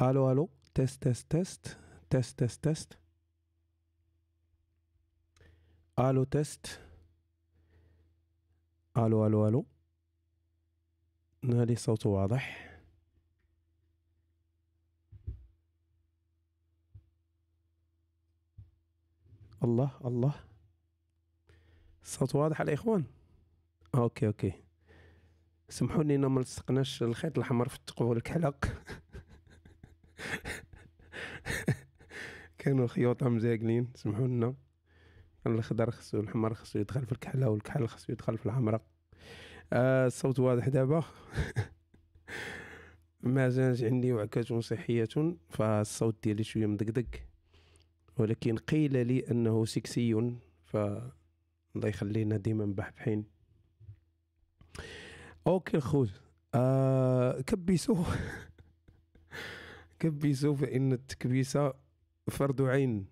الو الو تست تست تست تست تست تست الو تست الو الو الو نادي صوته واضح الله الله الصوت واضح الاخوان اوكي اوكي سمحوا لي ما لصقناش الخيط الاحمر في التقول الكحلق كانوا الخيوط مزاقلين سمحوا لنا الخضر خصو الحمر خصو يدخل في الكحله والكحل خصو يدخل في الحمرة آه الصوت واضح دابا ما زانش عندي وعكة صحية فالصوت ديالي شوية مدقدق ولكن قيل لي أنه سكسي ف الله يخلينا ديما مبحبحين اوكي الخوت آه كبسو كبسوا فإن التكبيسة فرض عين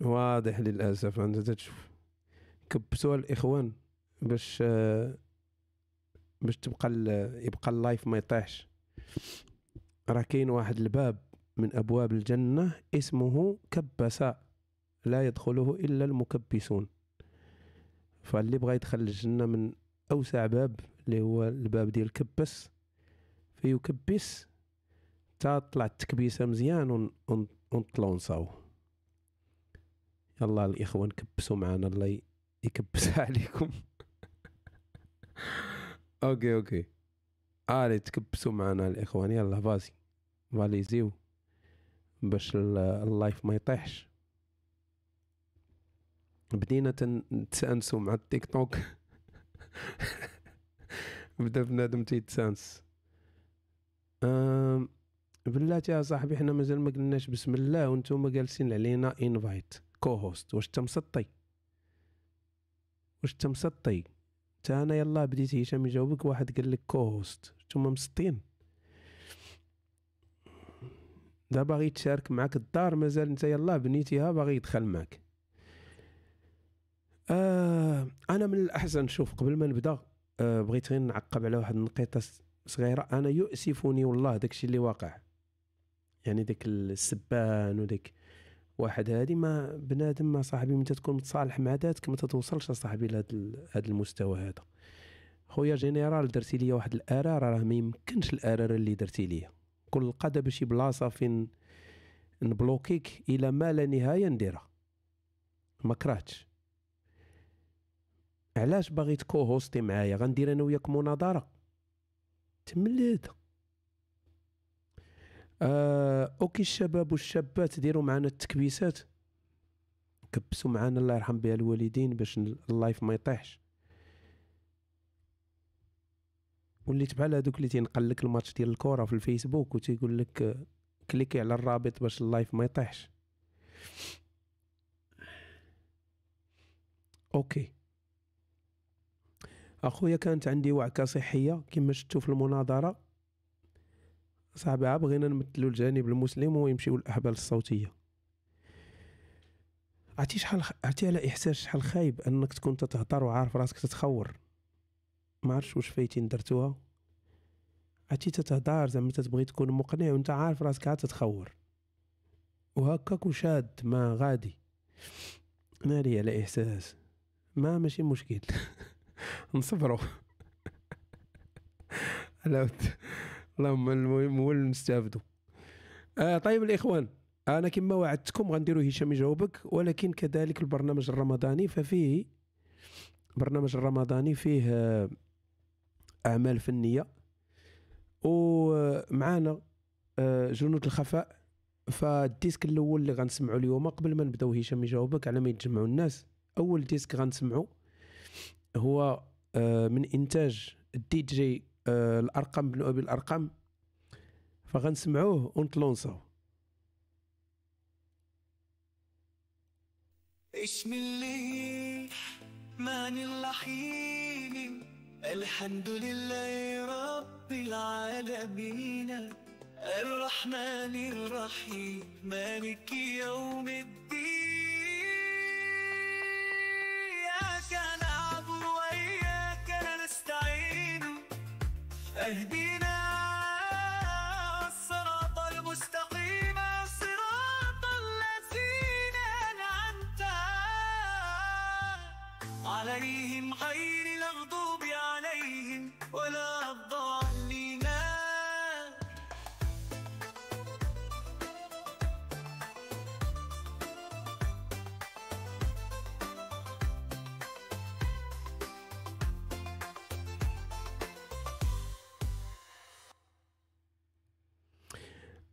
واضح للأسف أنت تشوف كبسوها الإخوان باش باش تبقى يبقى اللايف ما يطيحش راه كاين واحد الباب من أبواب الجنة اسمه كبس لا يدخله إلا المكبسون فاللي بغى يدخل الجنة من أوسع باب اللي هو الباب ديال كبس فيكبس تا طلعت التكبيسه مزيان ونطلونصاو يلا الاخوان كبسوا معنا الله يكبس عليكم اوكي اوكي آلي تكبسوا معنا الاخوان يلا فازي فاليزيو باش اللايف ما يطيحش بدينا نتسانسوا مع التيك توك بدا بنادم تيتسانس أم بلاتي يا صاحبي حنا مازال ما قلناش بسم الله وانتم جالسين علينا انفايت كو هوست واش مسطي واش مسطي تا انا يلا بديت هشام يجاوبك واحد قال لك كو هوست نتوما مسطين دابا باغي تشارك معاك الدار مازال انت يلا بنيتيها باغي يدخل معاك آه انا من الاحسن شوف قبل ما نبدا آه بغيت غير نعقب على واحد النقيطه صغيره انا يؤسفني والله داكشي اللي واقع يعني داك السبان وداك واحد هادي ما بنادم ما صاحبي من تكون متصالح مع ذاتك ما تتوصلش صاحبي لهذا هذا المستوى هذا خويا جينيرال درتي ليا واحد الارار راه ما يمكنش الارار اللي درتي ليا كل قادة بشي بلاصه فين نبلوكيك الى ما لا نهايه نديرها ما كرهتش علاش باغي تكوهوستي معايا غندير انا وياك مناظره تمليت آه اوكي الشباب والشابات ديروا معنا التكبيسات كبسوا معنا الله يرحم بها الوالدين باش اللايف ما يطيحش وليت بحال هذوك اللي تينقل لك الماتش ديال الكره في الفيسبوك وتيقول لك آه، كليكي على الرابط باش اللايف ما يطيحش اوكي اخويا كانت عندي وعكه صحيه كما شفتوا في المناظره صاحبي عا بغينا نمثلوا الجانب المسلم ويمشيو الاحبال الصوتيه عرفتي شحال عرفتي على احساس شحال خايب انك تكون تتهضر وعارف راسك تتخور ما عرفتش واش فايتين درتوها عرفتي تتهضر زعما تتبغي تكون مقنع وانت عارف راسك عاد تتخور وهكاك وشاد ما غادي ناري على احساس ما ماشي مشكل نصبرو على اللهم المهم هو نستافدوا آه طيب الاخوان انا كما وعدتكم غنديروا هشام يجاوبك ولكن كذلك البرنامج الرمضاني ففيه البرنامج الرمضاني فيه آه، اعمال فنيه ومعانا آه، جنود الخفاء فالديسك الاول اللي غنسمعوا اليوم قبل ما نبداو هشام يجاوبك على ما يتجمعوا الناس اول ديسك غنسمعوا هو آه، من انتاج الدي جي آه، الارقام بن ابي الارقام فغنسمعوه ونتلونساو ايش من الليل مان اللحين الحمد لله رب العالمين الرحمن الرحيم مالك يوم الدين أهدي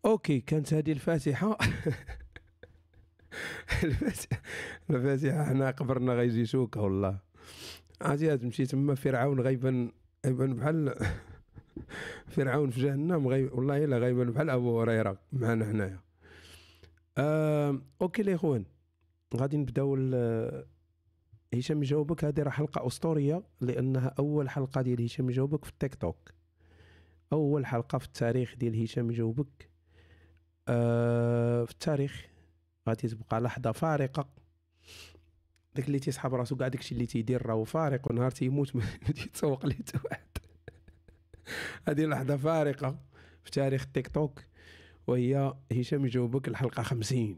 اوكي كانت هذه الفاتحه الفاتحه الفاتحه حنا قبرنا غيجي شوكه والله عرفتي تمشي تما فرعون غيبان غيبان بحال فرعون في جهنم غيب والله الا غيبان بحال ابو هريره معنا حنايا آه اوكي الاخوان غادي نبداو هشام يجاوبك هذه راه حلقه اسطوريه لانها اول حلقه ديال هشام يجاوبك في التيك توك اول حلقه في التاريخ ديال هشام يجاوبك آه، في التاريخ غادي تبقى لحظه فارقه داك اللي تيسحب راسو كاع داكشي اللي تيدير راهو فارق ونهار تيموت ما تيتسوق ليه حتى واحد هذه لحظه فارقه في تاريخ تيك توك وهي هشام يجاوبك الحلقه 50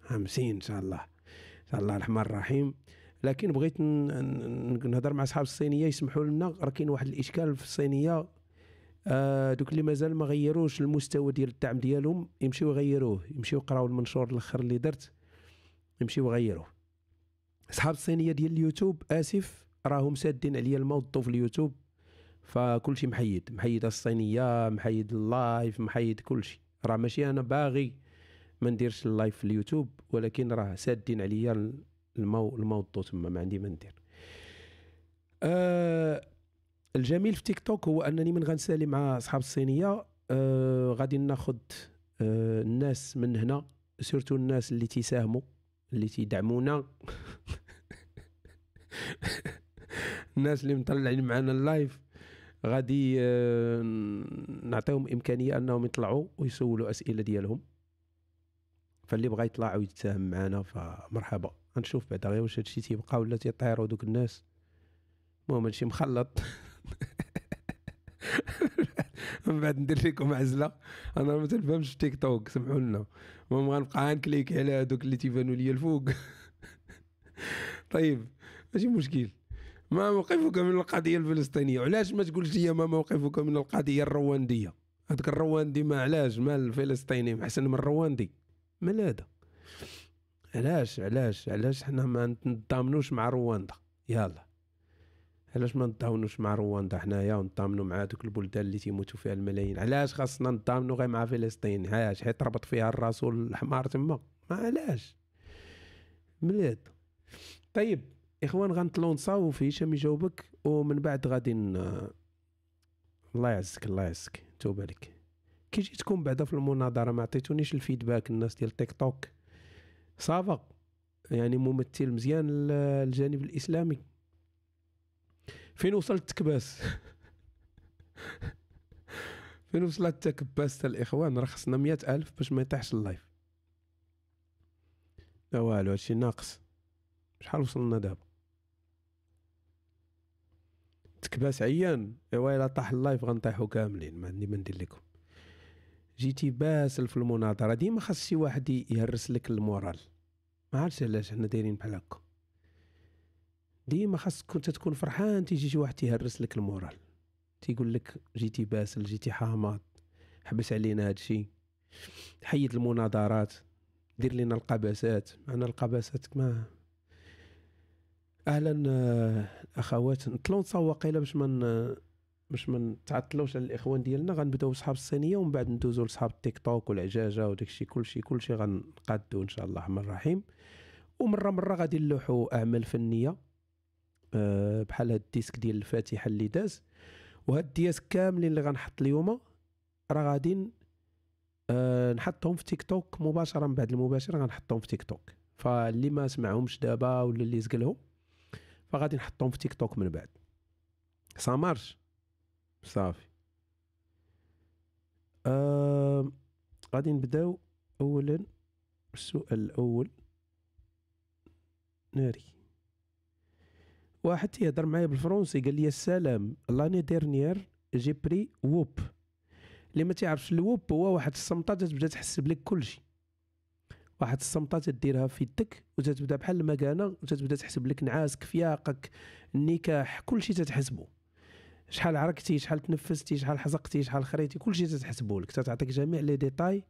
50 ان شاء الله ان شاء الله الرحمن الرحيم لكن بغيت نهضر مع اصحاب الصينيه يسمحوا لنا راه كاين واحد الاشكال في الصينيه آه، دوك اللي مازال ما غيروش المستوى ديال الدعم ديالهم يمشيو يغيروه يمشيو يقراو المنشور الاخر اللي درت يمشيو يغيروه صحاب الصينيه ديال اليوتيوب اسف راهم سادين عليا الموضوع في اليوتيوب فكلشي محيد محيد الصينيه محيد اللايف محيد كلشي راه ماشي انا باغي ما نديرش اللايف في اليوتيوب ولكن راه سادين عليا المو الموضوع تما ما عندي ما ندير آه الجميل في تيك توك هو انني من غنسالي مع اصحاب الصينيه آه غادي ناخذ آه الناس من هنا سيرتو الناس اللي تيساهموا اللي تيدعمونا الناس اللي مطلعين معنا اللايف غادي آه نعطيهم امكانيه انهم يطلعوا ويسولوا اسئله ديالهم فاللي بغى يطلع ويتساهم معنا فمرحبا غنشوف بعدا غير واش هادشي تيبقى ولا تيطيروا دوك الناس المهم هادشي مخلط من بعد ندير لكم عزله انا ما تنفهمش التيك توك سمحوا لنا المهم غنبقى غنكليك على هذوك اللي تيبانوا ليا الفوق طيب ماشي مشكل ما موقفك من القضيه الفلسطينيه علاش ما تقولش لي ما موقفك من القضيه الروانديه هذاك الرواندي ما علاش مال الفلسطيني احسن من الرواندي مال هذا علاش علاش علاش حنا ما نتضامنوش مع رواندا يلا علاش ما نتعاونوش مع رواندا حنايا ونتضامنوا مع دوك البلدان اللي تيموتوا فيها الملايين علاش خاصنا نتضامنوا غير مع فلسطين علاش حيت ربط فيها الرسول الحمار تما ما علاش مليت طيب اخوان غنطلو نصاوب في هشام يجاوبك ومن بعد غادي الله يعزك الله يعزك توب عليك كي جيتكم بعدا في المناظره ما عطيتونيش الفيدباك الناس ديال تيك توك صافا يعني ممثل مزيان الجانب الاسلامي فين وصلت تكباس فين وصلت تكباس الاخوان راه خصنا الف باش ما يطيحش اللايف لا والو هادشي ناقص شحال وصلنا دابا تكباس عيان ايوا الا طاح اللايف غنطيحو كاملين ما عندي ما ندير لكم جيتي باسل في المناظره ديما خاص شي واحد يهرس لك المورال ما عرفتش علاش حنا دايرين بحال هكا ديما خاصك كنت تكون فرحان تيجي شي واحد تيهرس لك المورال تيقول لك جيتي باسل جيتي حامض حبس علينا هادشي حيد المناظرات دير لنا القباسات معنا القباسات ما اهلا آه، اخوات نطلو نتسوق الا باش ما باش ما نتعطلوش على الاخوان ديالنا غنبداو بصحاب الصينيه ومن بعد ندوزو لصحاب التيك توك والعجاجه شيء كلشي كلشي غنقادو ان شاء الله الرحمن الرحيم ومره مره غادي نلوحوا اعمال فنيه آه، بحال هاد الديسك ديال الفاتحه اللي داز وهاد الدياس كاملين اللي غنحط اليوم راه غادي آه، نحطهم في تيك توك مباشره من بعد المباشر غنحطهم في تيك توك فاللي ما سمعهمش دابا ولا اللي زقلهم فغادي نحطهم في تيك توك من بعد سامارش مارش صافي آه غادي نبداو اولا السؤال الاول ناري واحد تيهضر معايا بالفرنسي قال لي السلام لاني ديرنيير جي بري ووب اللي ما تعرفش الووب هو واحد الصمته تتبدا تحسب لك كلشي واحد الصمته تديرها في يدك وتتبدا بحال المكانه وتتبدا تحسب لك نعاسك فياقك النكاح كلشي تتحسبه شحال عركتي شحال تنفستي شحال حزقتي شحال خريتي كلشي تتحسبه لك تتعطيك جميع لي ديتاي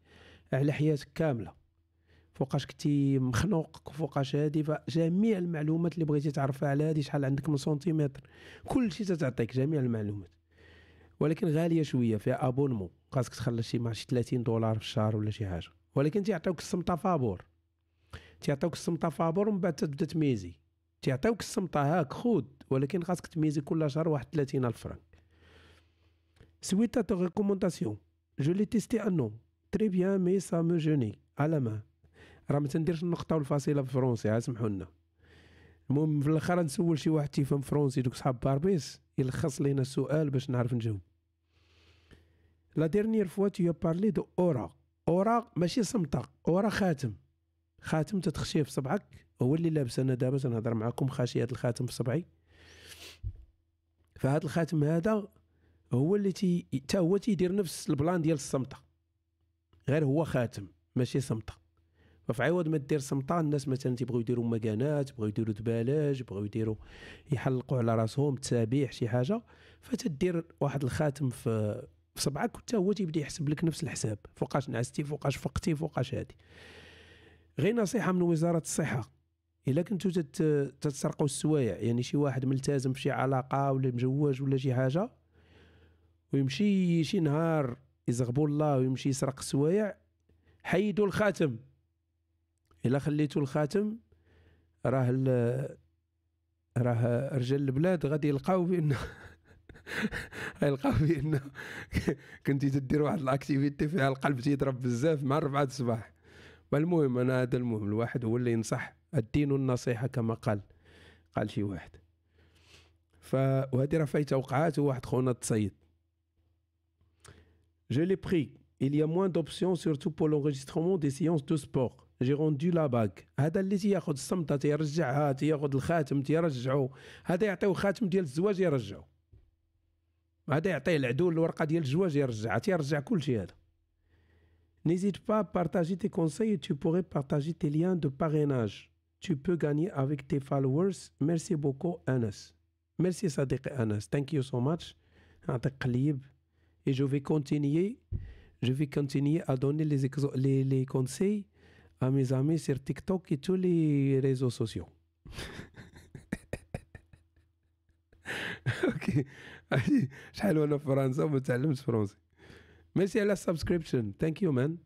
على حياتك كامله فوقاش كنتي مخنوق فوقاش هادي فجميع المعلومات اللي بغيتي تعرفها على هادي شحال عندك من سنتيمتر كلشي تتعطيك جميع المعلومات ولكن غاليه شويه فيها ابونمون خاصك تخلص شي مع شي 30 دولار في الشهر ولا شي حاجه ولكن تيعطيوك السمطه فابور تيعطيوك السمطه فابور ومن بعد تبدا تميزي تيعطيوك السمطه هاك خود ولكن خاصك تميزي كل شهر واحد 30 الف فرانك سويت تا ريكومونداسيون جو لي تيستي انو تري بيان مي سا مو جوني على ما راه ما تنديرش النقطه والفاصله في عا سمحوا لنا المهم في الاخر نسول شي واحد تيفهم فرونسي دوك صحاب باربيس يلخص لينا السؤال باش نعرف نجاوب لا ديرنيير فوا تو بارلي دو اورا اورا ماشي صمته اورا خاتم خاتم تتخشيه في صبعك هو اللي لابس انا دابا تنهضر معاكم خاشيه هذا الخاتم في صبعي فهاد الخاتم هذا هو اللي تي تا هو تيدير نفس البلان ديال الصمته غير هو خاتم ماشي صمته ففي عوض ما دير سمطه الناس مثلا تيبغيو يديروا مكانات بغيو يديروا دبالاج بغيو يديروا يحلقوا على راسهم تسابيح شي حاجه فتدير واحد الخاتم في في صبعك حتى هو تيبدا يحسب لك نفس الحساب فوقاش نعستي فوقاش فقتي فوقاش هادي غير نصيحه من وزاره الصحه الا كنتو تتسرقوا السوايع يعني شي واحد ملتزم في شي علاقه ولا مجوج ولا شي حاجه ويمشي شي نهار يزغبوا الله ويمشي يسرق السوايع حيدوا الخاتم الا خليتو الخاتم راه راه رجال البلاد غادي يلقاو بان غيلقاو بان كنتي تدير واحد الاكتيفيتي فيها القلب تيضرب بزاف مع ربعه الصباح المهم انا هذا المهم الواحد هو اللي ينصح الدين النصيحه كما قال قال شي واحد ف وهذه راه فايته وقعات واحد خونا تصيد جو لي بخي Il y a moins d'options, surtout pour l'enregistrement des séances de sport. جي غوندي لا باك هذا اللي تياخذ الصمته تيرجعها تياخذ الخاتم تيرجعو هذا يعطيو خاتم ديال الزواج يرجعو هذا يعطيه العدول الورقه ديال الزواج يرجعها تيرجع كلشي هذا N'hésite pas à partager tes conseils et tu pourrais partager tes liens de parrainage. Tu peux gagner avec tes followers. Merci beaucoup, Anas. Merci, Sadiq Anas. Thank you so much. Et je vais continuer. Je vais continuer à donner les, les, les conseils à mes سير تيك توك et ريزو سوسيو réseaux sociaux. اوكي شحال وانا في فرنسا وما تعلمتش فرنسي ميرسي على السبسكريبشن ثانك يو مان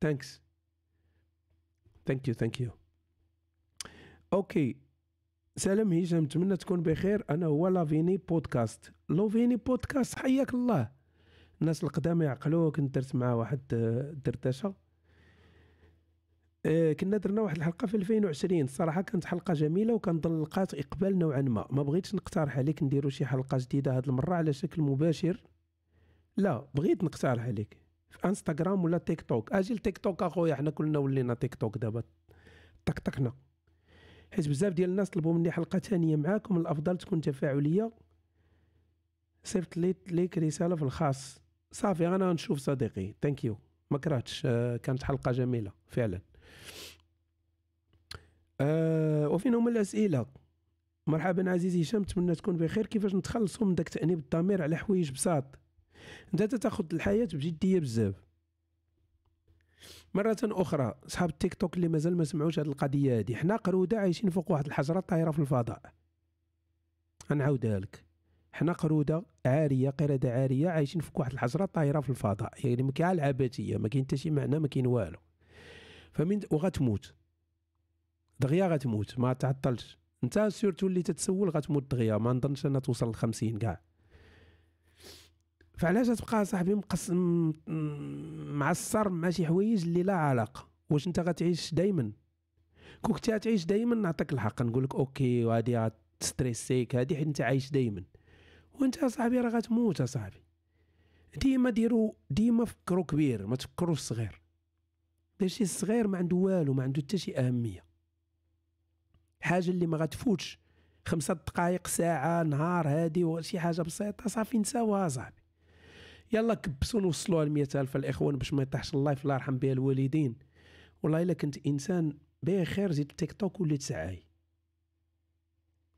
ثانكس ثانك يو ثانك يو اوكي سلام هشام نتمنى تكون بخير انا هو لافيني بودكاست لوفيني بودكاست حياك الله الناس القدام يعقلوك درت مع واحد دردشه آه، كنا درنا واحد الحلقه في 2020 الصراحه كانت حلقه جميله وكنظن لقات اقبال نوعا ما ما بغيتش نقترح عليك نديرو شي حلقه جديده هاد المره على شكل مباشر لا بغيت نقترح عليك في انستغرام ولا تيك توك اجي تيك توك اخويا حنا كلنا ولينا تيك توك دابا طقطقنا حيت بزاف ديال الناس طلبوا مني حلقه ثانيه معاكم الافضل تكون تفاعليه صيفط ليك ليك رساله في الخاص صافي انا نشوف صديقي ثانك يو ما آه، كانت حلقه جميله فعلا آه وفين هما الاسئله مرحبا عزيزي هشام نتمنى تكون بخير كيفاش نتخلصوا من داك التانيب الضمير على حوايج بساط انت تاخذ الحياه بجديه بزاف مرة أخرى صحاب التيك توك اللي مازال ما سمعوش هذه القضية هذه حنا قرودة عايشين فوق واحد الحجرة طايرة في الفضاء غنعاودها لك حنا قرودة عارية قردة عارية عايشين فوق واحد الحجرة طايرة في الفضاء يعني ما كاع العبثية ما كاين حتى شي معنى ما كاين والو فمن وغتموت دغيا غتموت ما تعطلش انت سيرتو اللي تتسول غتموت دغيا ما نظنش انها توصل ل 50 كاع فعلاش تبقى صاحبي مقسم معصر مع شي حوايج اللي لا علاقه واش انت غتعيش دائما كنت تعيش دائما نعطيك الحق نقول لك اوكي وهادي غتستريسيك هادي حيت انت عايش دائما وانت صاحبي راه غتموت صاحبي ديما ديرو ديما فكرو كبير ما تفكروش صغير داكشي الصغير ما عنده والو ما عنده حتى شي اهميه حاجه اللي ما غتفوتش خمسة دقائق ساعة نهار هادي وشي حاجة بسيطة صافي نساوها صاحبي يلا كبسوا نوصلوها ل ألف الإخوان باش ما يطيحش الله يرحم بها الوالدين والله إلا كنت إنسان بخير زيد تيك توك وليت سعاي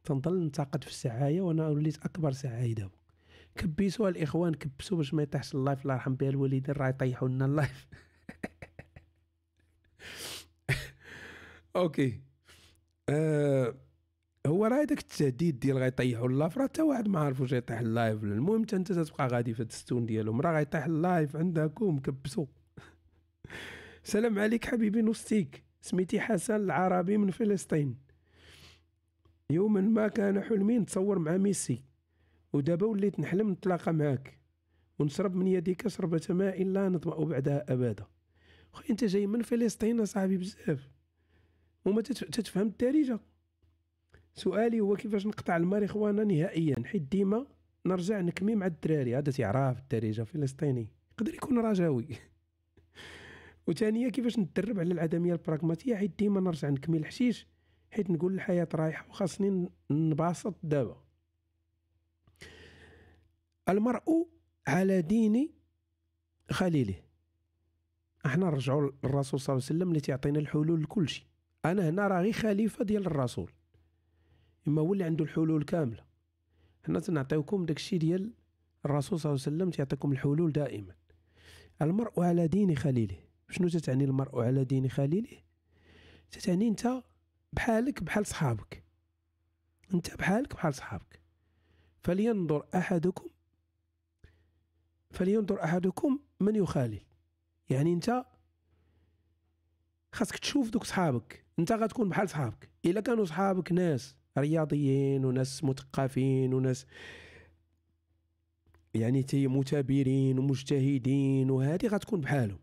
تنضل ننتقد في السعاية وأنا وليت أكبر سعاي دابا كبسوها الإخوان كبسوا باش ما يطيحش اللايف الله يرحم بها الوالدين راه يطيحوا لنا اللايف اوكي آه هو راه داك التهديد ديال غيطيحوا اللايف راه حتى واحد ما عارف واش غيطيح اللايف المهم حتى انت تتبقى غادي في الستون ديالهم راه غيطيح اللايف عندكم كبسوا سلام عليك حبيبي نوستيك سميتي حسن العربي من فلسطين يوما ما كان حلمي نتصور مع ميسي ودابا وليت نحلم نتلاقى معاك ونشرب من يديك شربة ماء لا نطمأ بعدها أبدا خويا انت جاي من فلسطين صاحبي بزاف وما تتفهم الدارجه سؤالي هو كيفاش نقطع الماريخوانا نهائيا حيت ديما نرجع نكمي مع الدراري هذا تيعرف الدارجه فلسطيني يقدر يكون رجاوي وثانيه كيفاش ندرب على العدميه البراغماتيه حيت ديما نرجع نكمي الحشيش حيت نقول الحياه رايحه وخاصني نباسط دابا المرء على دين خليله احنا نرجعوا للرسول صلى الله عليه وسلم اللي تيعطينا الحلول لكل شيء انا هنا راه غير خليفه ديال الرسول اما هو اللي عنده الحلول كامله حنا تنعطيوكم داكشي ديال الرسول صلى الله عليه وسلم تيعطيكم الحلول دائما المرء على دين خليله شنو تتعني المرء على دين خليله تتعني انت بحالك بحال صحابك انت بحالك بحال صحابك فلينظر احدكم فلينظر احدكم من يخالل يعني انت خاصك تشوف دوك صحابك انت غتكون بحال صحابك الا كانوا صحابك ناس رياضيين وناس مثقفين وناس يعني تي مثابرين ومجتهدين وهذه غتكون بحالهم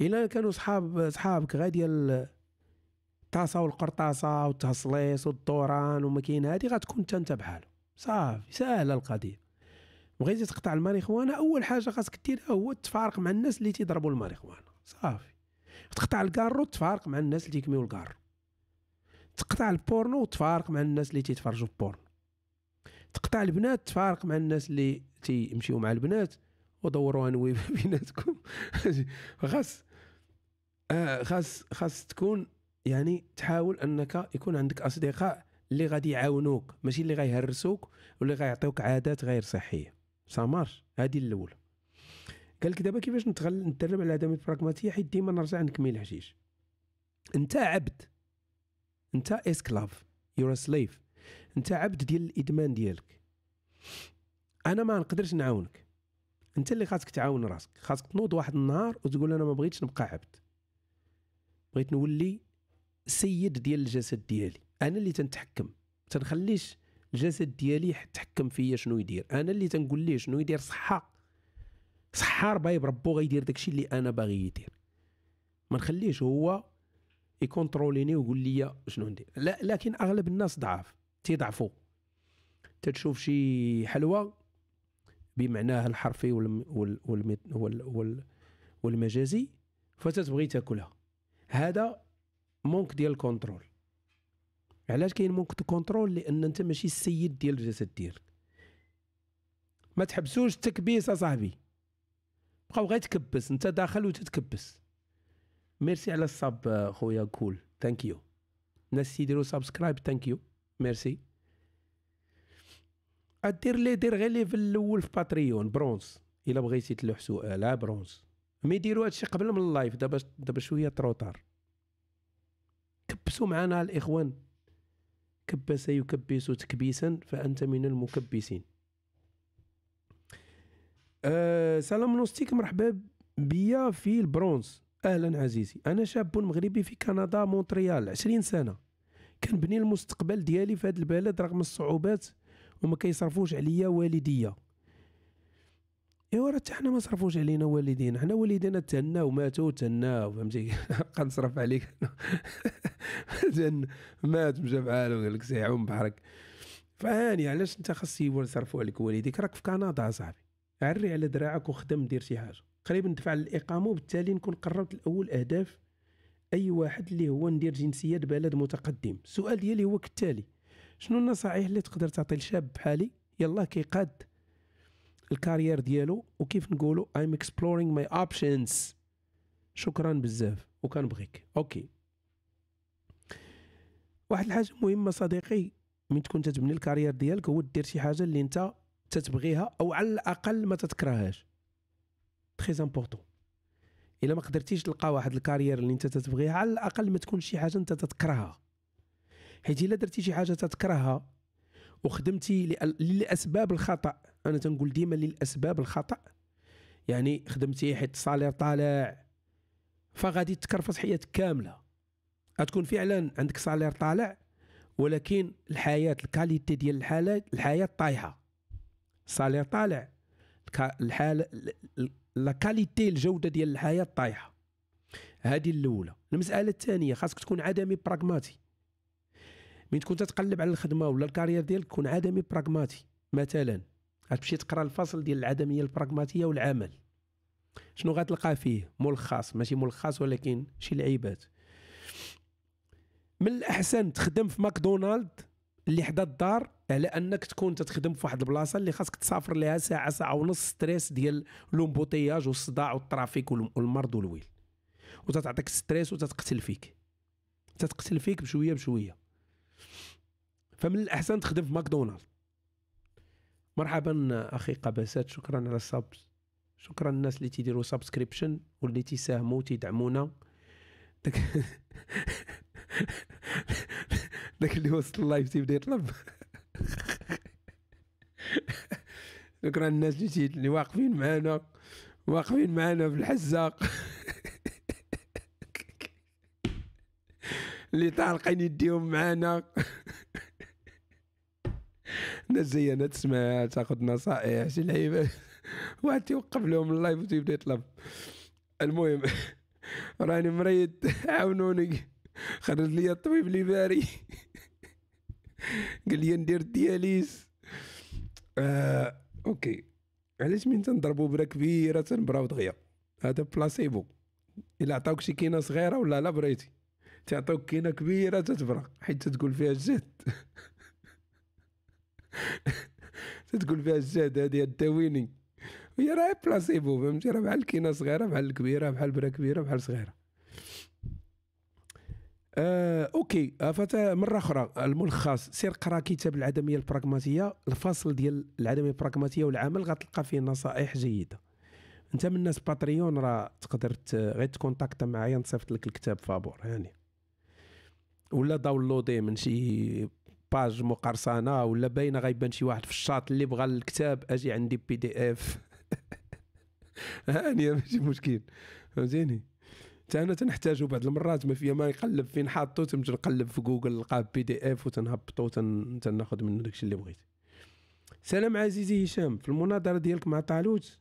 الا كانوا صحاب صحابك ديال الطاسه والقرطاسه والتصليص والدوران وما كاين هذه غتكون انت بحالهم صافي سهله القضيه بغيتي تقطع الماريخوانا اول حاجه خاصك ديرها هو تفارق مع الناس اللي تيضربوا الماريخوانا صافي تقطع الكارو تفارق مع الناس اللي تيكميو الكارو تقطع البورنو وتفارق مع الناس اللي تيتفرجوا البورنو تقطع البنات تفارق مع الناس اللي تيمشيو مع البنات ودوروا انوي بيناتكم خاص آه خاص خاص تكون يعني تحاول انك يكون عندك اصدقاء اللي غادي يعاونوك ماشي اللي غيهرسوك واللي غيعطيوك عادات غير صحيه سا مارش هادي الاولى قال لك دابا كيفاش نتغل نتدرب على عدم البراغماتيه حيت ديما نرجع نكمل الحشيش انت عبد انت اسكلاف يور سليف انت عبد ديال الادمان ديالك انا ما نقدرش نعاونك انت اللي خاصك تعاون راسك خاصك تنوض واحد النهار وتقول انا ما بغيتش نبقى عبد بغيت نولي سيد ديال الجسد ديالي انا اللي تنتحكم تنخليش الجسد ديالي تحكم فيا شنو يدير انا اللي تنقول ليه شنو يدير صحه صحه ربايب بربو غيدير داكشي اللي انا باغي يدير ما نخليش هو يكونتروليني ويقول لي شنو ندير لا لكن اغلب الناس ضعاف تيضعفوا تتشوف شي حلوى بمعناها الحرفي والم والم وال والمجازي فتتبغي تاكلها هذا مونك ديال الكونترول علاش كاين دو كونترول لان انت ماشي السيد ديال الجسد ديالك ما تحبسوش التكبيس اصاحبي بقاو غير تكبس انت داخل وتتكبس ميرسي على الصاب خويا كول ثانك يو الناس يديروا سبسكرايب ثانك يو ميرسي ادير لي دير غير ليفل الاول في باتريون برونز الا بغيتي تلوح سؤال ها برونز ما يديروا هادشي قبل من اللايف دابا دابا شويه تروطار كبسوا معنا الاخوان كبس يكبس تكبيسا فأنت من المكبسين أه سلام نوستيك مرحبا بيا في البرونز اهلا عزيزي انا شاب مغربي في كندا مونتريال 20 سنه كنبني المستقبل ديالي في هذا البلد رغم الصعوبات وما كيصرفوش عليا والديا ايوا راه حتى حنا ما صرفوش علينا والدينا حنا والدينا تهناو ماتوا تهناو فهمتي بقى نصرف عليك مات مشى بحالو قال لك سي عم بحرك فهاني علاش انت خاص يصرفوا عليك والديك راك في كندا صاحبي عري على دراعك وخدم دير شي حاجه قريب ندفع الاقامه وبالتالي نكون قربت الاول اهداف اي واحد اللي هو ندير جنسيه بلد متقدم السؤال ديالي هو كالتالي شنو النصائح اللي تقدر تعطي لشاب بحالي يلاه كيقاد الكارير ديالو وكيف نقولوا I'm exploring my options شكرا بزاف وكنبغيك اوكي واحد الحاجه مهمه صديقي من تكون تتبني الكارير ديالك هو دير شي حاجه اللي انت تتبغيها او على الاقل ما تتكرهاش تري امبورطون الا ما قدرتيش تلقى واحد الكارير اللي انت تتبغيها على الاقل ما تكونش شي حاجه انت تتكرهها حيت الا درتي شي حاجه تتكرهها وخدمتي لاسباب الخطا انا تنقول ديما للاسباب الخطا يعني خدمتي حيت الصالير طالع فغادي تكرفص حياتك كامله غتكون فعلا عندك صالير طالع ولكن الحياه الكاليتي ديال الحاله الحياه طايحه الصالير طالع الحاله لا كاليتي الجوده ديال الحياه طايحه هذه الاولى المساله الثانيه خاصك تكون عدمي براغماتي من تكون تتقلب على الخدمه ولا الكارير ديالك تكون عدمي براغماتي مثلا غتمشي تقرا الفصل ديال العدميه البراغماتيه والعمل شنو غتلقى فيه ملخص ماشي ملخص ولكن شي لعيبات من الاحسن تخدم في ماكدونالد اللي حدا الدار على انك تكون تتخدم في واحد البلاصه اللي خاصك تسافر لها ساعه ساعه ونص ستريس ديال لومبوتياج والصداع والترافيك والمرض والويل وتتعطيك ستريس وتتقتل فيك تتقتل فيك بشويه بشويه فمن الاحسن تخدم في ماكدونالد مرحبا اخي قبسات شكرا على الصب شكرا الناس اللي تيديروا سبسكريبشن واللي تيساهموا تيدعمونا داك داك اللي وسط اللايف تيبدا يطلب شكرا الناس اللي اللي واقفين معانا واقفين معانا في الحزاق اللي طالقين يديهم معانا الناس جايه تسمع تاخذ نصائح شي لعيبه واحد توقف لهم اللايف وتيبدا يطلب المهم راني مريض عاونوني خرج لي الطبيب باري قال لي ندير الدياليز آه، اوكي علاش من تنضربوا برا كبيره تنبراو دغيا هذا بلاسيبو الا عطاوك شي كينه صغيره ولا لا بريتي تعطوك كينه كبيره تتبرا حيت تقول فيها الجهد تقول فيها الجاد هذه داويني هي راه بلاسيبو فهمتي راه بحال كينا صغيره بحال الكبيره بحال برا كبيره بحال صغيره آه، اوكي فتا مره اخرى الملخص سير قرا كتاب العدميه البراغماتيه الفصل ديال العدميه البراغماتيه والعمل غتلقى فيه نصائح جيده انت من الناس باتريون راه تقدر غير تكونتاكت معايا نصيفط لك الكتاب فابور يعني ولا داونلودي من شي باج مقرصنه ولا باينه غيبان شي واحد في الشاط اللي بغى الكتاب اجي عندي بي دي اف هاني ماشي مشكل فهمتيني حتى انا تنحتاجو بعض المرات ما فيا ما نقلب فين حاطو تمشي نقلب في جوجل نلقاه بي دي اف وتنهبطو تناخذ منه داكشي اللي بغيت سلام عزيزي هشام في المناظره ديالك مع طالوت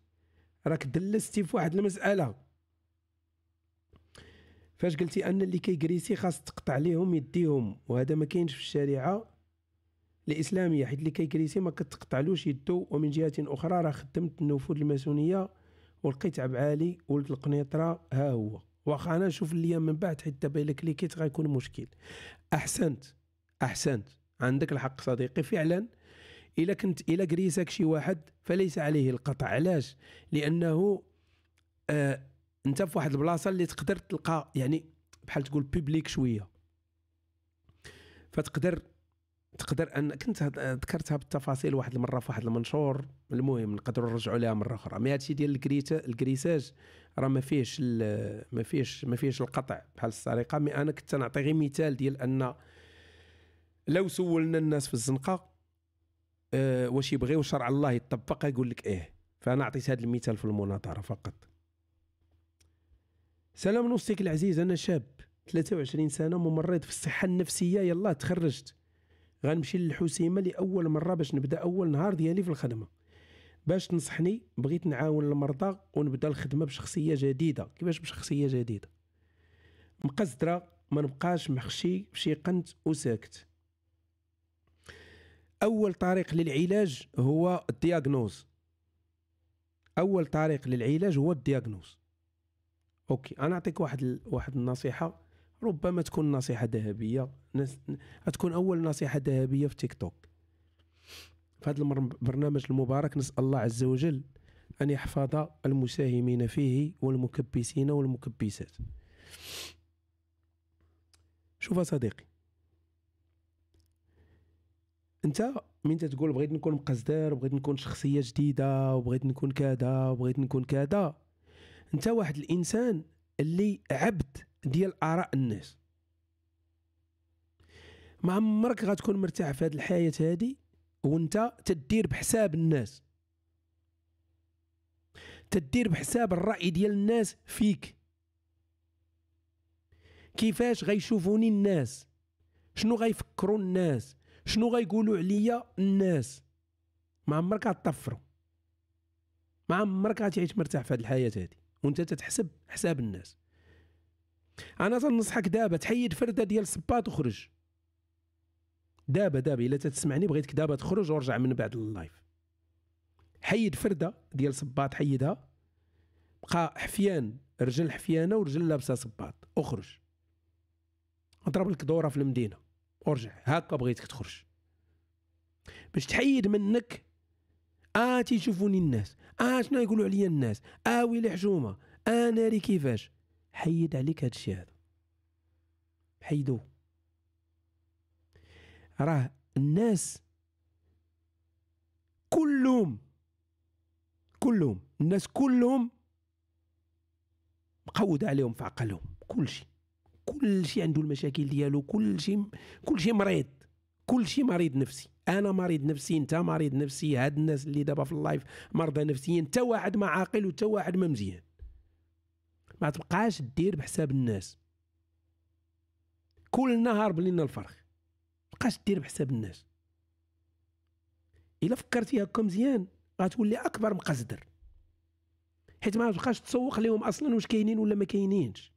راك دلستي في واحد المساله فاش قلتي ان اللي كيجريسي خاص تقطع ليهم يديهم وهذا ما كاينش في الشريعه الاسلاميه حيت اللي كيكريسي ما كتقطعلوش يدو ومن جهه اخرى راه خدمت النفوذ الماسونيه ولقيت عب عالي ولد القنيطره ها هو واخا انا نشوف الأيام من بعد حيت دابا الا كليكيت غيكون مشكل احسنت احسنت عندك الحق صديقي فعلا الا كنت الا كريسك شي واحد فليس عليه القطع علاش لانه آه انت في واحد البلاصه اللي تقدر تلقى يعني بحال تقول بيبليك شويه فتقدر تقدر ان كنت ذكرتها بالتفاصيل واحد المره في واحد المنشور المهم نقدروا نرجعوا لها مره اخرى مي هادشي ديال الكريتا الكريساج راه ما فيهش ما فيهش ما فيهش القطع بحال السرقه مي انا كنت نعطي غير مثال ديال ان لو سولنا الناس في الزنقه أه واش يبغيو شرع الله يطبق يقول لك ايه فانا عطيت هذا المثال في المناظره فقط سلام نوصيك العزيز انا شاب 23 سنه ممرض في الصحه النفسيه يلا تخرجت غنمشي للحسيمه لاول مره باش نبدا اول نهار ديالي في الخدمه باش تنصحني بغيت نعاون المرضى ونبدا الخدمه بشخصيه جديده كيفاش بشخصيه جديده مقزدره ما نبقاش محشي في شي قنت وساكت اول طريق للعلاج هو الدياغنوز اول طريق للعلاج هو الدياغنوز اوكي انا نعطيك واحد ال... واحد النصيحه ربما تكون نصيحه ذهبيه تكون اول نصيحه ذهبيه في تيك توك في هذا البرنامج المبارك نسال الله عز وجل ان يحفظ المساهمين فيه والمكبسين والمكبسات شوف صديقي انت من تقول بغيت نكون مقصدر وبغيت نكون شخصيه جديده وبغيت نكون كذا وبغيت نكون كذا انت واحد الانسان اللي عبد ديال اراء الناس ما عمرك غتكون مرتاح في هذه الحياه هذه وانت تدير بحساب الناس تدير بحساب الراي ديال الناس فيك كيفاش غيشوفوني الناس شنو غيفكروا الناس شنو غيقولوا عليا الناس ما عمرك غتطفروا ما عمرك غتعيش مرتاح في هذه الحياه هذه وانت تتحسب حساب الناس انا تنصحك دابا تحيد فرده ديال الصباط وخرج دابا دابا الا تسمعني بغيتك دابا تخرج ورجع من بعد اللايف حيد فرده ديال صباط حيدها بقى حفيان رجل حفيانه ورجل لابسه صباط اخرج اضرب لك دوره في المدينه ارجع هكا بغيتك تخرج باش تحيد منك اه تيشوفوني الناس اه شنو يقولوا عليا الناس اه ويلي حشومه آه ناري كيفاش حيد عليك هذا الشيء هذا حيدو راه الناس كلهم كلهم الناس كلهم مقود عليهم في عقلهم كل شيء كل شيء عنده المشاكل ديالو كل شيء كل شيء مريض كل شيء مريض نفسي انا مريض نفسي انت مريض نفسي هاد الناس اللي دابا في اللايف مرضى نفسيين حتى واحد ما عاقل وحتى واحد ما مزيان ما تبقاش دير بحساب الناس كل نهار بلينا الفرخ تبقاش دير بحساب الناس الا فكرتي هكا مزيان غتولي اكبر مقصدر حيت ما تبقاش تسوق لهم اصلا واش كاينين ولا ما كاينينش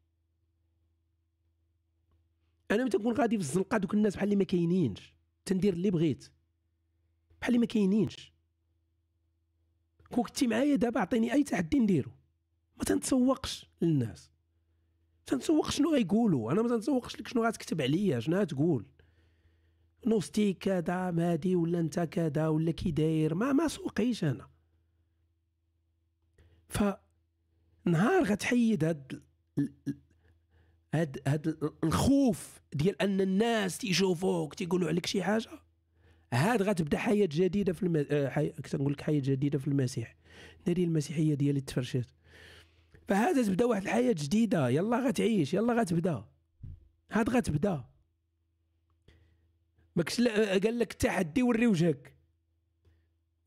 انا متى نكون غادي في الزنقه دوك الناس بحال اللي ما كاينينش تندير اللي بغيت بحال اللي ما كاينينش كون كنتي معايا دابا عطيني اي تحدي نديرو ما تنتسوقش للناس تنتسوق شنو غيقولوا انا ما تنتسوقش لك شنو غتكتب عليا شنو غتقول نوستي كذا مادي ولا انت كذا ولا كي داير ما ما سوقيش انا ف نهار غتحيد هاد هاد هاد الخوف ديال ان الناس تيشوفوك تيقولوا عليك شي حاجه هاد غتبدا حياه جديده في الم... آه، حي... كنت نقول لك حياه جديده في المسيح ناري المسيحيه ديالي تفرشات فهذا تبدا واحد الحياه جديده يلا غتعيش يلا غتبدا هاد غتبدا ماكش قال لك التحدي وري وجهك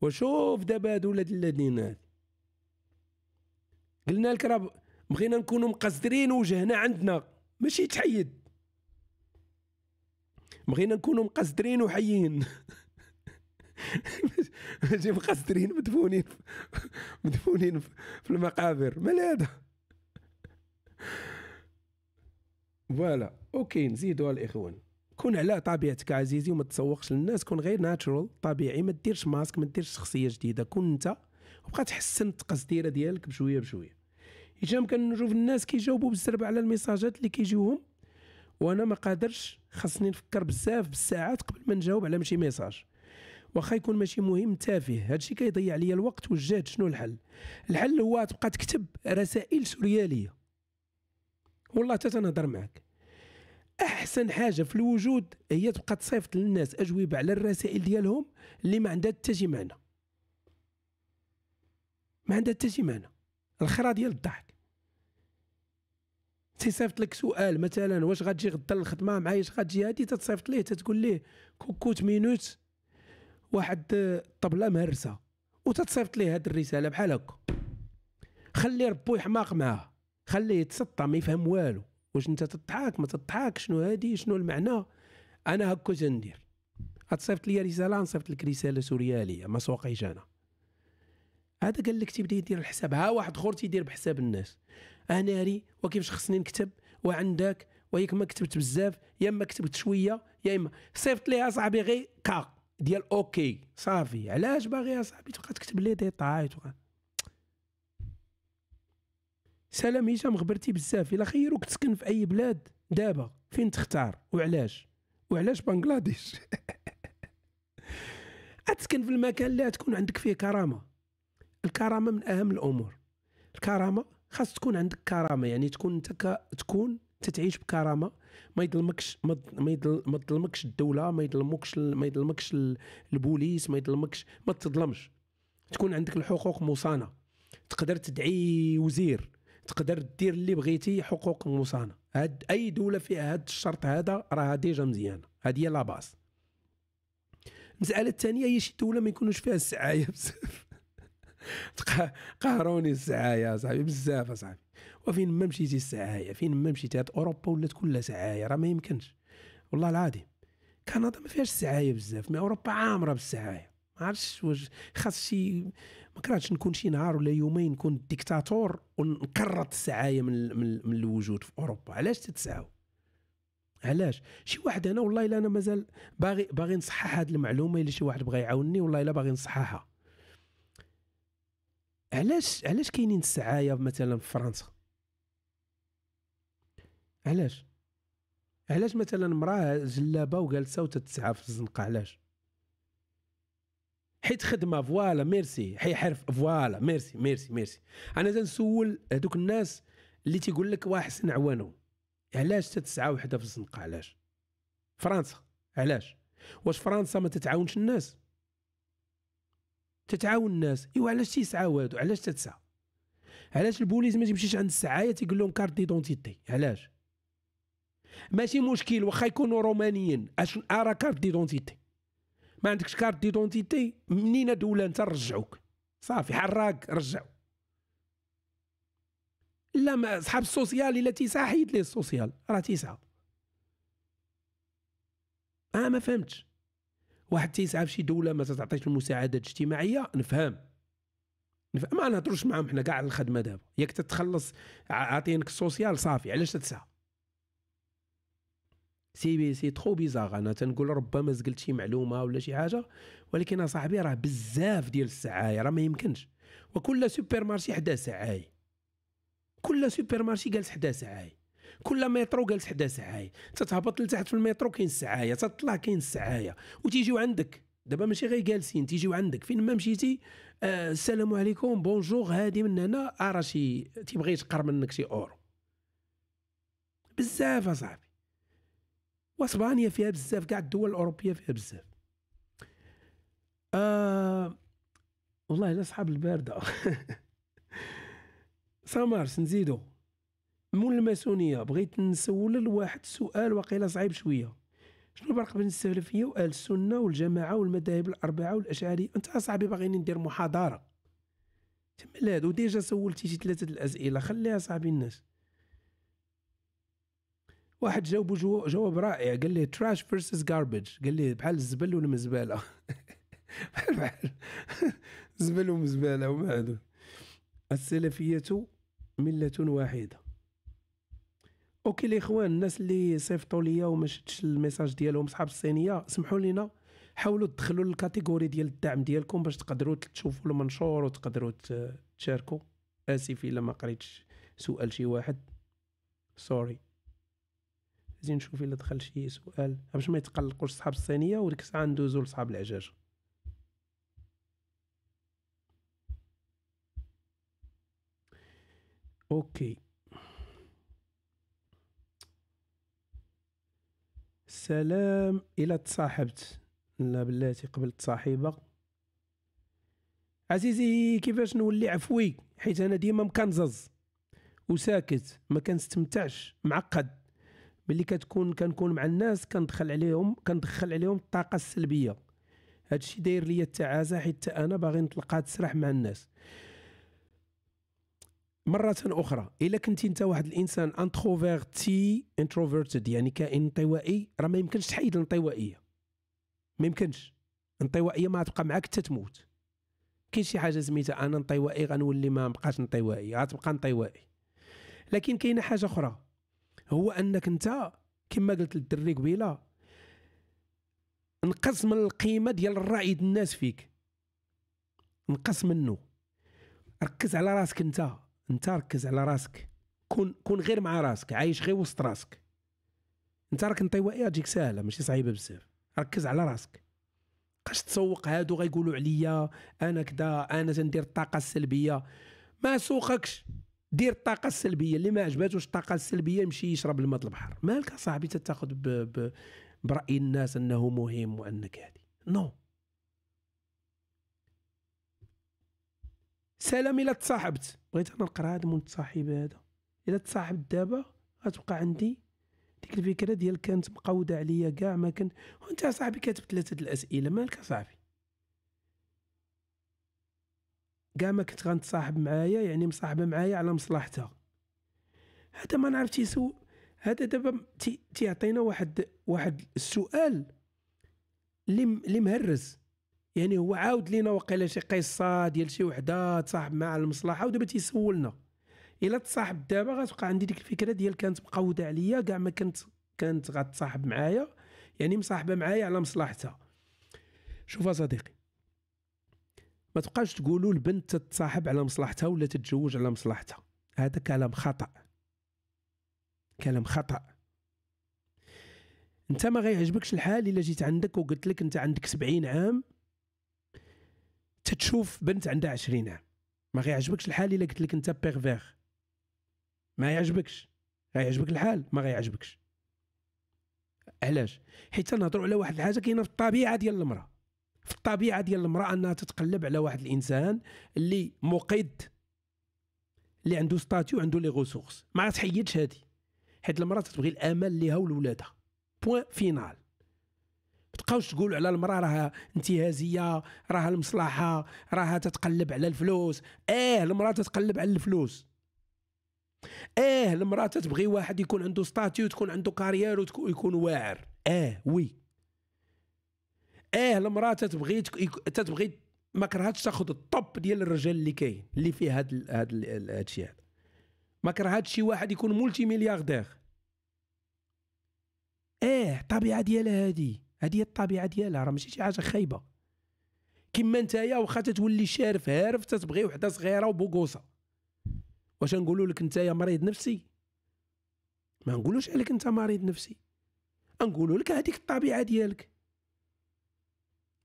وشوف دابا هادو ولاد الذين قلنا لك راه بغينا نكونوا مقصدرين وجهنا عندنا ماشي تحيد بغينا نكونوا مقصدرين وحيين ماشي مقصرين مدفونين مدفونين في المقابر مال هذا فوالا اوكي نزيدوها الاخوان كون على طبيعتك عزيزي وما تسوقش للناس كون غير ناتشورال طبيعي ما ديرش ماسك ما ديرش شخصيه جديده كون انت وبقى تحسن التقصديره ديالك بشويه بشويه هشام كنشوف الناس كيجاوبوا بالزربه على الميساجات اللي كيجيوهم وانا ما قادرش خاصني نفكر بزاف بالساعات قبل ما نجاوب على شي ميساج واخا يكون ماشي مهم تافه هادشي كيضيع لي الوقت والجهد شنو الحل الحل هو تبقى تكتب رسائل سورياليه والله حتى تنهضر معك احسن حاجه في الوجود هي تبقى تصيفط للناس اجوبه على الرسائل ديالهم اللي ما عندها حتى شي معنى ما عندها حتى شي معنى الخرا ديال الضحك تيصيفط لك سؤال مثلا واش غتجي غدا للخدمه معايا اش غتجي هادي تتصيفط ليه تتقول ليه كوكوت مينوت واحد الطبله مهرسه وتتصيفط ليه هذه الرساله بحال هكا خلي ربو يحماق معاه خليه يتسطى ما يفهم والو واش انت تضحك ما تضحك شنو هادي شنو المعنى انا هكا تندير تصيفط لي رساله نصيفط لك رساله سورياليه ما سوقيش انا هذا قال لك تيبدا يدير الحساب ها واحد اخر تيدير بحساب الناس انا ري وكيفاش خصني نكتب وعندك وياك ما كتبت بزاف يا اما كتبت شويه يا اما صيفط ليها صاحبي غير كا ديال اوكي صافي علاش باغي صاحبي تبقى تكتب لي ديتاي تبقى سلام هشام خبرتي بزاف الا خيروك تسكن في اي بلاد دابا فين تختار وعلاش وعلاش بنغلاديش اتسكن في المكان اللي تكون عندك فيه كرامه الكرامه من اهم الامور الكرامه خاص تكون عندك كرامه يعني تكون انت تكون تتعيش بكرامه ما يظلمكش ما يدل ما تظلمكش الدوله ما يظلمكش ما يظلمكش البوليس ما يظلمكش ما تظلمش تكون عندك الحقوق مصانه تقدر تدعي وزير تقدر دير اللي بغيتي حقوق مصانه هاد اي دوله فيها هاد الشرط هذا راه ديجا مزيانه هادي هي لا المساله الثانيه هي شي دوله ما يكونوش فيها السعايه بزاف قهروني السعايه صاحبي بزاف صاحبي وفين ما مشيتي السعايه فين ما مشيتي هاد اوروبا ولات كلها سعايه راه ما يمكنش والله العظيم كندا ما فيهاش السعايه بزاف مي اوروبا عامره بالسعايه ما عرفتش واش خاص شي ما كرهتش نكون شي نهار ولا يومين نكون ديكتاتور ونكرط السعايه من, من, من الوجود في اوروبا علاش تتسعاو علاش شي واحد انا والله الا انا مازال باغي باغي نصحح هذه المعلومه الا شي واحد بغى يعاونني والله الا باغي نصححها علاش علاش كاينين السعايه مثلا في فرنسا علاش علاش مثلا مراه جلابه وجالسه وتتسعى في الزنقه علاش حيت خدمه فوالا ميرسي حي حرف فوالا ميرسي ميرسي ميرسي انا تنسول هذوك الناس اللي تيقول لك واحسن عوانو علاش تتسعى وحده في الزنقه علاش فرنسا علاش واش فرنسا ما تتعاونش الناس تتعاون الناس ايوا علاش تيسعاو هادو علاش تتسعى علاش البوليس ما تيمشيش عند السعايه تيقول لهم كارت ديدونتيتي علاش ماشي مشكل واخا يكونوا رومانيين اش ارا كارت ديدونتيتي ما عندكش كارت ديدونتيتي منين دوله انت نرجعوك صافي حراك رجعو لا ما صحاب السوسيال الا تيسع حيد ليه السوسيال راه تيسعى اه ما فهمتش واحد تيسعى في شي دوله ما تعطيش المساعدات الاجتماعيه نفهم نفهم ما نهضروش معاهم حنا كاع على الخدمه دابا ياك تتخلص عاطينك السوسيال صافي علاش تتسعى سي بي سي ترو بيزاغ انا تنقول ربما زقلت شي معلومه ولا شي حاجه ولكن اصاحبي راه بزاف ديال السعايه راه ما يمكنش وكل سوبر مارشي حدا سعاي كل سوبر مارشي جالس حدا سعاي كل مترو جالس حدا سعاي تتهبط لتحت في المترو كاين السعايه تطلع كاين السعايه وتيجيو عندك دابا ماشي غير جالسين تيجيو عندك فين ما مشيتي آه السلام عليكم بونجور هادي من هنا ارا آه، شي تيبغي يتقر منك شي اورو بزاف اصاحبي واسبانيا فيها بزاف كاع الدول الاوروبيه فيها بزاف آه والله الا صحاب البارده سامارس نزيدو مول الماسونيه بغيت نسول لواحد سؤال واقيلا صعيب شويه شنو الفرق بين السلفيه وال السنه والجماعه والمذاهب الاربعه والاشعري انت اصاحبي باغيني ندير محاضره تما لا وديجا سولتي شي ثلاثه الاسئله خليها صاحبي الناس واحد جاوبه جو جواب رائع قال لي تراش فيرسز جاربج قال لي بحال الزبل ولا مزباله بحال بحال زبل ومزباله وما هذا السلفيه مله واحده اوكي الاخوان الناس اللي صيفطوا ليا وما شفتش الميساج ديالهم صحاب الصينيه سمحوا لينا حاولوا تدخلوا للكاتيجوري ديال الدعم ديالكم باش تقدروا تشوفوا المنشور وتقدروا تشاركوا اسف الا ما قريتش سؤال شي واحد سوري زين نشوف الا دخل شي سؤال باش ما يتقلقوش صحاب الصينيه وديك الساعه ندوزو لصحاب العجاج اوكي سلام الى تصاحبت لا بلاتي قبل تصاحبه عزيزي كيفاش نولي عفوي حيت انا ديما مكنزز وساكت ما كنستمتعش معقد ملي كتكون كنكون مع الناس كندخل عليهم كندخل عليهم الطاقه السلبيه هادشي داير ليا التعازه حيت انا باغي نتلقى تسرح مع الناس مرة أخرى إلا كنتي أنت واحد الإنسان انتروفيرتي انتروفيرتد يعني كائن انطوائي راه ما يمكنش تحيد الانطوائية ما يمكنش الانطوائية ما تبقى معاك حتى تموت كاين شي حاجة سميتها أنا انطوائي غنولي ما نبقاش انطوائي غتبقى انطوائي لكن كاينة حاجة أخرى هو انك انت كما قلت للدري قبيله نقص من القيمه ديال الراي الناس فيك نقص منه ركز على راسك انت انت ركز على راسك كون كون غير مع راسك عايش غير وسط راسك انت راك انطوائيه تجيك ساهله ماشي صعيبه بزاف ركز على راسك قاش تسوق هادو غيقولوا عليا انا كدا انا تندير الطاقه السلبيه ما سوقكش دير الطاقه السلبيه اللي ما عجباتوش الطاقه السلبيه يمشي يشرب الماء البحر مالك صاحبي تتاخذ براي الناس انه مهم وانك هذه نو سلام الا تصاحبت بغيت انا نقرا هذا تصاحب هذا الا تصاحبت دابا غتبقى عندي ديك الفكره ديال كانت مقوده عليا كاع ما كان وانت صاحبي كاتب ثلاثه الاسئله مالك صاحبي كاع ما كنت غنتصاحب معايا يعني مصاحبه معايا على مصلحتها هذا ما نعرف تيسو هذا دابا تيعطينا واحد واحد السؤال اللي مهرز يعني هو عاود لينا وقيلا شي قصه ديال شي وحده تصاحب معها على المصلحه ودابا تيسولنا الا تصاحب دابا غتبقى عندي ديك الفكره ديال كانت مقوده عليا كاع ما كانت كانت غتصاحب معايا يعني مصاحبه معايا على مصلحتها شوف صديقي ما تبقاش تقولوا البنت تتصاحب على مصلحتها ولا تتزوج على مصلحتها هذا كلام خطا كلام خطا انت ما غيعجبكش الحال الا جيت عندك وقلت لك انت عندك سبعين عام تتشوف بنت عندها عشرين عام ما غيعجبكش الحال الا قلت لك انت بيرفير ما يعجبكش غيعجبك الحال ما غيعجبكش علاش حيت نهضروا على واحد الحاجه كاينه في الطبيعه ديال المراه في الطبيعه ديال المراه انها تتقلب على واحد الانسان اللي مقيد اللي عنده ستاتيو عنده لي غوسوغس ما تحيدش هادي حيت المراه تبغي الامل ليها ولولادها بوان فينال ما تبقاوش تقولوا على المراه راها انتهازيه راها المصلحه راها تتقلب على الفلوس اه المراه تتقلب على الفلوس اه المراه تتبغي واحد يكون عنده ستاتيو تكون عنده كارير ويكون واعر اه وي اه المراه تتبغي تتبغي ما كرهتش تاخذ الطب ديال الرجال اللي كاين اللي فيه هاد هاد الشيء هذا ما كرهتش شي واحد يكون مولتي ملياردير اه الطبيعه ديالها هادي هادي هي الطبيعه ديالها راه ماشي شي حاجه خايبه كيما نتايا واخا تتولي شارف هارف تتبغي وحده صغيره وبوكوصه واش نقولوا لك نتايا مريض نفسي ما نقولوش عليك انت مريض نفسي نقولوا لك هذيك الطبيعه ديالك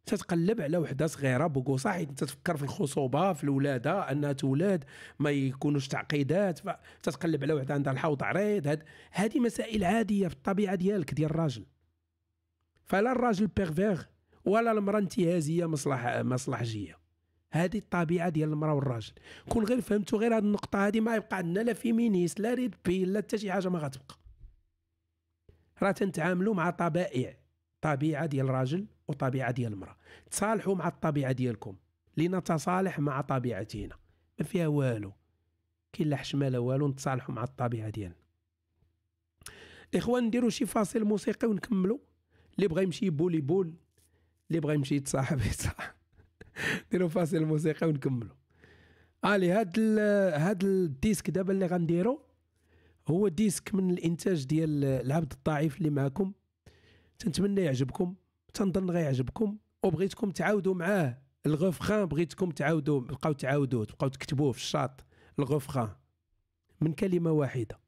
تتقلب على وحده صغيره بوكو حيت تفكر في الخصوبه في الولاده انها تولاد ما يكونوش تعقيدات فتتقلب على وحده عندها الحوض عريض هذه هاد مسائل عاديه في الطبيعه ديالك ديال الراجل فلا الراجل بيرفير ولا المراه انتهازيه مصلح مصلحجيه هذه الطبيعه ديال المراه والراجل كون غير فهمتوا غير هذه النقطه هذه ما يبقى عندنا لا فيمينيست لا ريد بي لا حتى شي حاجه ما غتبقى راه تنتعاملوا مع طبائع طبيعه ديال الراجل وطبيعه ديال المراه تصالحوا مع الطبيعه ديالكم لنتصالح مع طبيعتنا ما فيها والو كاين لا حشمه لا والو نتصالحوا مع الطبيعه ديالنا اخوان نديروا شي فاصل موسيقي ونكملوا اللي بغى يمشي بولي بول اللي بغى يمشي يتصاحب يتصاحب نديروا فاصل موسيقي ونكملوا الي هاد ال هاد الديسك دابا اللي غنديرو هو ديسك من الانتاج ديال العبد الضعيف اللي معكم تنتمنى يعجبكم تنظن غيعجبكم وبغيتكم تعاودوا معاه الغوفخان بغيتكم تعاودوا بقاو تعاودوه تبقاو تكتبوه في الشاط الغوفخان من كلمه واحده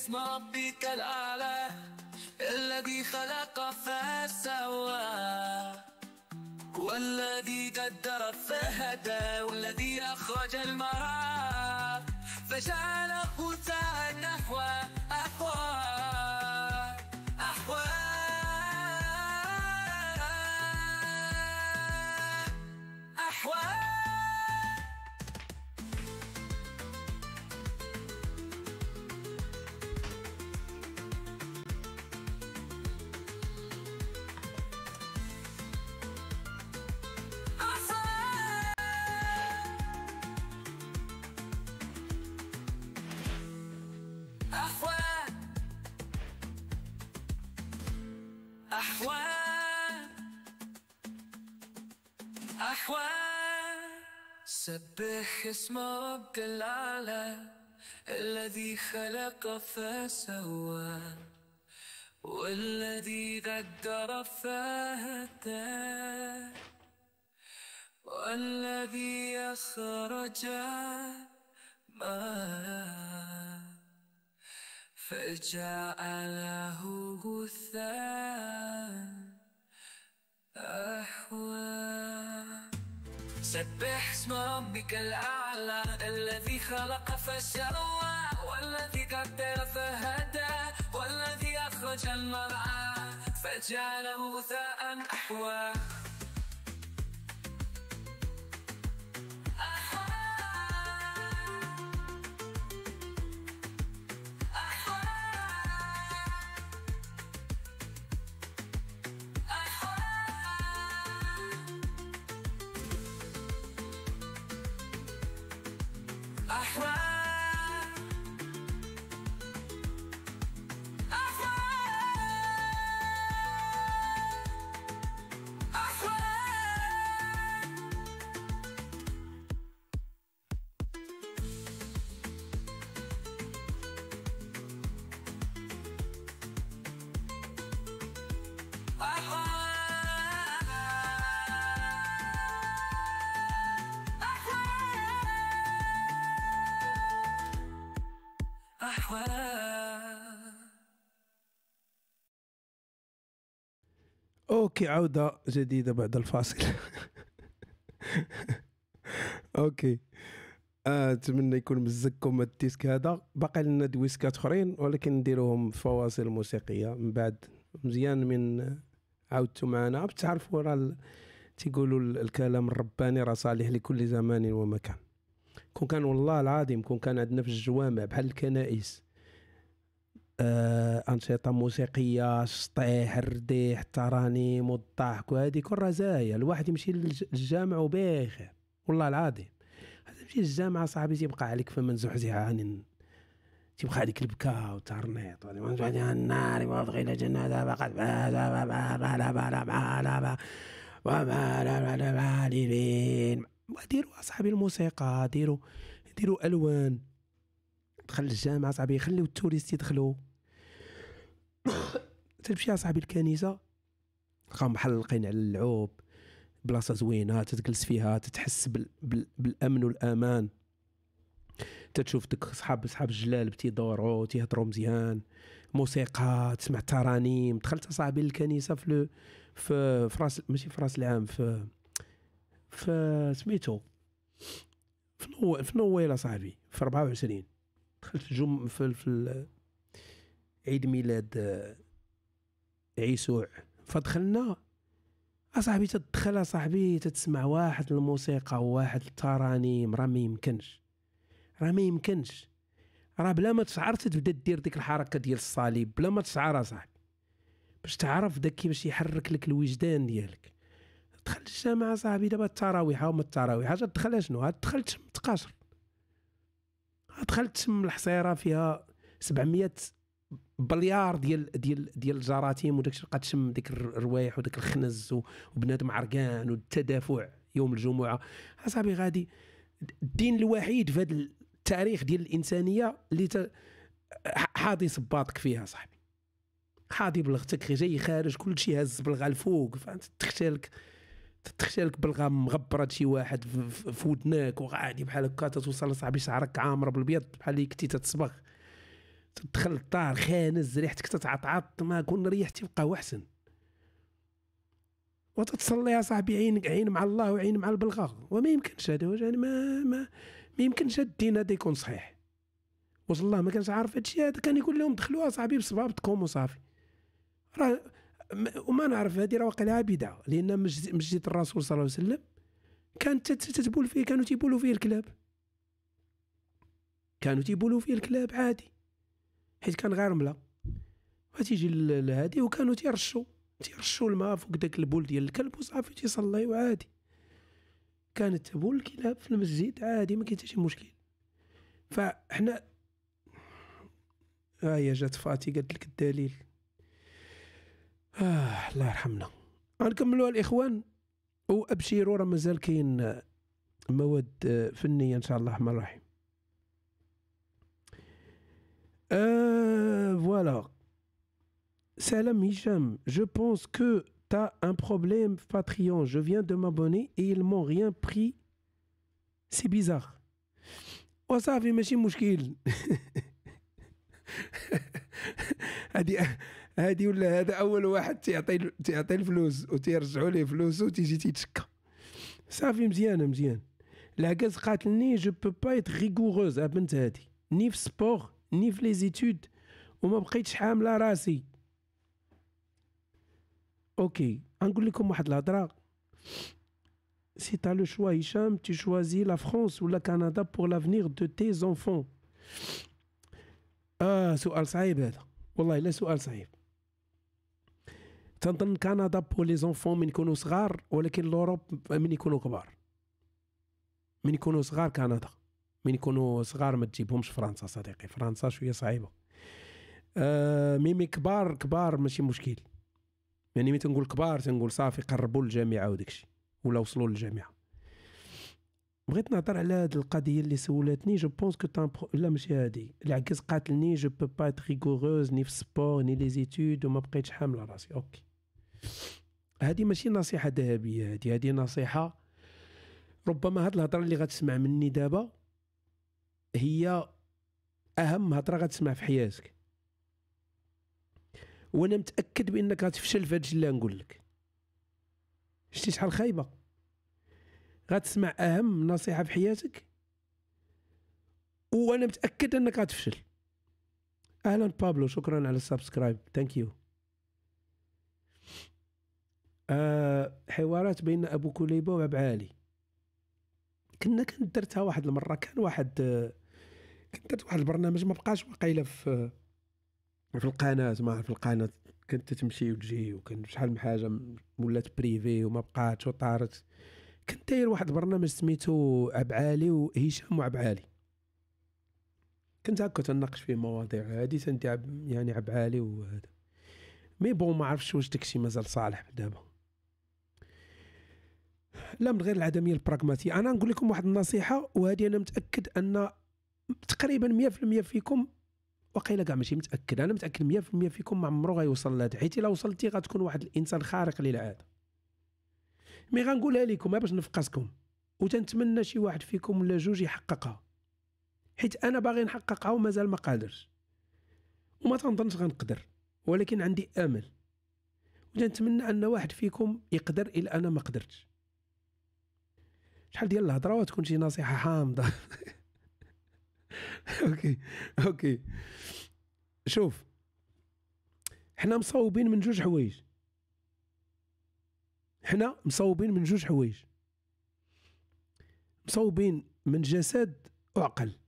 اسم ربك الأعلى الذي خلق فسوى والذي قدر فهدى والذي أخرج المرأة فجعله ثاء نحوه الأحوال سبح اسم رب الأعلى الذي خلق فسوى والذي قدر فهدى والذي أخرج ما فجعله غثاء أحوال سبح اسم ربك الأعلى الذي خلق فسوى والذي قدر فهدى والذي أخرج المرعى فجعله غثاء أحوى أحوى I اوكي عودة جديدة بعد الفاصل اوكي اتمنى يكون مزكم الديسك هذا باقي لنا دويسكات اخرين ولكن نديروهم فواصل موسيقيه من بعد مزيان من عاودتو معنا بتعرفوا راه تيقولوا الكلام الرباني راه صالح لكل زمان ومكان كون كان والله العظيم كون كان عندنا في الجوامع بحال الكنائس آه انشطه موسيقيه سطيح الرديح الترانيم والضحك وهذه كل رزايا الواحد يمشي للجامع وباخر والله العظيم تمشي للجامع صاحبي تيبقى عليك فما زحزحان تيبقى عليك البكاء والترنيط النار يوافق الى جنة فقد وما لا لا لا ديروا اصحابي الموسيقى ديروا ديروا الوان دخل الجامعه صاحبي خليو التوريست يدخلوا تمشي اصاحبي الكنيسه تلقاهم محلقين على اللعوب بلاصه زوينه تتجلس فيها تتحس بال... بال... بالامن والامان تتشوف ديك صحاب صحاب الجلال تيدورو تيهضرو مزيان موسيقى تسمع ترانيم دخلت صاحبي للكنيسه في في, في فراس ماشي في راس العام في في سميتو في نو في نويل صاحبي في 24 دخلت في جم في, في عيد ميلاد آه، عيسوع فدخلنا اصاحبي تدخل اصاحبي تتسمع واحد الموسيقى وواحد الترانيم راه ما يمكنش راه ما يمكنش راه بلا ما تشعر تبدا دير ديك الحركه ديال الصليب بلا ما تشعر اصاحبي باش تعرف داك كيفاش يحرك لك الوجدان ديالك دخل الجامعه صاحبي دابا التراويح هما التراويح دخلها شنو دخلت تم تقاشر دخلت تم الحصيره فيها 700 بليار ديال ديال ديال الجراثيم وداك الشيء بقى تشم ديك الروايح وداك الخنز وبنادم عرقان والتدافع يوم الجمعه اصاحبي غادي الدين الوحيد في هذا التاريخ ديال الانسانيه اللي ت... حاضي صباطك فيها صاحبي حاضي بلغتك جاي خارج كل شيء هز بلغه الفوق فهمت تختلك تختلك بالغام مغبره شي واحد في ودناك وغادي بحال هكا تتوصل لصاحبي شعرك عامره بالبيض بحال اللي كنتي تتصبغ تدخل الدار خانز ريحتك تتعطعط ما كون ريحتي بقى احسن وتتصلي يا صاحبي عين عين مع الله وعين مع البلغاء وما يمكنش هذا يعني ما ما ما يمكنش الدين هذا يكون صحيح وصل الله ما كانش عارف هادشي هذا كان يقول لهم دخلوها صاحبي بصبابتكم وصافي راه وما نعرف هذه راه واقيلا بدعه لان مسجد الرسول صلى الله عليه وسلم كانت تتبول فيه كانوا تيبولوا فيه الكلاب كانوا تيبولوا فيه الكلاب عادي حيت كان غير ملا فتيجي لهادي وكانوا تيرشوا تيرشوا الماء فوق داك البول ديال الكلب وصافي تيصلي وعادي كانت تبول الكلاب في المسجد عادي ما كاين حتى شي مشكل فاحنا ها آه، هي جات فاتي قالت لك الدليل آه الله يرحمنا غنكملوها الاخوان وابشروا راه مازال كاين مواد فنيه ان شاء الله الرحمن الرحيم Euh, voilà. Salam Hicham, je pense que t'as un problème Patreon. Je viens de m'abonner et ils m'ont rien pris. C'est bizarre. وصافي ماشي مشكل هادي هادي ولا هذا اول واحد تيعطي تيعطي الفلوس وتيرجعوا ليه فلوس وتيجي تيتشكى صافي مزيانه مزيان لاكاز قاتلني جو بو با ايت ريغوروز البنت هادي ني في سبور ني في لي زيتود وما بقيتش حامله راسي اوكي نقول لكم واحد الهضره سي تا لو شوا هشام تي شوازي لا فرونس ولا كندا بور لافنيغ دو تي زونفون اه سؤال صعيب هذا والله لا سؤال صعيب تنظن كندا بو لي زونفون من يكونوا صغار ولكن لوروب من يكونوا كبار من يكونوا صغار كندا من يكونوا صغار ما تجيبهمش فرنسا صديقي فرنسا شويه صعيبه آه ميمي كبار كبار ماشي مشكل يعني مين تنقول كبار تنقول صافي قربوا للجامعه وداكشي ولا وصلوا للجامعه بغيت نهضر على هاد القضيه اللي سولتني جو بونس كو تان برو... لا ماشي هادي العكس قاتلني جو بو با ات ريغوروز ني في السبور ني لي زيتود وما بقيتش حامله راسي اوكي هذه ماشي نصيحه ذهبيه هذه هذه نصيحه ربما هاد الهضره اللي غتسمع مني دابا هي اهم هضره غتسمع في حياتك وانا متاكد بانك غتفشل في هادشي اللي نقول لك شتي شحال خايبه غتسمع اهم نصيحه في حياتك وانا متاكد انك غتفشل اهلا بابلو شكرا على السبسكرايب ثانك يو آه، حوارات بين ابو كليبه وابو علي كنا كنت درتها واحد المره كان واحد آه، كنت درت واحد البرنامج ما بقاش وقيله في في القناه ما في القناه كنت تمشي وتجي وكان شحال من حاجه ولات بريفي وما بقاتش وطارت كنت داير واحد البرنامج سميتو عبعالي وهشام علي كنت هكا تناقش فيه مواضيع هادي تنتي يعني عبعالي وهذا مي بون ما عرفتش واش داكشي مازال صالح دابا لا من غير العدميه البراغماتيه انا نقول لكم واحد النصيحه وهذه انا متاكد ان تقريبا 100% فيكم وقيل كاع ماشي متاكد انا متاكد 100% فيكم ما عمرو غيوصل لهذا حيت الا وصلتي غتكون واحد الانسان خارق للعاده مي غنقولها لكم باش نفقسكم وتنتمنى شي واحد فيكم ولا جوج يحققها حيت انا باغي نحققها ومازال ما قادرش وما تنظنش غنقدر ولكن عندي امل وتنتمنى ان واحد فيكم يقدر الا انا ما قدرتش شحال ديال الهضره وتكون شي نصيحه حامضه اوكي اوكي شوف حنا مصوبين من جوج حوايج حنا مصوبين من جوج حوايج مصوبين من جسد وعقل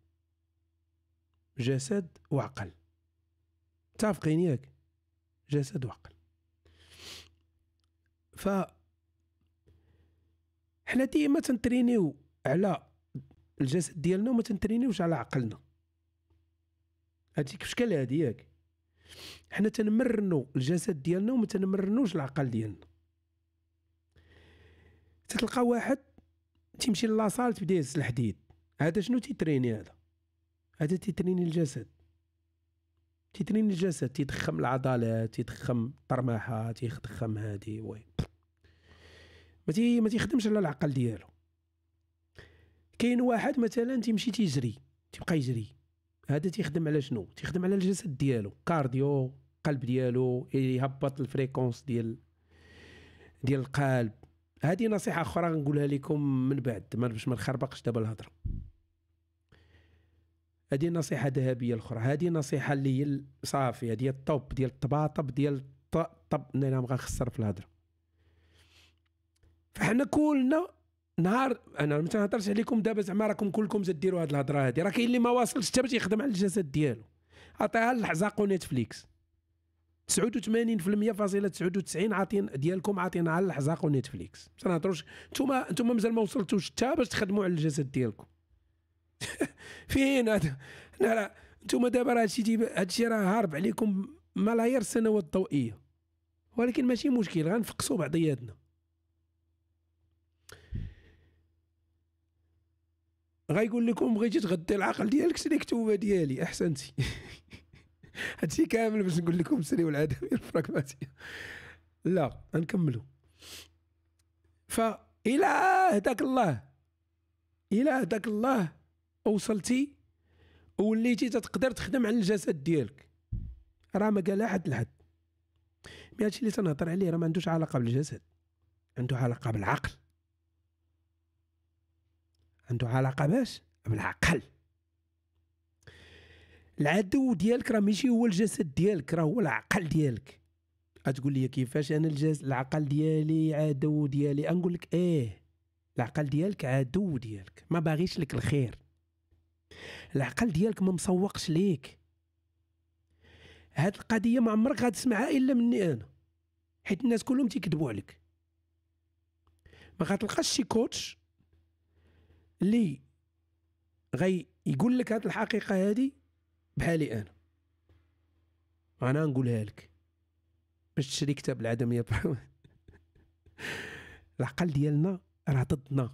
جسد وعقل متفقين ياك جسد وعقل ف حنا ديما تنترينيو على الجسد ديالنا وما تنترينيوش على عقلنا هادي بشكل هادي ياك حنا تنمرنو الجسد ديالنا وما تنمرنوش العقل ديالنا تتلقى واحد تيمشي لاصال تبدا يهز الحديد هذا شنو تيتريني هذا هذا تيتريني الجسد تيتريني الجسد تيتخم العضلات تيتخم الطرماحه تيتخم هادي وي ما تيخدمش على العقل ديالو كاين واحد مثلا تيمشي تيجري تيبقى يجري هذا تيخدم على شنو تيخدم على الجسد ديالو كارديو القلب ديالو يهبط الفريكونس ديال ديال القلب هذه نصيحه اخرى نقولها لكم من بعد ما باش ما نخربقش دابا الهضره هذه نصيحه ذهبيه الاخرى هذه نصيحه اللي هي صافي هذه الطوب ديال الطباطب ديال الطب انا نعم، غنخسر في الهضره فاحنا كلنا نهار انا ما تنهضرش عليكم دابا زعما راكم كلكم تديروا هاد الهضره هادي راه كاين اللي ما واصلش حتى باش يخدم على الجسد ديالو عطيها لحزاقو نتفليكس 89% فاصله 99 عاطين ديالكم عاطين على الحزاق ونتفليكس ما تنهضروش انتم انتم مازال ما وصلتوش حتى باش تخدموا على الجسد ديالكم فين هذا حنا راه انتم دابا راه هادشي هادشي راه هارب عليكم ملايير السنوات الضوئيه ولكن ماشي مشكل غنفقسوا بعضياتنا غايقول لكم بغيتي تغدي العقل ديالك شري كتوبه ديالي احسنتي هادشي كامل باش نقول لكم سريو العدويه البراغماتيه لا غنكملوا فإلى هداك الله إلى هداك الله وصلتي وليتي تقدر تخدم على الجسد ديالك راه ما قالها حد لحد مي هادشي اللي تنهضر عليه راه ما عندوش علاقه بالجسد عنده علاقه بالعقل عنده علاقه باش بالعقل العدو ديالك راه ماشي هو الجسد ديالك راه هو العقل ديالك غتقول لي كيفاش انا الجسد العقل ديالي عدو ديالي نقول لك ايه العقل ديالك عدو ديالك ما باغيش لك الخير العقل ديالك ما مسوقش ليك هاد القضيه ما عمرك غتسمعها الا مني انا حيت الناس كلهم تيكذبوا عليك ما غتلقاش شي كوتش اللي غي يقول لك هذه الحقيقه هذه بحالي انا انا نقولها لك باش تشري كتاب العدميه العقل ديالنا راه ضدنا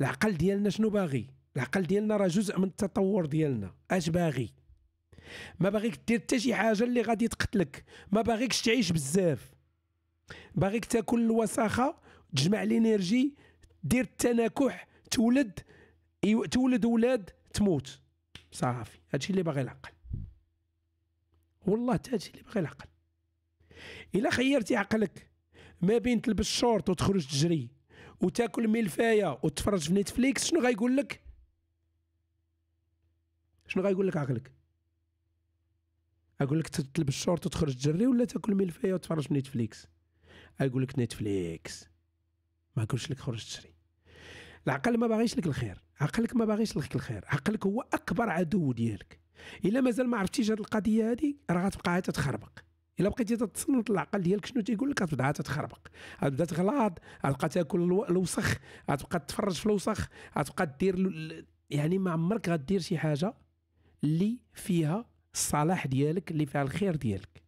العقل ديالنا شنو باغي العقل ديالنا راه جزء من التطور ديالنا اش باغي ما باغيك دير حتى شي حاجه اللي غادي تقتلك ما باغيكش تعيش بزاف باغيك تاكل الوساخه تجمع لينيرجي دير التناكح تولد تولد ولاد تموت صافي هادشي اللي باغي العقل والله حتى هادشي اللي باغي العقل الا خيرتي عقلك ما بين تلبس شورت وتخرج تجري وتاكل ملفايه وتفرج في نتفليكس شنو غايقول لك شنو غايقول لك عقلك اقول لك تلبس شورت وتخرج تجري ولا تاكل ملفايه وتفرج في نتفليكس اقول لك نتفليكس ما اقولش لك خرج تجري العقل ما باغيش لك الخير عقلك ما باغيش لك الخير عقلك هو اكبر عدو ديالك الا مازال ما عرفتيش هذه القضيه هذه راه غتبقى تتخربق الا بقيتي تتصنت العقل ديالك شنو تيقول لك غتبدا تتخربق غتبدا تغلاض غتبقى تاكل الوسخ غتبقى تفرج في الوسخ غتبقى دير يعني ما عمرك غدير شي حاجه اللي فيها الصلاح ديالك اللي فيها الخير ديالك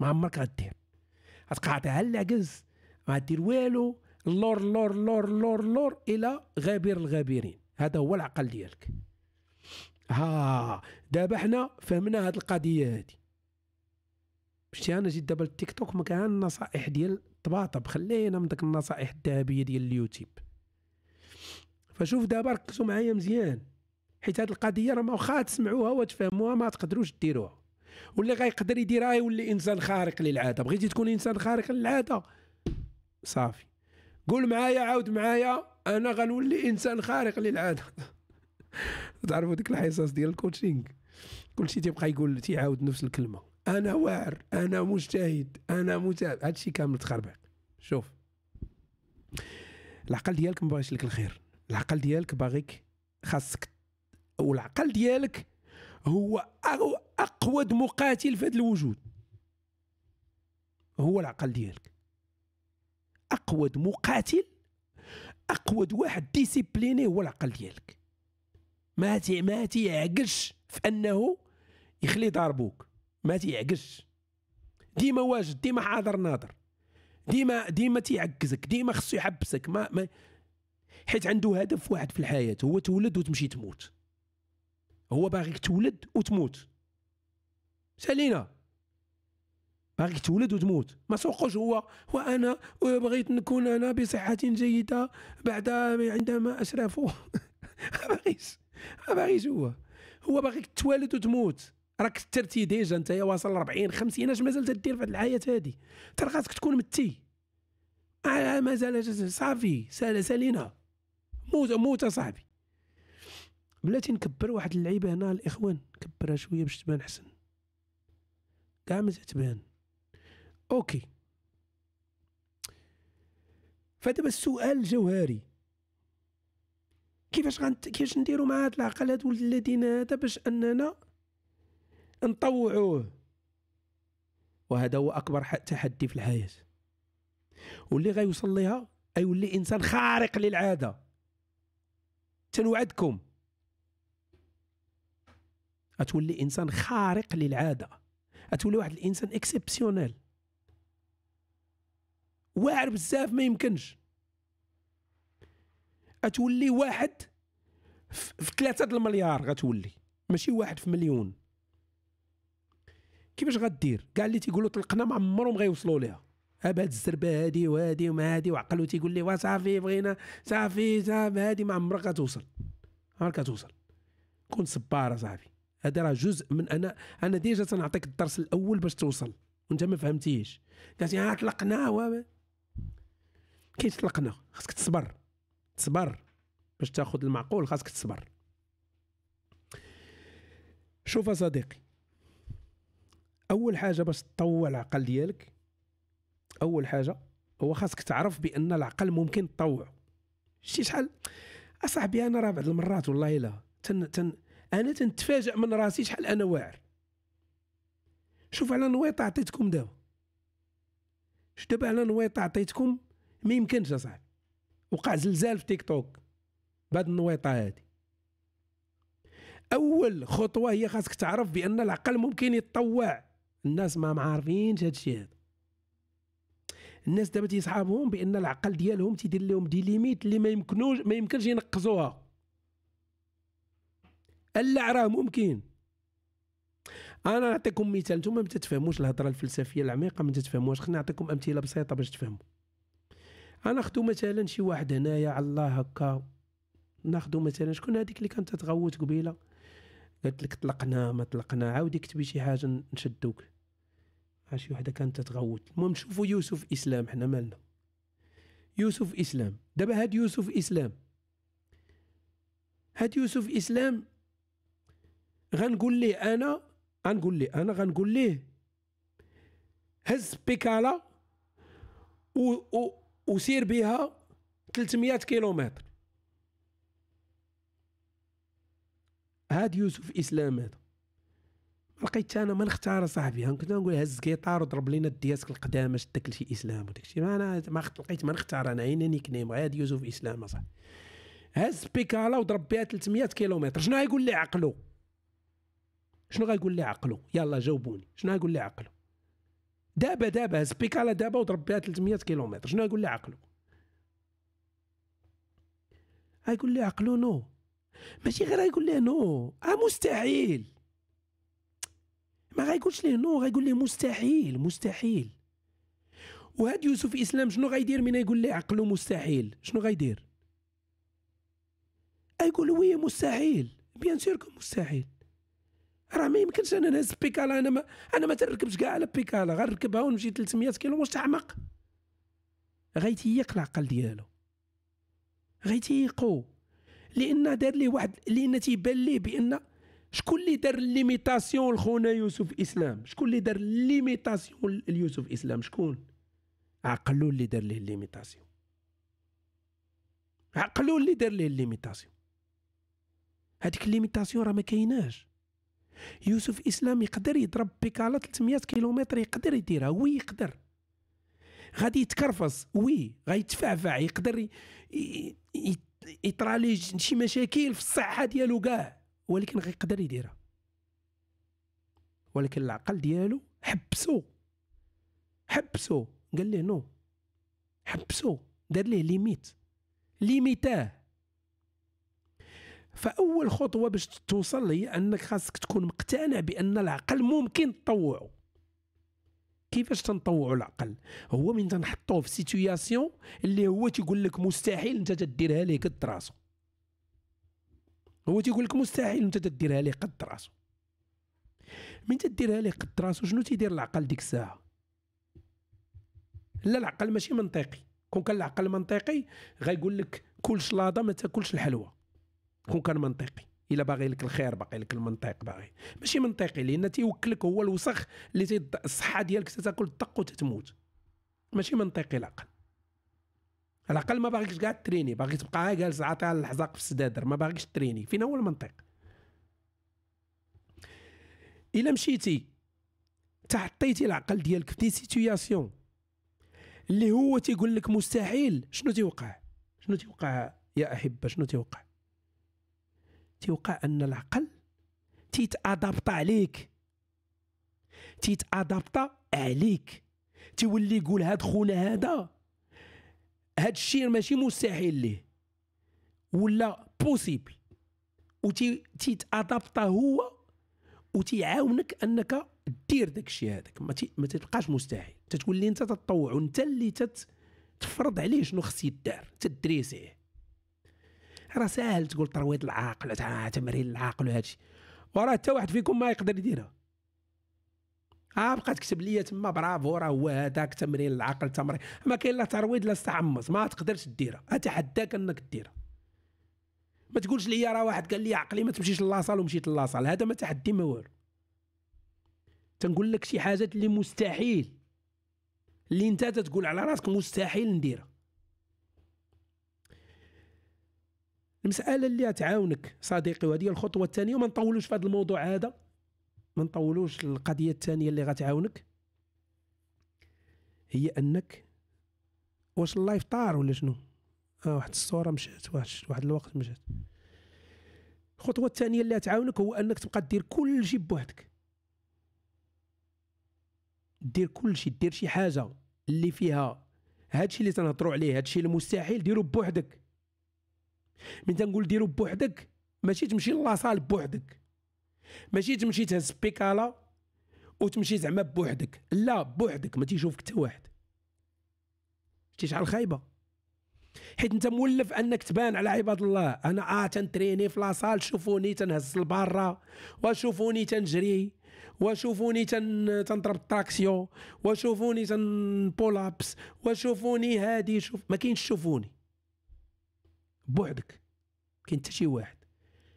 ما عمرك غدير غتقاطع العكز ما غدير والو لور لور لور لور لور الى غابر الغابرين هذا هو العقل ديالك ها دابا حنا فهمنا هاد القضيه هادي شتي انا جيت دابا للتيك توك ما كان النصائح ديال طباطب خلينا من داك النصائح الذهبيه ديال اليوتيوب فشوف دابا ركزوا معايا مزيان حيت هاد القضيه راه واخا تسمعوها وتفهموها ما تقدروش ديروها واللي غيقدر يديرها يولي انسان خارق للعاده بغيتي تكون انسان خارق للعاده صافي قول معايا عاود معايا انا غنولي انسان خارق للعاده تعرفوا ديك الحصص ديال الكوتشينغ كل شيء تيبقى يقول تيعاود نفس الكلمه انا واعر انا مجتهد انا متابع هادشي كامل تخربع شوف العقل ديالك ما باغيش لك الخير العقل ديالك باغيك خاصك والعقل ديالك هو اقوى مقاتل في هذا الوجود هو العقل ديالك اقود مقاتل اقود واحد ديسيبليني هو العقل ديالك ما تي ما تيعقلش في انه يخلي ضربوك ما تيعقلش ديما واجد ديما حاضر ناظر ديما ديما تيعكزك ديما خصو يحبسك ما, ما حيت عنده هدف واحد في الحياه هو تولد وتمشي تموت هو باغيك تولد وتموت سالينا باغي تولد وتموت ما سوقوش هو وانا بغيت نكون انا بصحه جيده بعد عندما اشرف باغيش باغيش هو هو باغيك تولد وتموت راك ترتي ديجا انت واصل 40 50 اش مازال تدير في الحياه هذه ترى خاصك تكون متي آه، آه، مازال صافي سالينا موت موت صاحبي بلاتي نكبر واحد اللعيبه هنا الاخوان كبرها شويه باش تبان حسن كاع تبان اوكي فدابا السؤال الجوهري كيفاش غنت كيفاش نديرو مع هاد العقل هاد ولد الذين هذا باش اننا نطوعوه وهذا هو اكبر تحدي في الحياه واللي غيوصل ليها ايولي انسان خارق للعاده تنوعدكم غتولي انسان خارق للعاده غتولي واحد الانسان اكسبسيونيل واعر بزاف ما يمكنش أتولي واحد في ثلاثة المليار غتولي ماشي واحد في مليون كيفاش غدير كاع اللي تيقولوا طلقنا ما عمرهم غيوصلوا ليها اب هاد الزربه هادي وهادي وما هادي وعقلو تيقول لي وا صافي بغينا صافي صافي هادي ما عمرها غتوصل عمرك غتوصل كون صبار صافي هذا راه جزء من انا انا ديجا تنعطيك الدرس الاول باش توصل وانت ما فهمتيش قالت لي ها طلقنا كيطلقنا خاصك تصبر تصبر باش تاخذ المعقول خاصك تصبر شوف صديقي اول حاجه باش تطول العقل ديالك اول حاجه هو خاصك تعرف بان العقل ممكن تطوعه شتي شحال اصاحبي انا راه بعض المرات والله الا تن تن انا تنتفاجئ من راسي شحال انا واعر شوف على نويطه عطيتكم دابا شوف دابا على نويطه عطيتكم ما يمكنش اصاحبي وقع زلزال في تيك توك بعد النويطه هذه اول خطوه هي خاصك تعرف بان العقل ممكن يتطوع الناس ما معارفينش الشيء هذا الناس دابا تيصحابهم بان العقل ديالهم تيدير لهم دي ليميت اللي ما يمكنوش ما يمكنش ينقصوها الا راه ممكن انا نعطيكم مثال نتوما ما تتفهموش الهضره الفلسفيه العميقه ما تتفهموهاش خليني نعطيكم امثله بسيطه باش تفهموا غناخدو مثلا شي واحد هنايا على الله هكا ناخدو مثلا شكون هذيك اللي كانت تتغوت قبيله قالت لك طلقنا ما طلقنا عاودي كتبي شي حاجه نشدوك شي وحده كانت تتغوت المهم شوفوا يوسف اسلام حنا مالنا يوسف اسلام دابا هاد يوسف اسلام هاد يوسف اسلام غنقول ليه انا غنقول ليه انا غنقول ليه هز بيكالا و, و وسير بها 300 كيلومتر هاد يوسف اسلام هذا لقيت انا ما نختار صاحبي كنت نقول هز كيطار وضرب لينا الدياسك شد شدك الشيء اسلام وداك الشيء انا ما لقيت ما نختار انا عيني نيك نيم هاد يوسف اسلام صاحبي هز بيكالا وضرب بها 300 كيلومتر شنو غيقول لي عقلو شنو غيقول لي عقلو يلا جاوبوني شنو غيقول لي عقلو دابا دابا هز بيكالا دابا وضرب بها 300 كيلومتر شنو يقول لي عقلو غايقول لي عقلو نو ماشي غير غايقول ليه نو اه مستحيل ما غايقولش ليه نو غايقول ليه مستحيل مستحيل وهاد يوسف اسلام شنو غايدير من يقول ليه عقلو مستحيل شنو غايدير يقول وي مستحيل بيان سير مستحيل راه ما يمكنش انا نهز بيكالا انا ما انا ما تركبش كاع على بيكالا غير نركبها ونمشي 300 كيلو واش تعمق غيتيق العقل ديالو غيتيقو لان دار ليه واحد لان تيبان ليه بان شكون اللي دار ليميتاسيون لخونا يوسف اسلام شكون اللي دار ليميتاسيون ليوسف اسلام شكون عقلو اللي دار ليه ليميتاسيون عقلو اللي دار ليه ليميتاسيون هذيك الليميتاسيون راه ما كايناش يوسف اسلام يقدر يضرب بيكالا 300 كيلومتر يقدر يديرها وي يقدر غادي يتكرفص وي غيتفعفع يقدر يطرالي شي مشاكل في الصحه ديالو كاع ولكن غيقدر يديرها ولكن العقل ديالو حبسو حبسو قال ليه نو حبسو دار ليه ليميت ليميتاه فاول خطوه باش توصل هي انك خاصك تكون مقتنع بان العقل ممكن تطوعه كيفاش تنطوعوا العقل هو من تنحطوه في سيتوياسيون اللي هو تيقول لك مستحيل انت تديرها ليه قد راسو هو تيقول لك مستحيل انت تديرها ليه قد راسو من تديرها ليه قد راسو شنو تيدير العقل ديك الساعه لا العقل ماشي منطقي كون كان العقل منطقي غيقول لك كلش لاضه ما تاكلش الحلوه كون كان منطقي الا باغي لك الخير باقي لك المنطق باغي ماشي منطقي لان تيوكلك هو الوسخ اللي تي الصحه ديالك تتاكل الدق وتتموت ماشي منطقي العقل العقل ما باغيكش كاع تريني باغي تبقى جالس عاطي على الحزاق في السدادر ما باغيكش تريني فين هو المنطق الا مشيتي تحطيتي العقل ديالك في دي سيتوياسيون اللي هو تيقول لك مستحيل شنو تيوقع شنو تيوقع يا احبه شنو تيوقع تيوقع ان العقل تيتادابط عليك تيتادابط عليك تيولي يقول هاد خونا هذا هاد الشيء ماشي مستحيل ليه ولا بوسيبل تيتادابط هو وتيعاونك انك دير داك الشيء هذاك ما, ما تبقاش مستحيل تتولي انت تتطوع وانت اللي تتفرض عليه شنو خص يدار تدريسيه راه ساهل تقول ترويض العقل تمرين العقل وهادشي وراه حتى واحد فيكم ما يقدر يديرها ها بقى تكتب لي تما برافو راه هو هذاك تمرين العقل تمرين ما كاين لا ترويض لا استعمص ما تقدرش ديرها اتحداك انك ديرها ما تقولش لي راه واحد قال لي عقلي ما تمشيش لاصال ومشيت للصال هذا ما تحدي ما والو تنقول لك شي حاجات اللي مستحيل اللي انت تتقول على راسك مستحيل نديرها المساله اللي غتعاونك صديقي وهذه الخطوه الثانيه وما نطولوش في هذا الموضوع هذا ما نطولوش القضيه الثانيه اللي غتعاونك هي انك واش اللايف طار ولا شنو اه واحد الصوره مشات واحد واحد الوقت مشات الخطوه الثانيه اللي تعاونك هو انك تبقى دير كل شيء بوحدك دير كل شيء دير شي حاجه اللي فيها هادشي اللي تنهضروا عليه هادشي المستحيل ديرو بوحدك من تنقول ديرو بوحدك ماشي تمشي لاصال بوحدك ماشي تمشي تهز بيكالا وتمشي زعما بوحدك لا بوحدك ما تيشوفك حتى واحد شتي شحال خايبه حيت انت مولف انك تبان على عباد الله انا اه تنتريني في لاصال شوفوني تنهز لبرا وشوفوني تنجري وشوفوني تن... تنضرب التراكسيون وشوفوني تنبولابس وشوفوني هادي شوف ما كاينش شوفوني بوحدك كاين حتى شي واحد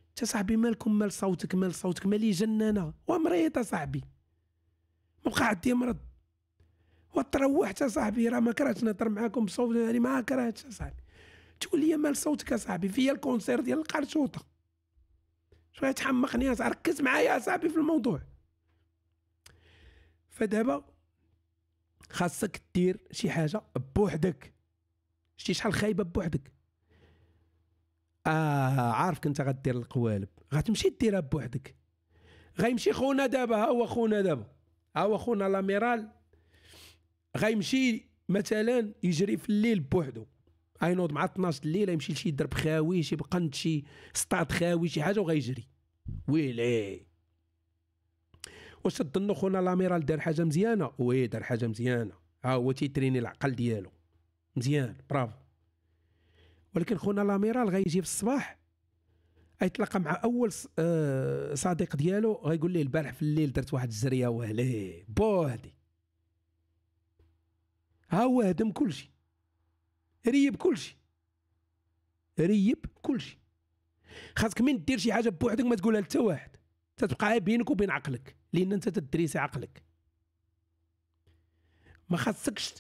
انت صاحبي مالكم مال صوتك مال صوتك مالي جنانه ومريضه صاحبي مبقى عندي مرض وتروحت صاحبي راه ما كرهتش نهضر معاكم بصوت يعني ما كرهتش صاحبي لي مال صوتك صاحبي فيا الكونسير ديال القرشوطه شويه تحمقني ركز معايا صاحبي في الموضوع فدابا خاصك دير شي حاجه بوحدك شتي شحال خايبه بوحدك اه عارفك كنت غدير القوالب غتمشي ديرها بوحدك غيمشي خونا دابا ها هو خونا دابا ها هو خونا لاميرال غيمشي مثلا يجري في الليل بوحدو نوض مع 12 الليل يمشي لشي درب خاوي شي بقنت شي سطات خاوي شي حاجه وغيجري ويلي واش تظن خونا لاميرال دار حاجه مزيانه وي دار حاجه مزيانه ها هو تيتريني العقل ديالو مزيان برافو ولكن خونا لاميرال غيجي في الصباح غيتلاقى مع اول آه، صديق ديالو غيقول ليه البارح في الليل درت واحد الجريه وهلي بوهدي ها هو هدم كلشي ريب كلشي ريب كلشي خاصك من دير شي حاجه بوحدك ما تقولها لتا واحد تتبقى بينك وبين عقلك لان انت تدريسي عقلك ما خاصكش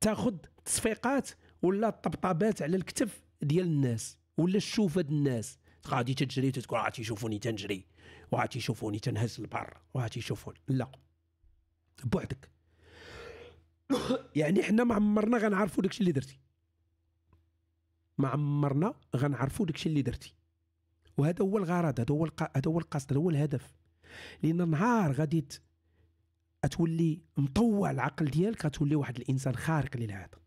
تاخذ تصفيقات ولا الطبطابات على الكتف ديال الناس ولا الشوفه ديال الناس غادي تجري تتقول عاد تيشوفوني تنجري وعاد تيشوفوني تنهز البر وعاد تيشوفوني لا بوحدك يعني حنا ما عمرنا غنعرفوا داكشي اللي درتي ما عمرنا غنعرفوا داكشي اللي درتي وهذا هو الغرض هذا هو هذا هو القصد هذا هو الهدف لان نهار غادي تولي مطوع العقل ديالك غتولي واحد الانسان خارق للعاده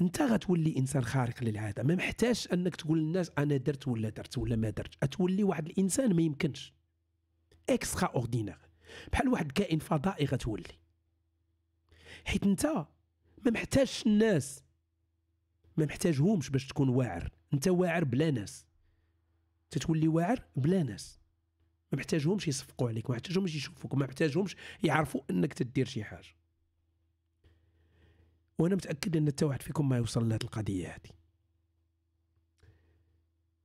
انت غتولي انسان خارق للعاده ما محتاجش انك تقول للناس انا درت ولا درت ولا ما درت اتولي واحد الانسان ما يمكنش اكسترا اوردينير بحال واحد كائن فضائي غتولي حيت انت ما محتاجش الناس ما محتاجهمش باش تكون واعر انت واعر بلا ناس تتولي واعر بلا ناس ما محتاجهمش يصفقوا عليك ما محتاجهمش يشوفوك ما محتاجهمش يعرفوا انك تدير شي حاجه وانا متاكد ان حتى واحد فيكم ما يوصل لهذه القضيه هذه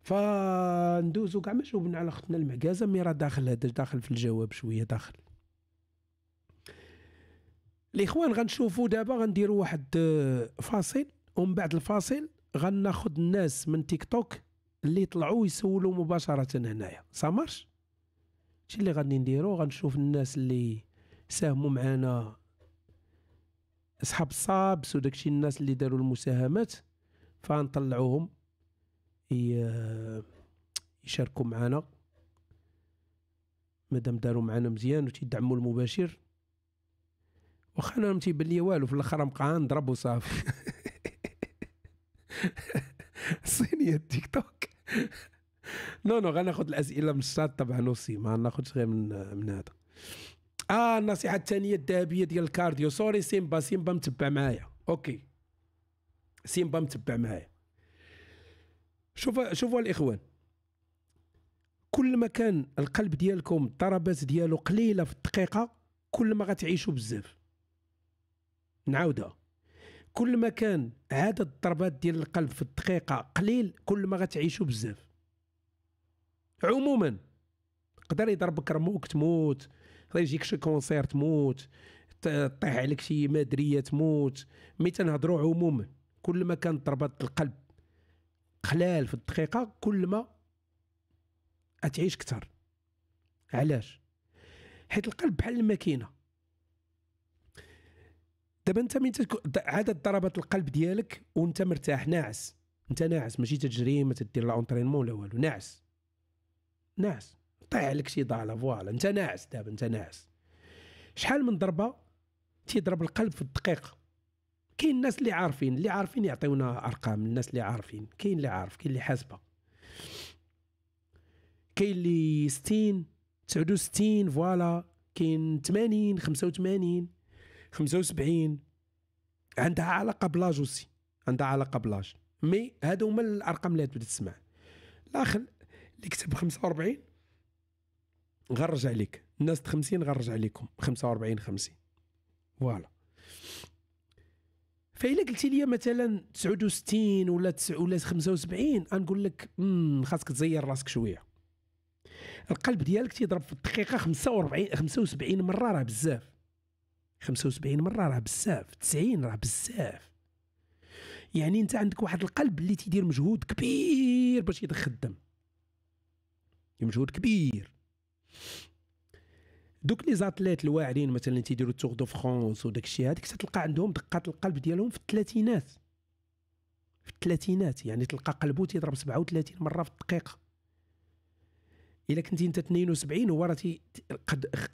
فندوزو كاع ما جاوبنا على اختنا المعكازه مي راه داخل هذا داخل في الجواب شويه داخل الاخوان غنشوفوا دابا غنديروا واحد آه، فاصل ومن بعد الفاصل غناخد الناس من تيك توك اللي طلعوا يسولوا مباشره هنايا سامرش هادشي اللي غادي نديرو غنشوف الناس اللي ساهموا معنا اصحاب صابس وداكشي الناس اللي داروا المساهمات فنطلعوهم يشاركوا معنا مادام داروا معنا مزيان وتيدعموا المباشر واخا انا ما تيبان ليا والو في الاخر غنبقى نضرب وصافي الصينيه التيك توك نو نو غناخذ الاسئله من الشات طبعا وصي ما ناخذش غير من من هذا اه النصيحه الثانيه الذهبيه ديال الكارديو سوري سيمبا سيمبا متبع معايا اوكي سيمبا متبع معايا شوف شوفوا الاخوان كل ما كان القلب ديالكم الضربات ديالو قليله في الدقيقه كل ما غتعيشوا بزاف نعاودها كل ما كان عدد الضربات ديال القلب في الدقيقه قليل كل ما غتعيشوا بزاف عموما يقدر يضربك رموك تموت يجيك شي كونسير تموت طيح عليك شي مادريه تموت مي تنهضروا عموما كل ما كانت ضربات القلب قلال في الدقيقه كل ما اتعيش اكثر علاش حيت القلب بحال الماكينه دابا انت من تكون عدد ضربات القلب ديالك وانت مرتاح ناعس انت ناعس ماشي تجري ما تدير لا اونترينمون لا والو ناعس ناعس طيح لك شي ضاله فوالا انت ناعس دابا انت ناعس شحال من ضربه تيضرب القلب في الدقيقه كاين الناس اللي عارفين اللي عارفين يعطيونا ارقام الناس اللي عارفين كاين اللي عارف كاين اللي حاسبه كاين اللي 60 69 فوالا كاين 80 85 75 عندها علاقه بلاج اوسي عندها علاقه بلاج مي هادو هما الارقام اللي تبدا تسمع الاخر اللي كتب 45 غنرجع لك الناس 50 غنرجع لكم 45 50 فوالا فإلا قلتي لي مثلا 69 ولا ولا 75 غنقول لك خاصك تزير راسك شويه القلب ديالك تيضرب في الدقيقه 45 75 مره راه بزاف 75 مره راه بزاف 90 راه بزاف يعني انت عندك واحد القلب اللي تيدير مجهود كبير باش يدخل الدم مجهود كبير دوك لي زاتليت الواعرين مثلا تيديروا التور دو فرونس وداك الشيء هذيك تلقى عندهم دقات القلب ديالهم في الثلاثينات في الثلاثينات يعني تلقى قلبو تيضرب 37 مره في الدقيقه الا كنتي انت 72 هو راه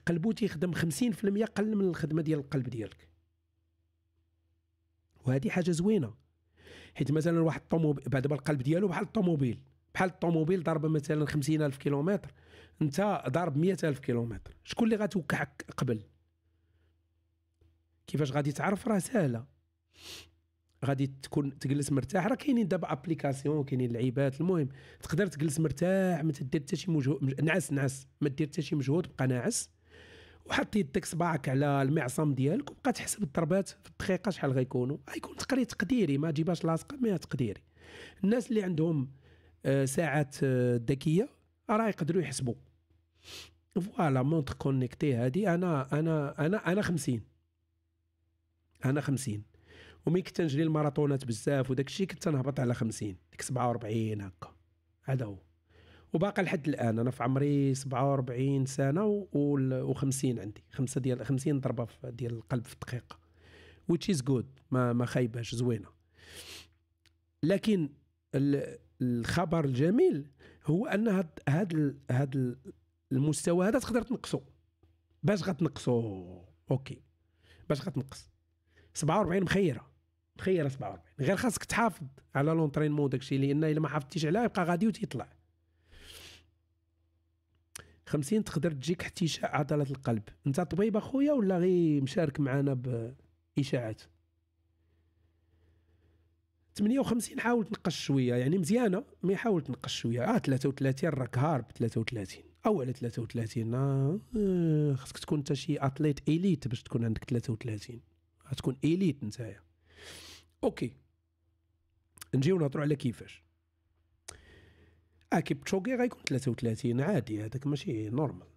قلبو تيخدم 50% قل من الخدمه ديال القلب ديالك وهذه حاجه زوينه حيت مثلا واحد الطوموبيل دابا القلب ديالو بحال الطوموبيل بحال الطوموبيل ضرب مثلا 50000 كيلومتر انت ضارب 100000 كيلومتر شكون اللي غتوقعك قبل كيفاش غادي تعرف راه سهله غادي تكون تجلس مرتاح راه كاينين دابا ابليكاسيون كاينين لعيبات المهم تقدر تجلس مرتاح ما تدير حتى شي مجهود نعس نعس ما دير حتى شي مجهود بقى ناعس وحط يدك صباعك على المعصم ديالك وبقى تحسب الضربات في الدقيقه شحال غيكونوا غيكون تقري تقديري ما تجيبهاش لاصقه مي تقديري الناس اللي عندهم آه، ساعات آه، ذكيه راه يقدروا يحسبوا فوالا مونتر كونيكتي هادي انا انا انا انا 50 انا 50 ومي كنت نجري الماراطونات بزاف وداك الشيء كنت نهبط على 50 ديك 47 هكا هذا هو وباقى لحد الان انا في عمري 47 سنه و50 عندي خمسه ديال 50 ضربه في... ديال القلب في الدقيقه which is good ما ما خايباش زوينه لكن ال الخبر الجميل هو ان هاد هذا المستوى هذا تقدر تنقصو باش غتنقصو اوكي باش غتنقص 47 مخيره مخيره 47 غير خاصك تحافظ على لونترينمون داكشي لان الا ما حافظتيش عليه يبقى غادي وتيطلع 50 تقدر تجيك احتشاء عضلات القلب انت طبيب اخويا ولا غير مشارك معنا باشاعات 58 حاولت نقص شويه يعني مزيانه مي حاولت نقص شويه اه 33 راك هارب 33 او على 33 آه, آه، خاصك تكون انت شي اتليت ايليت باش تكون عندك 33 غتكون ايليت نتايا اوكي نجيو نهضروا على كيفاش اه تشوكي غيكون 33 عادي هذاك ماشي نورمال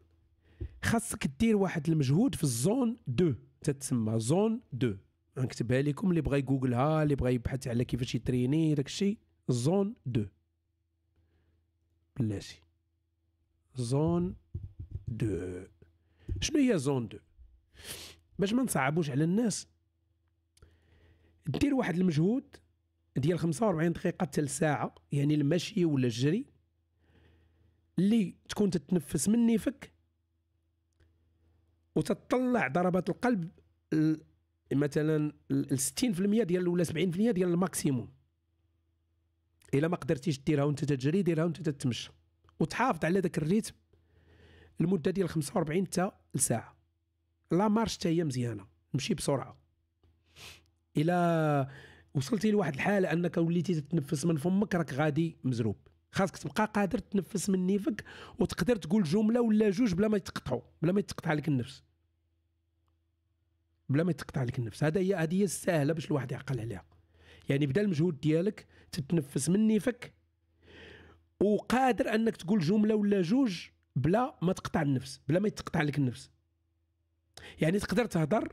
خاصك دير واحد المجهود في الزون 2 تتسمى زون 2 غنكتبها لكم اللي بغى يجوجلها اللي بغى يبحث على كيفاش يتريني داك الشيء زون دو بلاتي زون دو شنو هي زون دو باش ما نصعبوش على الناس دير واحد المجهود ديال 45 دقيقه حتى لساعه يعني المشي ولا الجري اللي تكون تتنفس من نيفك وتطلع ضربات القلب مثلا 60% ديال ولا 70% ديال الماكسيموم الا ما قدرتيش ديرها وانت تجري ديرها وانت تتمشى وتحافظ على ذاك الريتم المده ديال 45 حتى لساعه لا مارش حتى هي مزيانه مشي بسرعه الا وصلتي لواحد الحاله انك وليتي تتنفس من فمك راك غادي مزروب خاصك تبقى قادر تنفس من نيفك وتقدر تقول جمله ولا جوج بلا ما يتقطعوا بلا ما يتقطع لك النفس بلا ما تقطع لك النفس هذا هي هذه هي السهله باش الواحد يعقل عليها يعني بدا المجهود ديالك تتنفس من نيفك وقادر انك تقول جمله ولا جوج بلا ما تقطع النفس بلا ما تقطع لك النفس يعني تقدر تهضر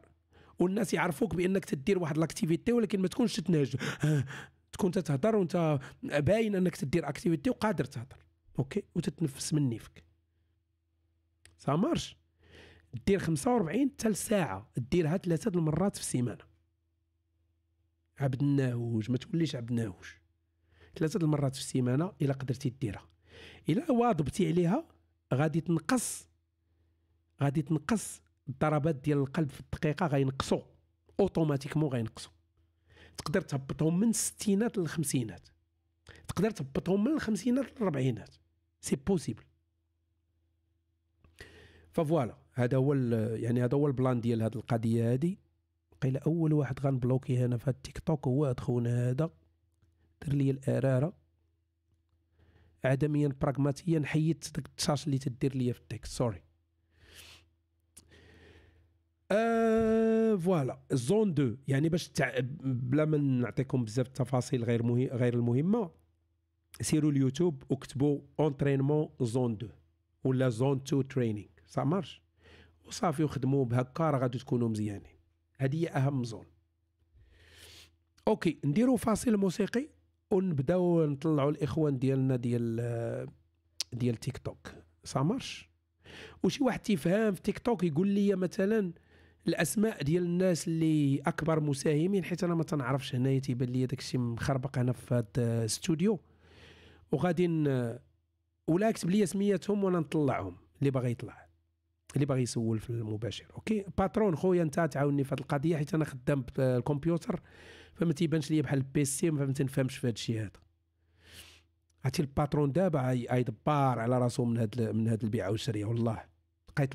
والناس يعرفوك بانك تدير واحد لاكتيفيتي ولكن ما تكونش تتنهج تكون تتهضر وانت باين انك تدير اكتيفيتي وقادر تهضر اوكي وتتنفس من نيفك سا مارش دير 45 حتى لساعه ديرها ثلاثه المرات في السيمانه عبد الناهوج ما توليش عبد الناهوج ثلاثه المرات في السيمانه الا قدرتي ديرها الا واظبتي عليها غادي تنقص غادي تنقص الضربات ديال القلب في الدقيقه غينقصوا اوتوماتيكمون غينقصوا تقدر تهبطهم من الستينات للخمسينات تقدر تهبطهم من الخمسينات للربعينات سي بوسيبل فوالا هذا هو يعني هذا هو البلان ديال هذه القضيه هذه قيل اول واحد غنبلوكي انا في التيك توك هو هاد خونا هذا دير لي الاراره عدميا براغماتيا حيدت داك التشاش اللي تدير لي في التيك سوري آه فوالا زون 2 يعني باش تع... بلا ما نعطيكم بزاف التفاصيل غير مهم غير المهمه سيروا اليوتيوب وكتبوا اونترينمون زون 2 ولا زون 2 ترينينغ سا مارش وصافي وخدموا بهكا راه غادي تكونوا مزيانين هذه هي اهم زون اوكي نديروا فاصل موسيقي ونبداو نطلعوا الاخوان ديالنا ديال آه، ديال تيك توك سامرش مارش وشي واحد تيفهم في تيك توك يقول لي مثلا الاسماء ديال الناس اللي اكبر مساهمين حيت انا ما تنعرفش هنايا تيبان لي داكشي مخربق هنا في هذا الاستوديو آه، وغادي ولا اكتب لي سميتهم وانا نطلعهم اللي باغي يطلع اللي باغي يسول في المباشر اوكي باترون خويا انت تعاوني في هذه القضيه حيت انا خدام بالكمبيوتر فما تيبانش ليا بحال البي سي ما تنفهمش في هذا الشيء هذا عرفتي الباترون دابا يدبار على راسو من هاد من هاد البيعه والشريه والله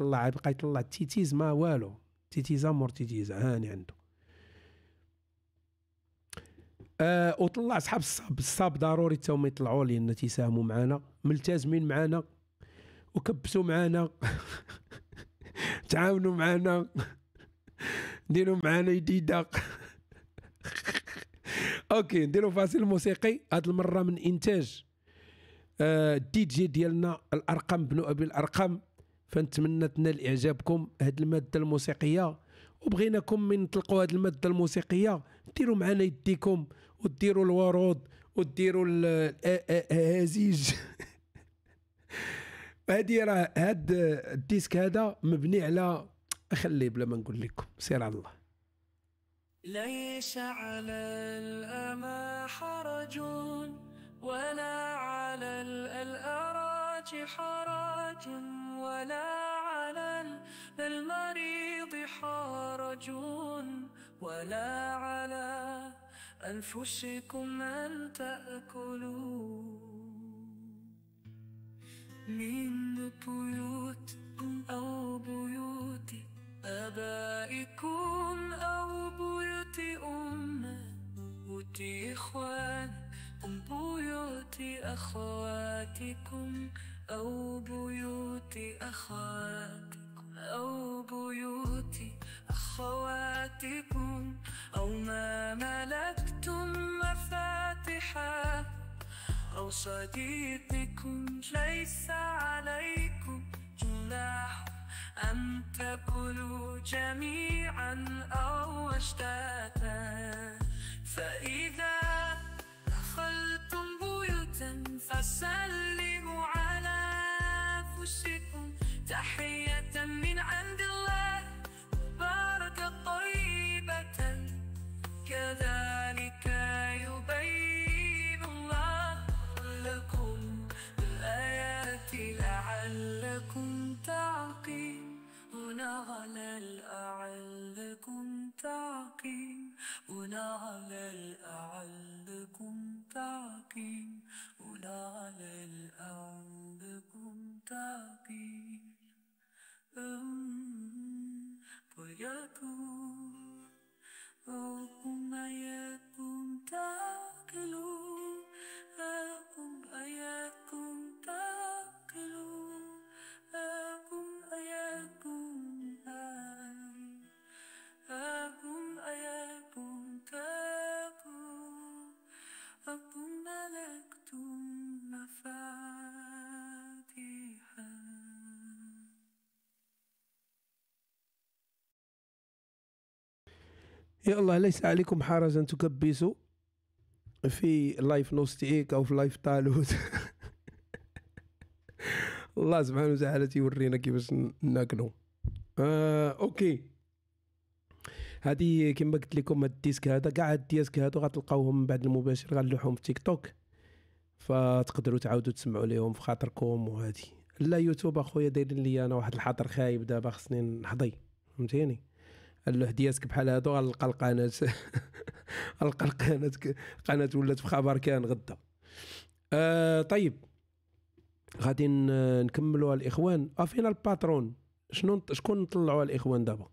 الله عاد بقيت الله تيتيز ما والو تيتيز امور تيتيز هاني عنده أه وطلع صحاب الصاب الصاب ضروري حتى هما يطلعوا لان تيساهموا معانا ملتزمين معانا وكبسوا معانا تعاونوا معانا ديروا معانا جديده اوكي نديروا فاصل موسيقي هاد المره من انتاج دي الدي جي ديالنا الارقام بنو ابي الارقام فنتمنى تنال اعجابكم هاد الماده الموسيقيه وبغيناكم من تلقوا هاد الماده الموسيقيه ديروا معنا يديكم وديروا الورود وديروا الهزيج هادي راه هاد الديسك هذا مبني على خليه بلا ما نقول لكم سير على الله ليس على الأما حرج ولا على الأراج حرج ولا على المريض حرج ولا على أنفسكم أن تأكلوا من بيوت أو بيوت أبائكم أو بيوت أمهات إخوان أم بيوت أخواتكم أو بيوت أخواتكم أو بيوت أخواتكم أو ما ملكتم مفاتحه أو صديقكم ليس عليكم جناح أن تكلوا جميعا أو أشتاتا فإذا دخلتم بيوتا فسلموا على أنفسكم تحية من عند الله مباركة طيبة كذا على الأعلكم تعقين ولا على الأعلكم تعقين ولا على الأعلكم تعقين فيكون أم أيكم تعقلون أوكم أيكم تعقلون أوكم أيكم ملكتم مفاتيحا يا الله ليس عليكم حرج أن تكبسوا في لايف نوستيك أو في لايف طالوت الله سبحانه وتعالى تيورينا كيفاش ناكلو آه اوكي هذه كما قلت لكم هاد الديسك هذا كاع هاد الديسك هادو غتلقاوهم بعد المباشر غنلوحهم في تيك توك فتقدروا تعاودوا تسمعوا ليهم في خاطركم وهذه لا يوتيوب اخويا دايرين لي انا واحد الحاضر خايب دابا خصني نحضي فهمتيني اللوح ديالك بحال هادو غنلقى القناه غنلقى القناه قناه ولات في خبر كان غدا آه طيب غادي نكملوا الاخوان افينا الباترون شنو شكون نطلعوا الاخوان دابا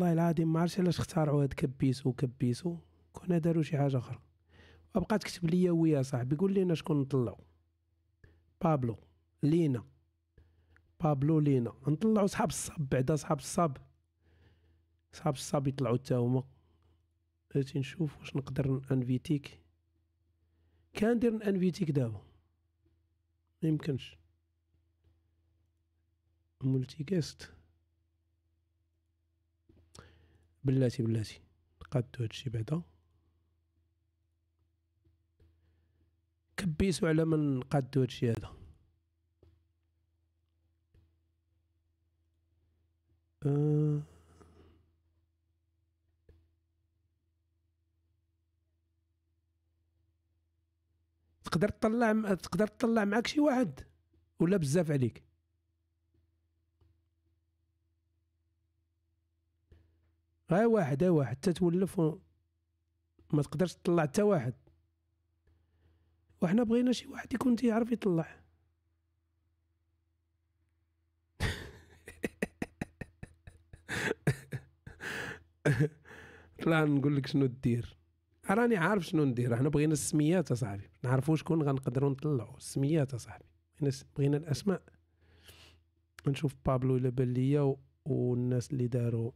والله العظيم ما عرفتش علاش اختاروا هاد كبيسو كبيسو كنا داروا شي حاجه اخرى وبقى تكتب ليا ويا صاحبي قول لينا شكون نطلعو بابلو لينا بابلو لينا نطلعو صحاب الصاب بعدا صحاب الصاب صحاب الصاب يطلعو حتى هما بغيتي نشوف واش نقدر انفيتيك كندير انفيتيك دابا ميمكنش مولتي كاست بلاتي بلاتي نقادو هادشي بعدا كبيسو على من نقادو هادشي هذا آه. تقدر تطلع تقدر تطلع معاك شي واحد ولا بزاف عليك غير واحد غير واحد تتولف تولف ما تقدرش تطلع حتى واحد وحنا بغينا شي واحد يكون تيعرف يطلع طلع نقول لك شنو دير راني عارف شنو ندير حنا بغينا السميات اصاحبي نعرفوا شكون غنقدروا نطلعوا السميات اصاحبي بغينا بغينا الاسماء نشوف بابلو الى بان ليا والناس اللي داروا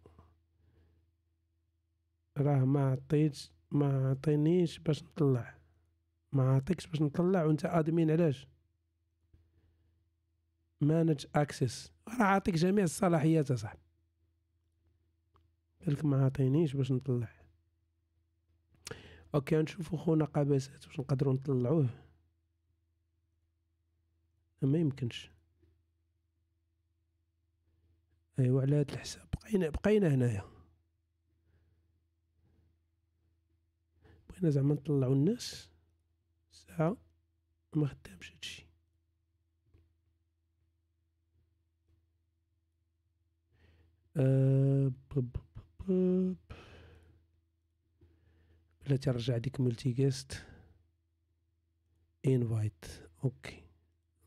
راه ما عطيتش ما عطينيش باش نطلع ما عطيكش باش نطلع وانت ادمين علاش مانج اكسس راه عاطيك جميع الصلاحيات اصاحبي قالك ما عطينيش باش نطلع اوكي نشوفو خونا قباسات باش نقدرو نطلعوه ما يمكنش ايوا على هاد الحساب بقينا بقينا هنايا حنا زعما نطلعو الناس ساعة ما خدامش هادشي آه، بلاتي رجع ديك ملتي جيست انفايت اوكي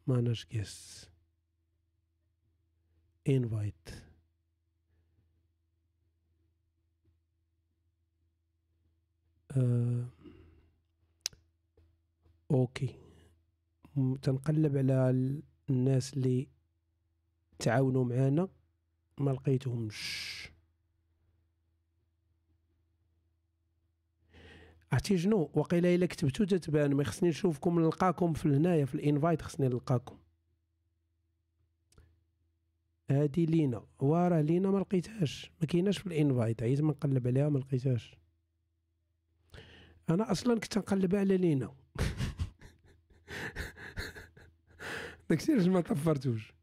ماناش جيست انفايت آه، اوكي تنقلب على الناس اللي تعاونوا معانا ما لقيتهمش عرفتي شنو وقيلا الا كتبتو تتبان ما خصني نشوفكم نلقاكم في هنايا في الانفايت خصني نلقاكم هادي لينا وراه لينا ما لقيتهاش ما كايناش في الانفايت عييت ما نقلب عليها ما لقيتهاش انا اصلا كنت نقلب على لينا داكشي علاش ما طفرتوش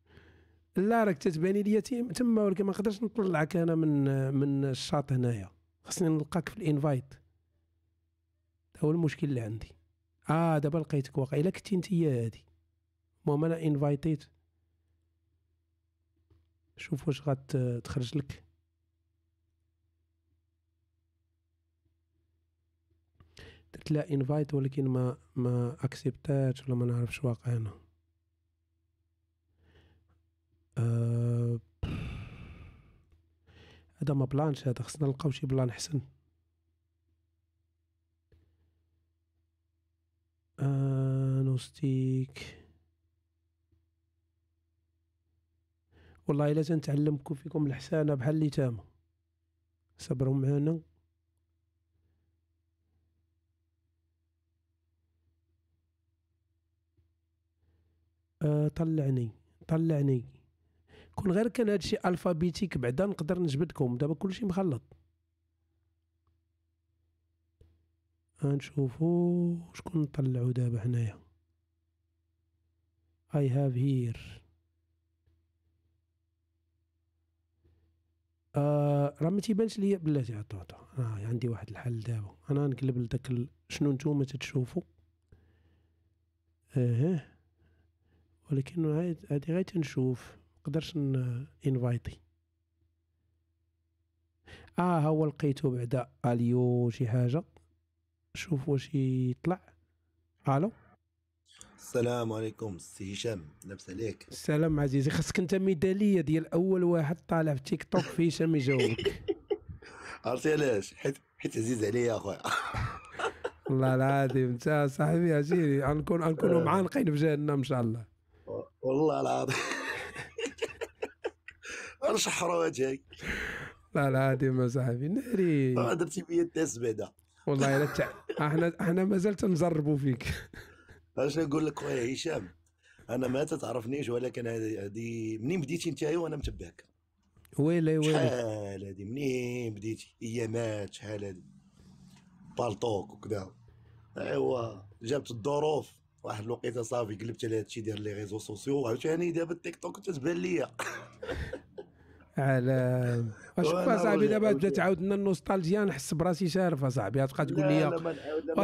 لا راك تتباني لي تما ولكن ما نقدرش نطلعك انا من من الشاط هنايا خصني نلقاك في الانفايت هو المشكل اللي عندي اه دابا لقيتك واقع الا كنتي انت هادي المهم انا انفايتيت شوف واش غتخرج لك درت لها انفايت ولكن ما ما اكسبتاتش ولا ما نعرفش واقع انا أه هذا ما بلانش هذا خصنا نلقاو شي بلان حسن آه نوستيك والله الا تنتعلمكم فيكم الحسانه بحال اللي تامه صبروا معانا آه، طلعني طلعني كون غير كان هادشي الفابيتيك بعدا نقدر نجبدكم دابا كلشي مخلط غنشوفو شكون نطلعو دابا هنايا اي هاف هير آه راه ما تيبانش ليا بلاتي عطو عطو آه عندي واحد الحل دابا انا نقلب لداك شنو نتوما تتشوفوا اه ولكن هادي غير تنشوف مقدرش انفايتي اه هو لقيتو بعدا اليو شي حاجه شوف واش يطلع الو السلام عليكم السي هشام لاباس عليك السلام عزيزي خاصك انت ميداليه ديال اول واحد طالع في تيك توك في هشام يجاوبك عرفتي علاش حيت حيت عزيز عليا اخويا والله العظيم انت صاحبي عزيزي غنكون غنكونوا آه. معانقين في جهنم ان شاء الله والله العظيم نشحروا وجهك لا العظيم اصاحبي ناري ما درتي بيا التاس بعدا والله الا تع... احنا احنا مازال تنزربوا فيك اش نقول لك خويا هشام انا ما تتعرفنيش ولكن هذه منين بديتي انت وانا أيوة، متبعك ويلي ويلي شحال هذه منين بديتي ايامات شحال هذه بالطوك وكذا ايوا جابت الظروف واحد الوقيته صافي قلبت على هادشي ديال لي ريزو سوسيو عاوتاني دابا التيك توك تتبان ليا على واش صاحبي دابا تعاود لنا النوستالجيا نحس براسي شارف اصاحبي تبقى تقول لي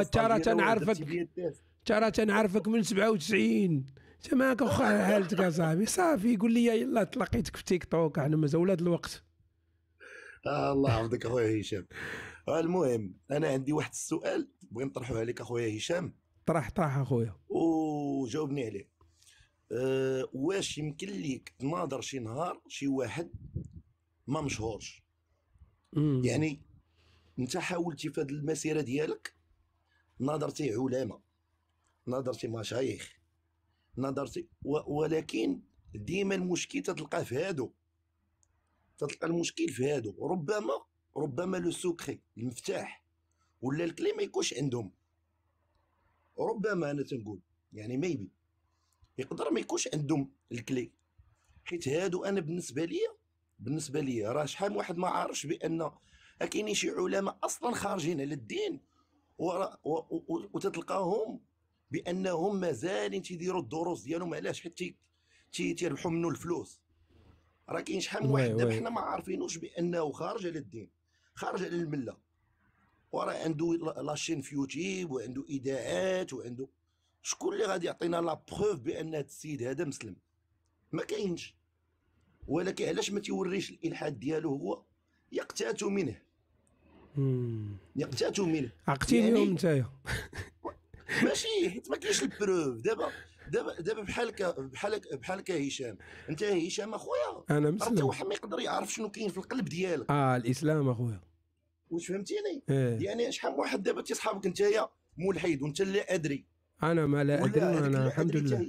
انت راه تنعرفك انت راه تنعرفك من 97 انت ماك واخا حالتك اصاحبي صافي قول لي يلا تلاقيتك في تيك توك احنا مازال ولاد الوقت آه الله يحفظك اخويا هشام المهم انا عندي واحد السؤال بغيت نطرحه عليك اخويا هشام طرح طرح اخويا او جاوبني عليه أه واش يمكن ليك تناظر شي نهار شي واحد ما مشهورش مم. يعني انت حاولتي في هذه المسيره ديالك ناظرتي علماء ناظرتي مشايخ ناظرتي ولكن ديما المشكل تتلقى في هادو تتلقى المشكل في هادو ربما ربما لو سوكري المفتاح ولا الكلي ما يكونش عندهم ربما انا تنقول يعني ميبي يقدر ما يكونش عندهم الكلي حيت هادو انا بالنسبه ليا بالنسبه ليا راه شحال من واحد ما عارفش بان كاينين شي علماء اصلا خارجين على الدين وتتلقاهم بانهم مازالين تيديروا الدروس ديالهم علاش حيت تي تيربحوا منه الفلوس راه كاين شحال من واحد دابا حنا ما عارفينوش بانه خارج على الدين خارج على المله وراه عنده لاشين في يوتيوب وعنده اذاعات وعنده شكون اللي غادي يعطينا لا بروف بان هذا السيد هذا مسلم ما كاينش ولكن علاش ما تيوريش الالحاد ديالو هو يقتات منه يقتات منه عقتيني يعني... نتايا ماشي حيت ما كاينش البروف دابا دابا دابا بحالك بحالك بحالك هشام انت هشام اخويا انا مسلم حتى واحد ما يقدر يعرف شنو كاين في القلب ديالك اه الاسلام اخويا واش فهمتيني إيه. يعني شحال من واحد دابا تيصحابك نتايا ملحد وانت لا ادري انا ما لا ادري انا الحمد لله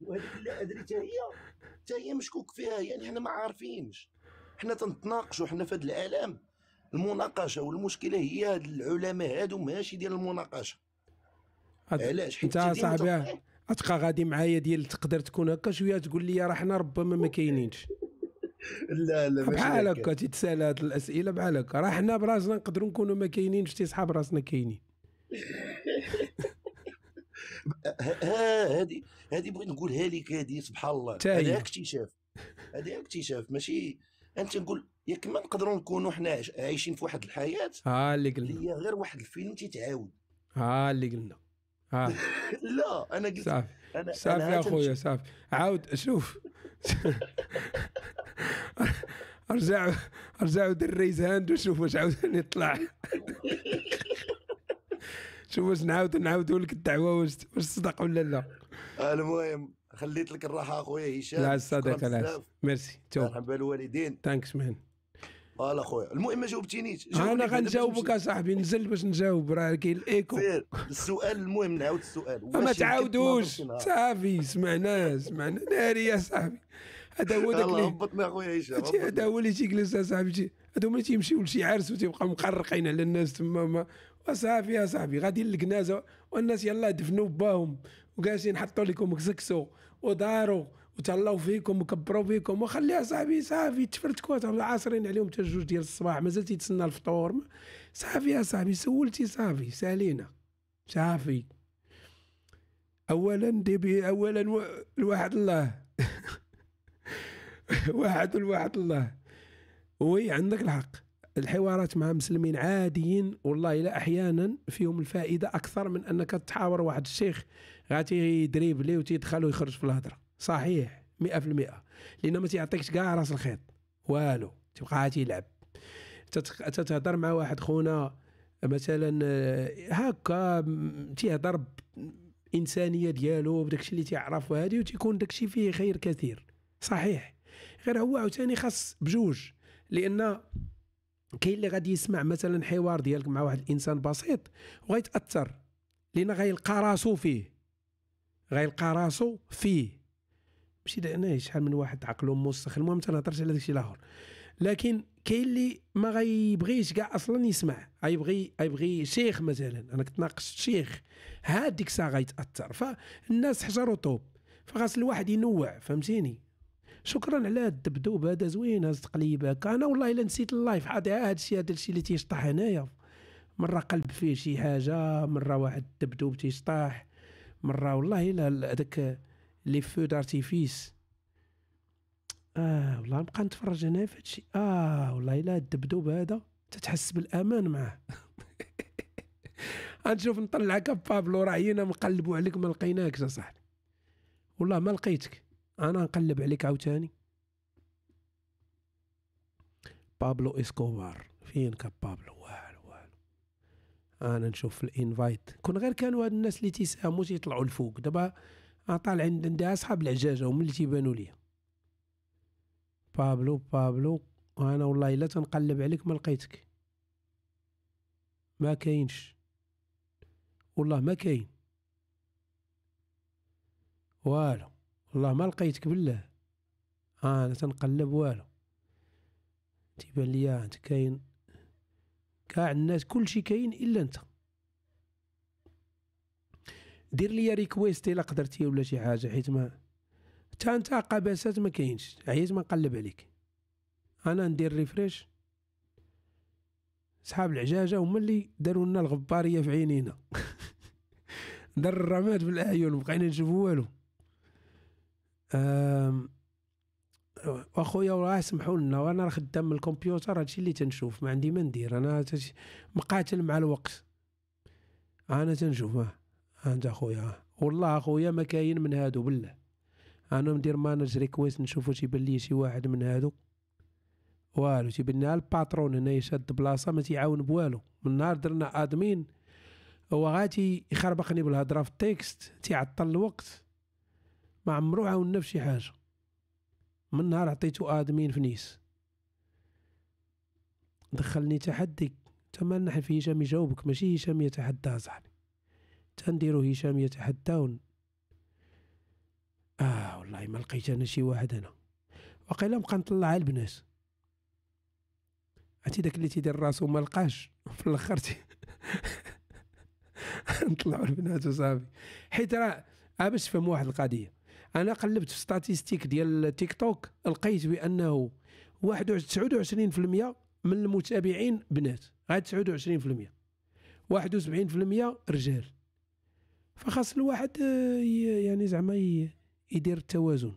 وهذيك لا ادري حتى هي حتى هي مشكوك فيها يعني حنا ما عارفينش حنا تنتناقشوا حنا في هذا العالم المناقشه والمشكله هي هاد العلماء هادو ماشي ديال المناقشه علاش انت صاحبي اتقى غادي معايا ديال تقدر تكون هكا شويه تقول لي راه حنا ربما ما كاينينش لا لا بحال هكا تيتسال هاد الاسئله بحال هكا راه حنا براسنا نقدروا نكونوا ما كاينينش تي صحاب راسنا كاينين ها هذه هذه بغيت نقولها لك هذه سبحان الله هذا اكتشاف هذا اكتشاف ماشي انت نقول ياك ما نقدروا نكونوا حنا عايشين في واحد الحياه ها اللي قلنا اللي هي غير واحد الفيلم تيتعاود ها اللي قلنا ها لا انا قلت صافي صافي يا خويا صافي عاود شوف ارجع ارجع ودير ريز هاند وشوف واش عاوتاني طلع شوف واش نعاود نعاودوا لك الدعوه واش واش صدق ولا لا المهم خليت لك الراحه اخويا هشام لا الصديق لا ميرسي تو مرحبا بالوالدين ثانكس مان فوالا خويا المهم ما جاوبتينيش انا غنجاوبك اصاحبي نزل باش نجاوب راه كاين الايكو السؤال المهم نعاود السؤال ما تعاودوش صافي سمعنا سمعنا ناري يا صاحبي هذا هو داك هبطنا اخويا هشام هذا هو اللي تيجلس اصاحبي هذوما اللي تيمشيو لشي عرس وتيبقاو مقرقين على الناس تما وصافي اصاحبي غاديين للكنازه والناس يلاه دفنوا باهم وجالسين حطوا لكم كسكسو وداروا وتهلاو فيكم وكبروا فيكم وخليها صاحبي صافي تفرتكوا عاصرين عليهم حتى جوج ديال الصباح مازال تيتسنى الفطور صافي اصاحبي سولتي صافي سالينا صافي اولا ديبي اولا الواحد الله واحد الواحد الله وي عندك الحق الحوارات مع مسلمين عاديين والله الا احيانا فيهم الفائده اكثر من انك تحاور واحد الشيخ غادي يدريب لي وتيدخل ويخرج في الهضره صحيح 100% لان ما تيعطيكش كاع راس الخيط والو تبقى عاد يلعب تتهضر مع واحد خونا مثلا هكا تيهضر انسانيه ديالو بداكشي اللي تيعرف هادي وتيكون داكشي فيه خير كثير صحيح غير هو عاوتاني خاص بجوج لان كاين اللي غادي يسمع مثلا حوار ديالك مع واحد الانسان بسيط وغيتاثر لان غيلقى راسو فيه غيلقى راسو فيه ماشي انا شحال من واحد عقله موسخ المهم تنهضرش على داكشي الاخر لكن كاين اللي ما غيبغيش كاع اصلا يسمع غيبغي غيبغي شيخ مثلا انا كنت ناقشت شيخ هاديك الساعه غيتاثر فالناس حجر وطوب فخاص الواحد ينوع فهمتيني شكرا على هاد الدبدوب هذا زوين هز تقليبك انا والله الا نسيت اللايف حاضر هذا الشيء هذا الشيء اللي تيشطح هنايا مره قلب فيه شي حاجه مره واحد الدبدوب تيشطح مره والله الا هذاك لي فو دارتيفيس اه والله نبقى نتفرج هنا في الشيء اه والله الا الدبدوب هذا تتحس بالامان معاه غنشوف نطلعك بابلو راه عينا مقلبو عليك ما لقيناكش اصاحبي والله ما لقيتك انا نقلب عليك عاوتاني بابلو اسكوبار فين كان بابلو والو والو انا نشوف الانفايت كون غير كانوا هاد الناس اللي تيساهموا تيطلعوا الفوق دابا طالع عندها صحاب العجاجه هما اللي تيبانوا ليا بابلو بابلو انا والله الا تنقلب عليك ما لقيتك ما كاينش والله ما كاين والو والله ما لقيتك بالله انا تنقلب والو تيبان ليا انت كاين كاع الناس كلشي كاين الا انت دير ليا ريكويست الا قدرتي ولا شي حاجه حيت ما حتى انت قباسات ما كاينش عييت ما نقلب عليك انا ندير ريفريش صحاب العجاجه هما اللي داروا لنا الغباريه في عينينا دار الرماد في الاعين بقينا نشوفوا والو واخويا وراه سمحوا لنا وانا راه خدام الكمبيوتر هادشي اللي تنشوف ما عندي ما ندير انا مقاتل مع الوقت انا تنشوف ما آه، انت اخويا آه. والله اخويا ما كاين من هادو بالله انا ندير مانج ريكويست نشوفو تيبان لي شي واحد من هادو والو تيبان لنا الباترون هنا شاد بلاصه ما تيعاون بوالو من نهار درنا ادمين هو غادي يخربقني بالهضره في التكست تيعطل الوقت ما عمرو عاونا شي حاجه من نهار عطيتو ادمين في نيس دخلني تحدي تما نحن في هشام يجاوبك ماشي هشام يتحدى صاحبي تنديرو هشام يتحداون اه والله ما لقيت انا شي واحد انا وقيلا نبقى نطلع على البنات عرفتي داك اللي تيدير راسو ما لقاش في الاخر نطلعوا البنات وصافي حيت راه آه، باش تفهم واحد القضيه انا قلبت في ستاتيستيك ديال تيك توك لقيت بانه 21 29% من المتابعين بنات غير 29% 71% رجال فخاص الواحد آه، يعني زعما يدير التوازن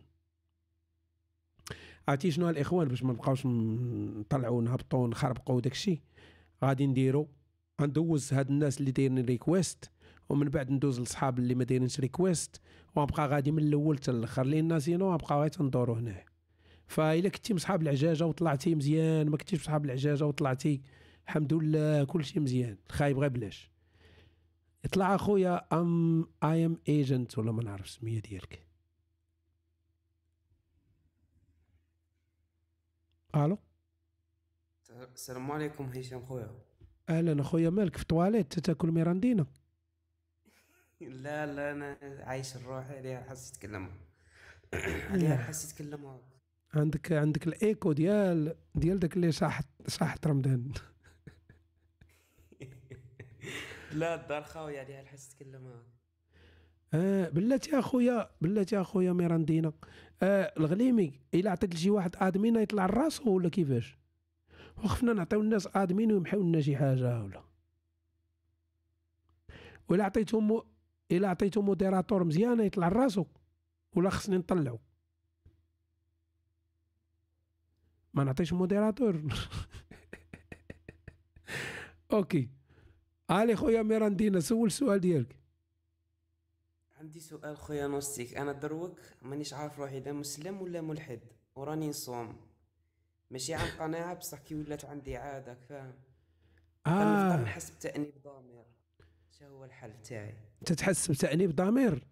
عرفتي شنو الاخوان باش ما نبقاوش نطلعوا نهبطوا نخربقوا داكشي غادي نديرو غندوز هاد الناس اللي دايرين ريكويست ومن بعد ندوز لصحاب اللي ما دايرينش ريكويست وغنبقى غادي من الاول حتى الاخر لان سينو غنبقى غير تندورو هنايا فاذا كنتي مصحاب العجاجه وطلعتي مزيان ما كنتيش مصحاب العجاجه وطلعتي الحمد لله كلشي مزيان خايب غير بلاش اطلع اخويا ام اي ام ايجنت ولا ما نعرف السميه ديالك الو السلام عليكم هشام خويا اهلا اخويا مالك في طواليت تاكل ميراندينا لا لا انا عايش الروح عليها حاسس يتكلموا عليها حاسس يتكلموا عندك عندك الايكو ديال ديال داك اللي شاحت شاحت رمضان لا الدار خاوية عليها الحس تكلم اه بلاتي اخويا بلاتي اخويا ميراندينا آه الغليمي الا عطيت لشي واحد ادمين يطلع الراس ولا كيفاش وخفنا نعطيو الناس ادمين ويمحيو لنا شي حاجه ولا ولا عطيتهم الا عطيتو موديراتور مزيانه يطلع راسو ولا خصني نطلعو ما نعطيش موديراتور اوكي علي خويا ميراندينا سول السؤال ديالك عندي سؤال خويا نوستيك انا دروك مانيش عارف روحي اذا مسلم ولا ملحد وراني نصوم ماشي عن قناعه بصح كي ولات عندي عاده فاهم آه. نحس بتانيب ضمير شنو هو الحل تاعي انت تحس بتانيب ضمير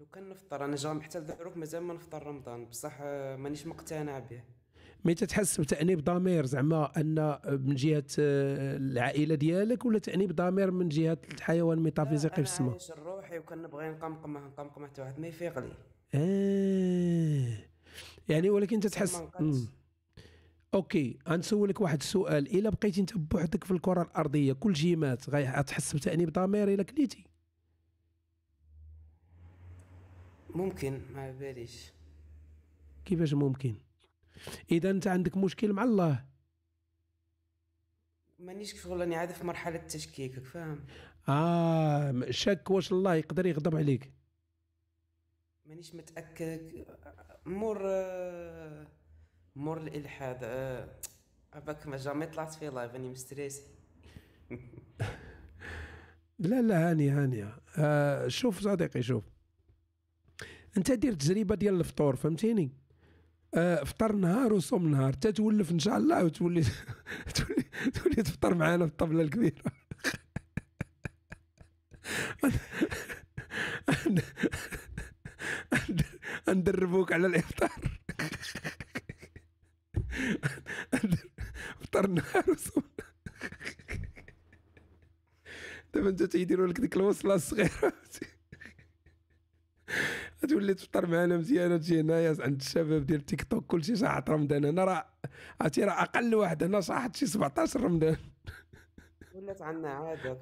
لو كان نفطر انا جرام حتى لدروك مازال ما نفطر رمضان بصح آه، مانيش مقتنع به مي تحس بتانيب ضمير زعما ان من جهه آه، العائله ديالك ولا تانيب ضمير من جهه الحيوان الميتافيزيقي في السماء انا عايش روحي وكنبغي نقمقمه نقمقمه حتى واحد ما يفيق لي اه يعني ولكن تتحس اوكي غنسولك واحد السؤال الا بقيتي انت بوحدك في الكره الارضيه كل شيء مات غتحس بتانيب ضمير الا كليتي ممكن ما باليش كيفاش ممكن اذا انت عندك مشكل مع الله مانيش شغل راني عاد في مرحله تشكيكك فاهم اه شك واش الله يقدر يغضب عليك مانيش متاكد مور آه مور الالحاد عباك ما جامي طلعت في لايف اني مستريسي لا لا هانية هانية آه شوف صديقي شوف انت دير تجربة ديال الفطور فهمتيني آه فطر نهار وصوم نهار تتولف ان شاء الله وتولي تولي تولي تفطر معانا في الطبلة الكبيرة ندربوك على الافطار فطر النهار دابا انت تيديروا لك ديك الوصله الصغيره تولي تفطر معنا مزيانه تجي هنايا عند الشباب ديال تيك توك كلشي شحط رمضان هنا راه عرفتي راه اقل واحد هنا شحط شي 17 رمضان ولات عندنا عاده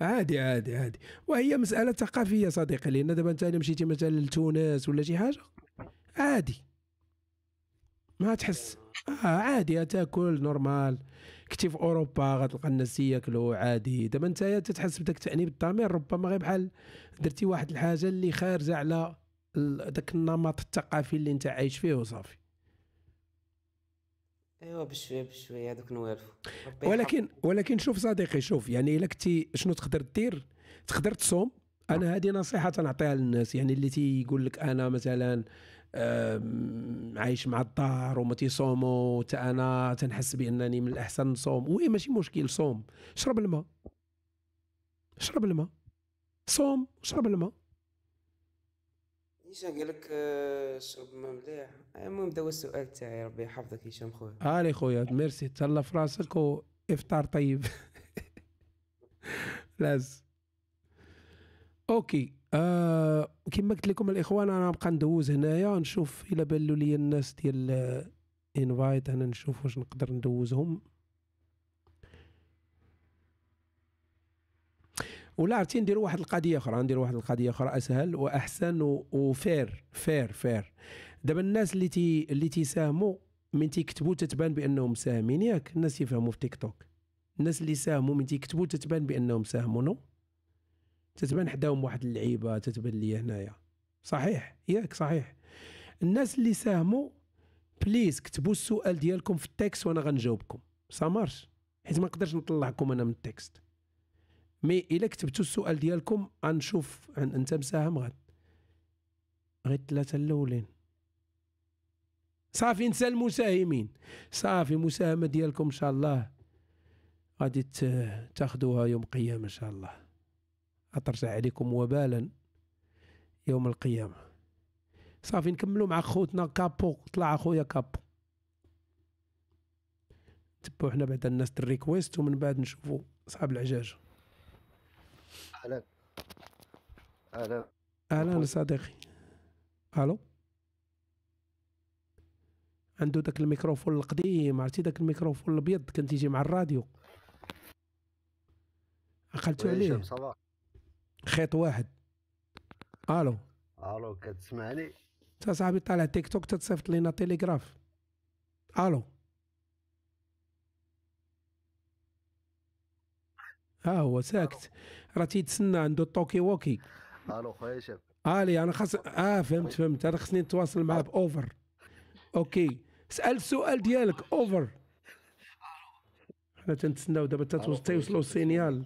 عادي عادي عادي وهي مساله ثقافيه صديقي لان دابا انت مشيتي مثلا لتونس ولا شي حاجه عادي ما تحس آه عادي تاكل نورمال كنتي في اوروبا غتلقى الناس ياكلوا عادي دابا انت تتحس بداك التانيب الضمير ربما غير بحال درتي واحد الحاجه اللي خارجه على ذاك النمط الثقافي اللي انت عايش فيه وصافي ايوا بشويه بشويه هذوك نوالف ولكن ولكن شوف صديقي شوف يعني الا كنتي شنو تقدر دير تقدر تصوم انا آه. هذه نصيحه تنعطيها للناس يعني اللي تيقول لك انا مثلا عايش مع الدار وما تيصوموا حتى انا تنحس بانني من الاحسن نصوم وي ماشي مشكل صوم شرب الماء شرب الماء صوم شرب الماء هشام قال لك آه، شرب الماء مليح المهم دا هو السؤال تاعي ربي يحفظك هشام خويا الي خويا ميرسي تهلا في راسك وافطار طيب لاز اوكي آه، كما قلت لكم الاخوان انا نبقى ندوز هنايا نشوف الى بالو لي الناس ديال انفايت انا نشوف واش نقدر ندوزهم ولا عرفتي ندير واحد القضيه اخرى ندير واحد القضيه اخرى اسهل واحسن وفير فير فير دابا الناس اللي تي اللي تيساهموا من تيكتبوا تتبان بانهم مساهمين ياك الناس يفهموا في تيك توك الناس اللي ساهموا من تيكتبوا تتبان بانهم ساهموا نو تتبان حداهم واحد اللعيبه تتبان لي هنايا صحيح ياك صحيح الناس اللي ساهموا بليز كتبوا السؤال ديالكم في التكست وانا غنجاوبكم سامارش حيت ما نقدرش نطلعكم انا من التكست مي الا كتبتوا السؤال ديالكم غنشوف انت مساهم غير غير الثلاثه الاولين صافي نسى المساهمين صافي المساهمه ديالكم ان شاء الله غادي تاخذوها يوم القيامه ان شاء الله أترجع عليكم وبالا يوم القيامة صافي نكملوا مع خوتنا كابو طلع اخويا كابو نتبعوا حنا بعد الناس الريكويست ومن بعد نشوفوا صحاب العجاج اهلا اهلا اهلا صديقي الو عنده داك الميكروفون القديم عرفتي داك الميكروفون الابيض كان تيجي مع الراديو عقلتو عليه صباح خيط واحد الو الو كتسمعني انت صاحبي طالع تيك توك تتصيفط لينا تيليغراف الو ها هو ساكت راه تيتسنى عنده الطوكي ووكي الو خويا شاب الي انا خاص اه فهمت فهمت انا خصني نتواصل معاه باوفر اوكي سال السؤال ديالك اوفر حنا تنتسناو دابا تيوصلوا السينيال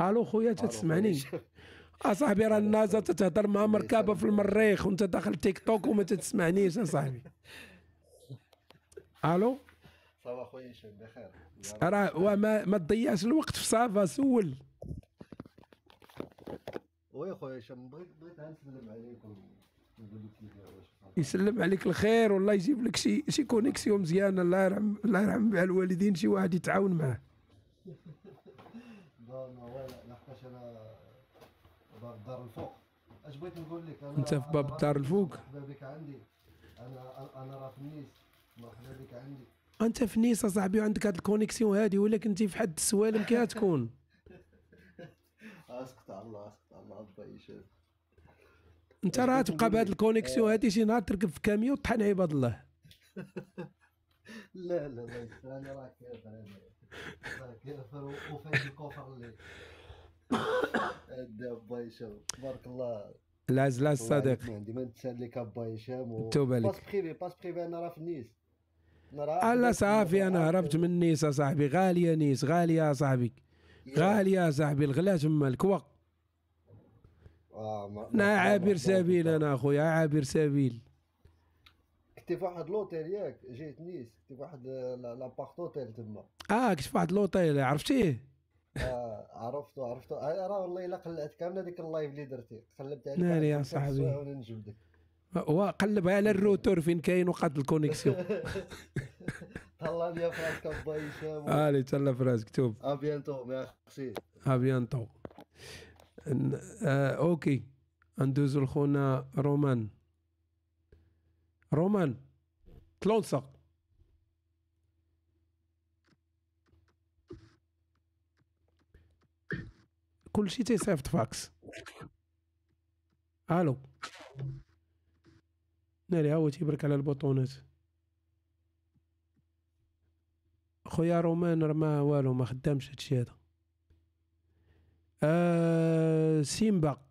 الو خويا تسمعني اصاحبي راه الناس تتهضر مع مركبه في المريخ وانت داخل تيك توك وما تتسمعنيش اصاحبي الو صافا خويا هشام بخير راه وما ما تضيعش الوقت في صافا سول وي خويا هشام بغيت بغيت نسلم عليكم يسلم عليك الخير والله يجيب لك شي شي كونيكسيون مزيانه الله يرحم الله يرحم بها الوالدين شي واحد يتعاون معاه ما لحقاش انا باب الدار الفوق اش بغيت نقول لك انا انت في باب الدار الفوق مرحبا عندي انا انا راه في نيس مرحبا بك عندي انت في نيس اصاحبي وعندك هاد الكونيكسيون هادي ولكن انت في حد السوالم كي تكون اسكت على الله اسكت على الله ربي شيء انت راه تبقى بهاد الكونيكسيون هادي شي نهار تركب في كاميو وطحن عباد الله لا لا لا انا راه كيف وفاش الكفر اللي با هشام تبارك الله العز العز الصديق عندي ما نتسلك با هشام توبه لك باس بخيفي باس بخيفي انا راه في نيس لا صافي انا هربت من نيس اصاحبي غاليه نيس غاليه اصاحبي غاليه اصاحبي الغلا تما الكوا انا عابر سبيل انا اخويا عابر سبيل كنت في واحد لوتيل ياك جيت نيس كنت في واحد لابارت اوتيل تما اه كنت في واحد لوتيل عرفتيه آه عرفته عرفته آه، راه والله الا قلعت كامل هذيك اللايف اللي درتي قلبت عليك ناري يا صاحبي نجبدك قلب على الروتور فين كاين وقاد الكونيكسيون آه، تهلا لي فراسك با هشام الي تهلا فراسك توب ا بيانتو مي ا بيانتو اوكي ندوزو لخونا رومان رومان تلونسا كلشي تيصيفط فاكس الو ناري هو تيبرك على البطونات خويا رومان ما والو ما خدامش هادشي هذا آه سيمبا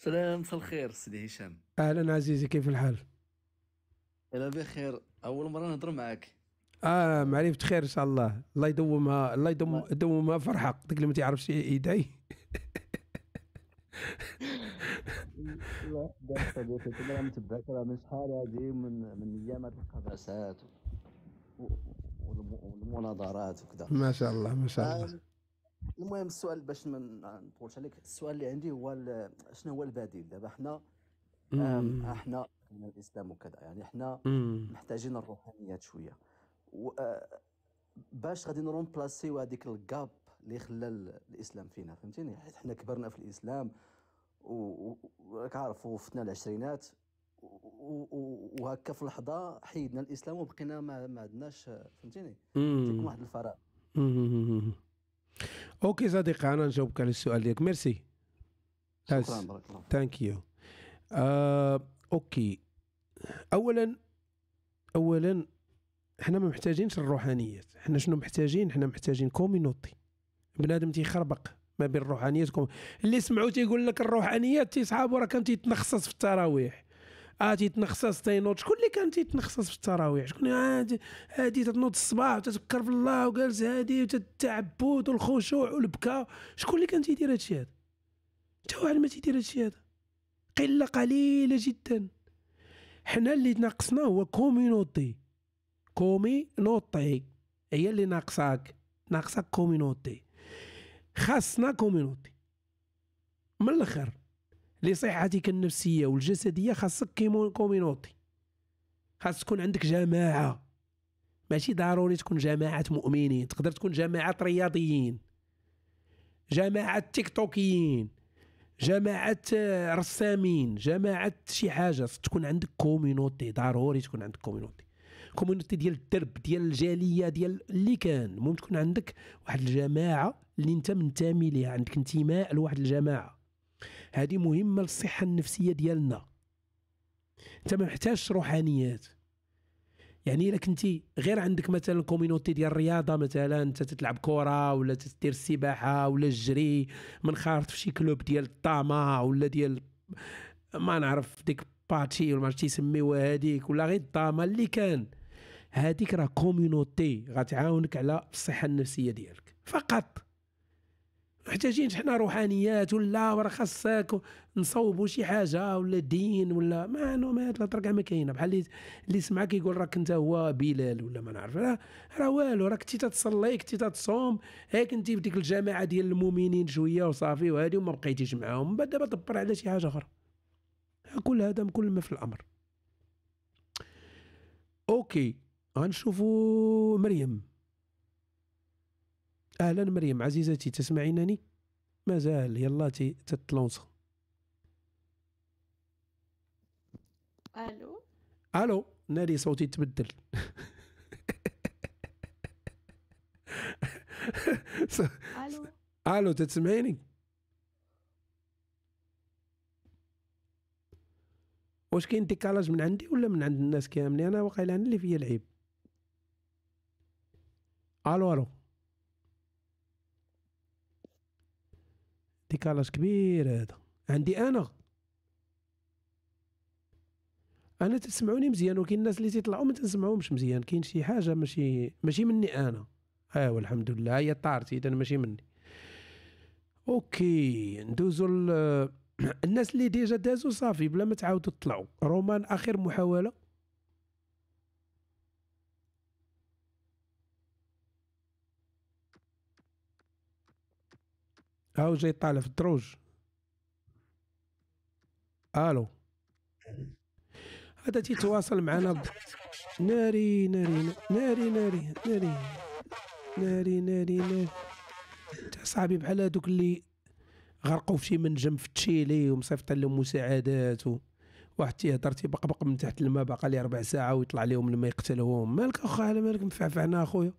سلام مساء الخير سيدي هشام اهلا عزيزي كيف الحال؟ انا بخير اول مره نهضر معاك اه معرفة خير ان شاء الله الله يدومها الله يدوم يدومها فرحق ديك اللي ما تيعرفش يدعي لا صديقي كنا متبعك راه من شحال هادي من من ايام القباسات والمناظرات وكذا ما شاء الله ما شاء الله آه، المهم السؤال باش ما نطولش عليك السؤال اللي عندي هو شنو هو البديل دابا حنا احنا من الاسلام وكذا يعني حنا محتاجين الروحانيات شويه آه، باش غادي نرون بلاسيو هذيك الكاب اللي خلى الاسلام فينا فهمتيني حيت حنا كبرنا في الاسلام وراك عارف وفتنا العشرينات وهكا في لحظه حيدنا الاسلام وبقينا ما عندناش فهمتيني تيكون واحد الفراغ اوكي صديقي انا نجاوبك على السؤال ديالك ميرسي شكرا بارك الله ثانك يو آه، اوكي اولا اولا حنا ما محتاجينش الروحانيات حنا شنو محتاجين حنا محتاجين كومينوتي بنادم تيخربق ما بين الروحانيات كوم... اللي سمعوا تيقول لك الروحانيات تيصحابو راه كان تيتنخصص في التراويح اه تيتنخصص تينوض شكون اللي كان تيتنخصص في التراويح شكون عادي هادي تتنوض الصباح وتتفكر في الله وجالس هادي وتتعبد والخشوع والبكاء شكون اللي كان تيدير هادشي هذا حتى واحد ما تيدير هادشي هذا قله قليله جدا حنا اللي ناقصنا هو كومينوتي كومينوتي هي اللي ناقصاك ناقصك كومينوتي خاصنا كومينوتي من الاخر لصحتك النفسيه والجسديه خاصك كيمون كومينوتي خاص تكون عندك جماعه ماشي ضروري تكون جماعه مؤمنين تقدر تكون جماعه رياضيين جماعه تيك توكيين جماعه آه، رسامين جماعه شي حاجه تكون عندك كومينوتي ضروري تكون عندك كومينوتي كومينوتي ديال الدرب ديال الجاليه ديال اللي كان المهم تكون عندك واحد الجماعه اللي انت منتمي ليها عندك انتماء لواحد الجماعه هذه مهمه للصحه النفسيه ديالنا انت ما محتاجش روحانيات يعني الا كنتي غير عندك مثلا كوميونيتي ديال الرياضه مثلا انت تتلعب كره ولا تدير السباحه ولا الجري منخرط في شي كلوب ديال الطامه ولا ديال ما نعرف ديك باتشي ولا ما عرفتش تيسميوها هذيك ولا غير الطامه اللي كان هذيك راه كوميونيتي غتعاونك على الصحه النفسيه ديالك فقط محتاجين حنا روحانيات ولا راه خاصك نصوبوا شي حاجه ولا دين ولا ما ما تلقى ما كاينه بحال اللي اللي سمعك يقول راك انت هو بلال ولا ما نعرف راه والو راك كنتي تتصلي كنتي تتصوم هيك انت بديك الجماعه ديال المؤمنين شويه وصافي وهادي وما بقيتيش معاهم بعد دابا دبر على شي حاجه اخرى كل هذا كل ما في الامر اوكي غنشوفوا مريم أهلا مريم عزيزتي تسمعينني مازال يلا تتلونص الو الو ناري صوتي تبدل الو الو تسمعيني واش كاين ديكالاج من عندي ولا من عند الناس كاملين انا واقيلا انا اللي فيا العيب الو الو ديكالاج كبير هذا عندي انا انا تسمعوني مزيان وكاين الناس اللي تيطلعوا ما تنسمعهمش مزيان كاين شي حاجه ماشي ماشي مني انا ايوا آه، الحمد لله هي طارت اذا ماشي مني اوكي ندوزو الناس اللي ديجا دازو صافي بلا ما تعاودوا تطلعوا رومان اخر محاوله هاو جاي طالع في الدروج الو هذا تيتواصل معنا ناري ناري ناري ناري ناري ناري ناري ناري تاع صاحبي بحال هادوك اللي غرقوا في شي منجم في تشيلي ومصيفط لهم مساعدات و... واحد تيهضر تيبقبق من تحت الماء باقى لي ربع ساعه ويطلع لهم الماء يقتلهم مالك اخويا على مالك مفعفعنا اخويا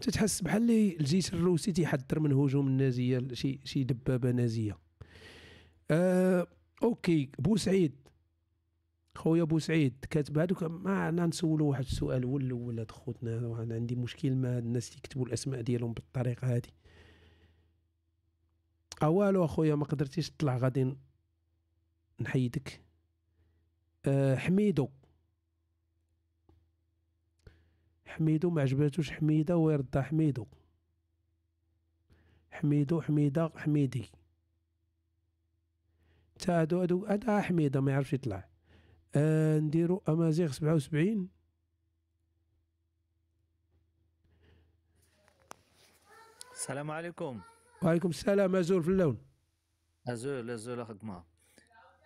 تتحس بحال الجيش الروسي تيحذر من هجوم النازيه شي شي دبابه نازيه آه اوكي بوسعيد خويا بوسعيد كاتب هذوك ما انا نسولو واحد السؤال هو الاول هاد خوتنا انا عندي مشكل مع هاد الناس اللي كتبوا الاسماء ديالهم بالطريقه هادي اوالو اخويا ما قدرتيش تطلع غادي نحيدك أه حميدو حميدو ما عجباتوش حميده ويرضى حميدو حميدو حميده حميدي تا هادو هادو هادا حميده ما يعرفش يطلع آه نديرو امازيغ سبعة وسبعين السلام عليكم وعليكم السلام ازول في اللون ازول ازول اخ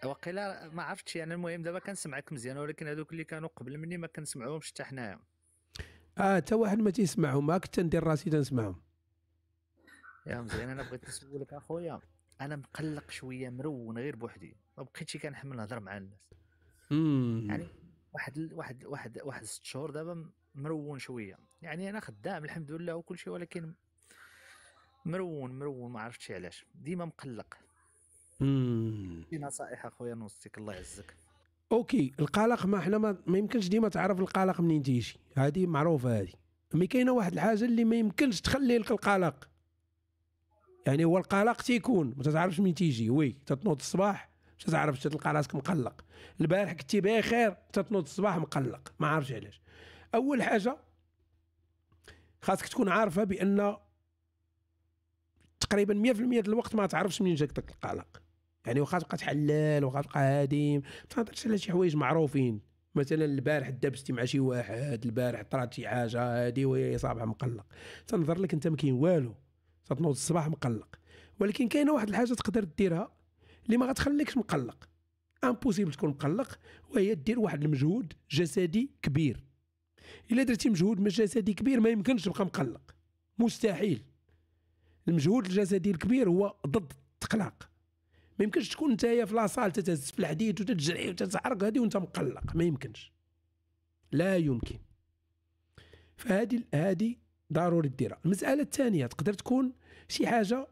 وقيلا ما عرفتش يعني المهم دابا كنسمعك مزيان ولكن هذوك اللي كانوا قبل مني ما كنسمعوهمش حتى حنايا اه تا واحد ما تيسمعهم هاك تندير راسي تنسمعهم يا مزيان انا بغيت نسولك اخويا انا مقلق شويه مرون غير بوحدي ما بقيتش كنحمل نهضر مع الناس مم. يعني واحد واحد واحد واحد ست شهور دابا مرون شويه يعني انا خدام الحمد لله وكل شيء ولكن مرون مرون ما عرفتش علاش ديما مقلق امم نصائح اخويا نوصيك الله يعزك اوكي القلق ما حنا ما, ما يمكنش ديما تعرف القلق منين تيجي هذه معروفه هذه مي كاينه واحد الحاجه اللي ما يمكنش تخلي لك القلق يعني هو القلق تيكون ما تعرفش منين تيجي وي تتنوض الصباح ما تعرفش تلقى راسك مقلق البارح كنتي بخير تتنوض الصباح مقلق ما عارفش علاش اول حاجه خاصك تكون عارفه بان تقريبا 100% الوقت ما تعرفش منين جاك القلق يعني واخا تبقى تحلل واخا تبقى ما تهضرش على شي حوايج معروفين مثلا البارح دبستي مع شي واحد البارح طرات شي حاجه هادي وهي صابعه مقلق تنظر لك انت ما كاين والو تنوض الصباح مقلق ولكن كاينه واحد الحاجه تقدر ديرها اللي ما غتخليكش مقلق امبوسيبل تكون مقلق وهي دير واحد المجهود جسدي كبير الا درتي مجهود جسدي كبير ما يمكنش تبقى مقلق مستحيل المجهود الجسدي الكبير هو ضد التقلق ما يمكنش تكون نتايا في لاصال تتهز في الحديد وتتجرحي وتتحرق هذه وانت مقلق ما يمكنش لا يمكن فهذه هذه ضروري ديرها المساله الثانيه تقدر تكون شي حاجه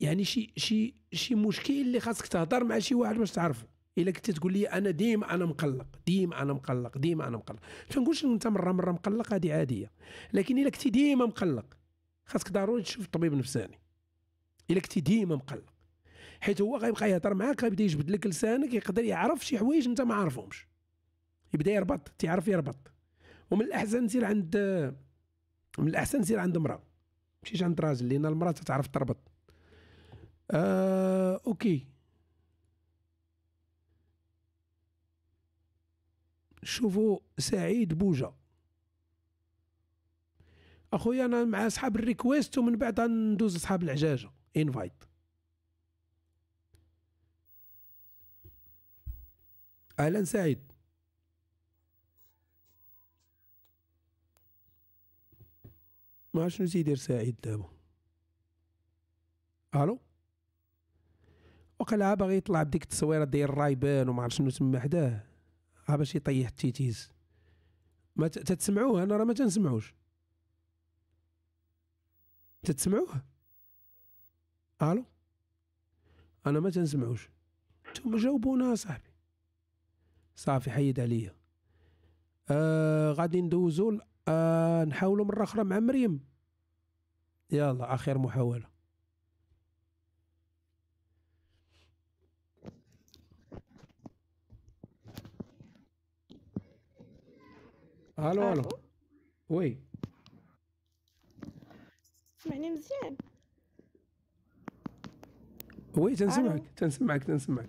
يعني شي شي شي مشكل اللي خاصك تهضر مع شي واحد باش تعرفه الا كنت تقول لي انا ديما انا مقلق ديما انا مقلق ديما انا مقلق ما نقولش انت مره مره مقلق هذه عاديه لكن الا كنتي ديما مقلق خاصك ضروري تشوف طبيب نفساني الا كنتي ديما مقلق حيت هو غيبقى يهضر معاك غيبدا يجبد لك لسانك يقدر يعرف شي حوايج انت ما عارفهمش يبدا يربط تيعرف يربط ومن الاحسن سير عند من الاحسن سير عند امراه ماشي عند راجل لان المراه تتعرف تربط آه اوكي شوفوا سعيد بوجه اخويا انا مع اصحاب الريكويست ومن بعد ندوز اصحاب العجاجه انفايت اهلا سعيد ما شنو يدير سعيد دابا الو وقال آه، باغي يطلع بديك التصويره ديال الرايبان وما عرف شنو تما حداه ها آه، باش يطيح التيتيز ما تسمعوه انا راه ما تنسمعوش تتسمعوه الو انا ما تنسمعوش نتوما جاوبونا صاحبي صافي حيد عليا آه غادي ندوزو آه نحاولوا مره اخرى مع مريم يلا اخر محاوله الو الو وي سمعني مزيان وي تنسمعك تنسمعك تنسمعك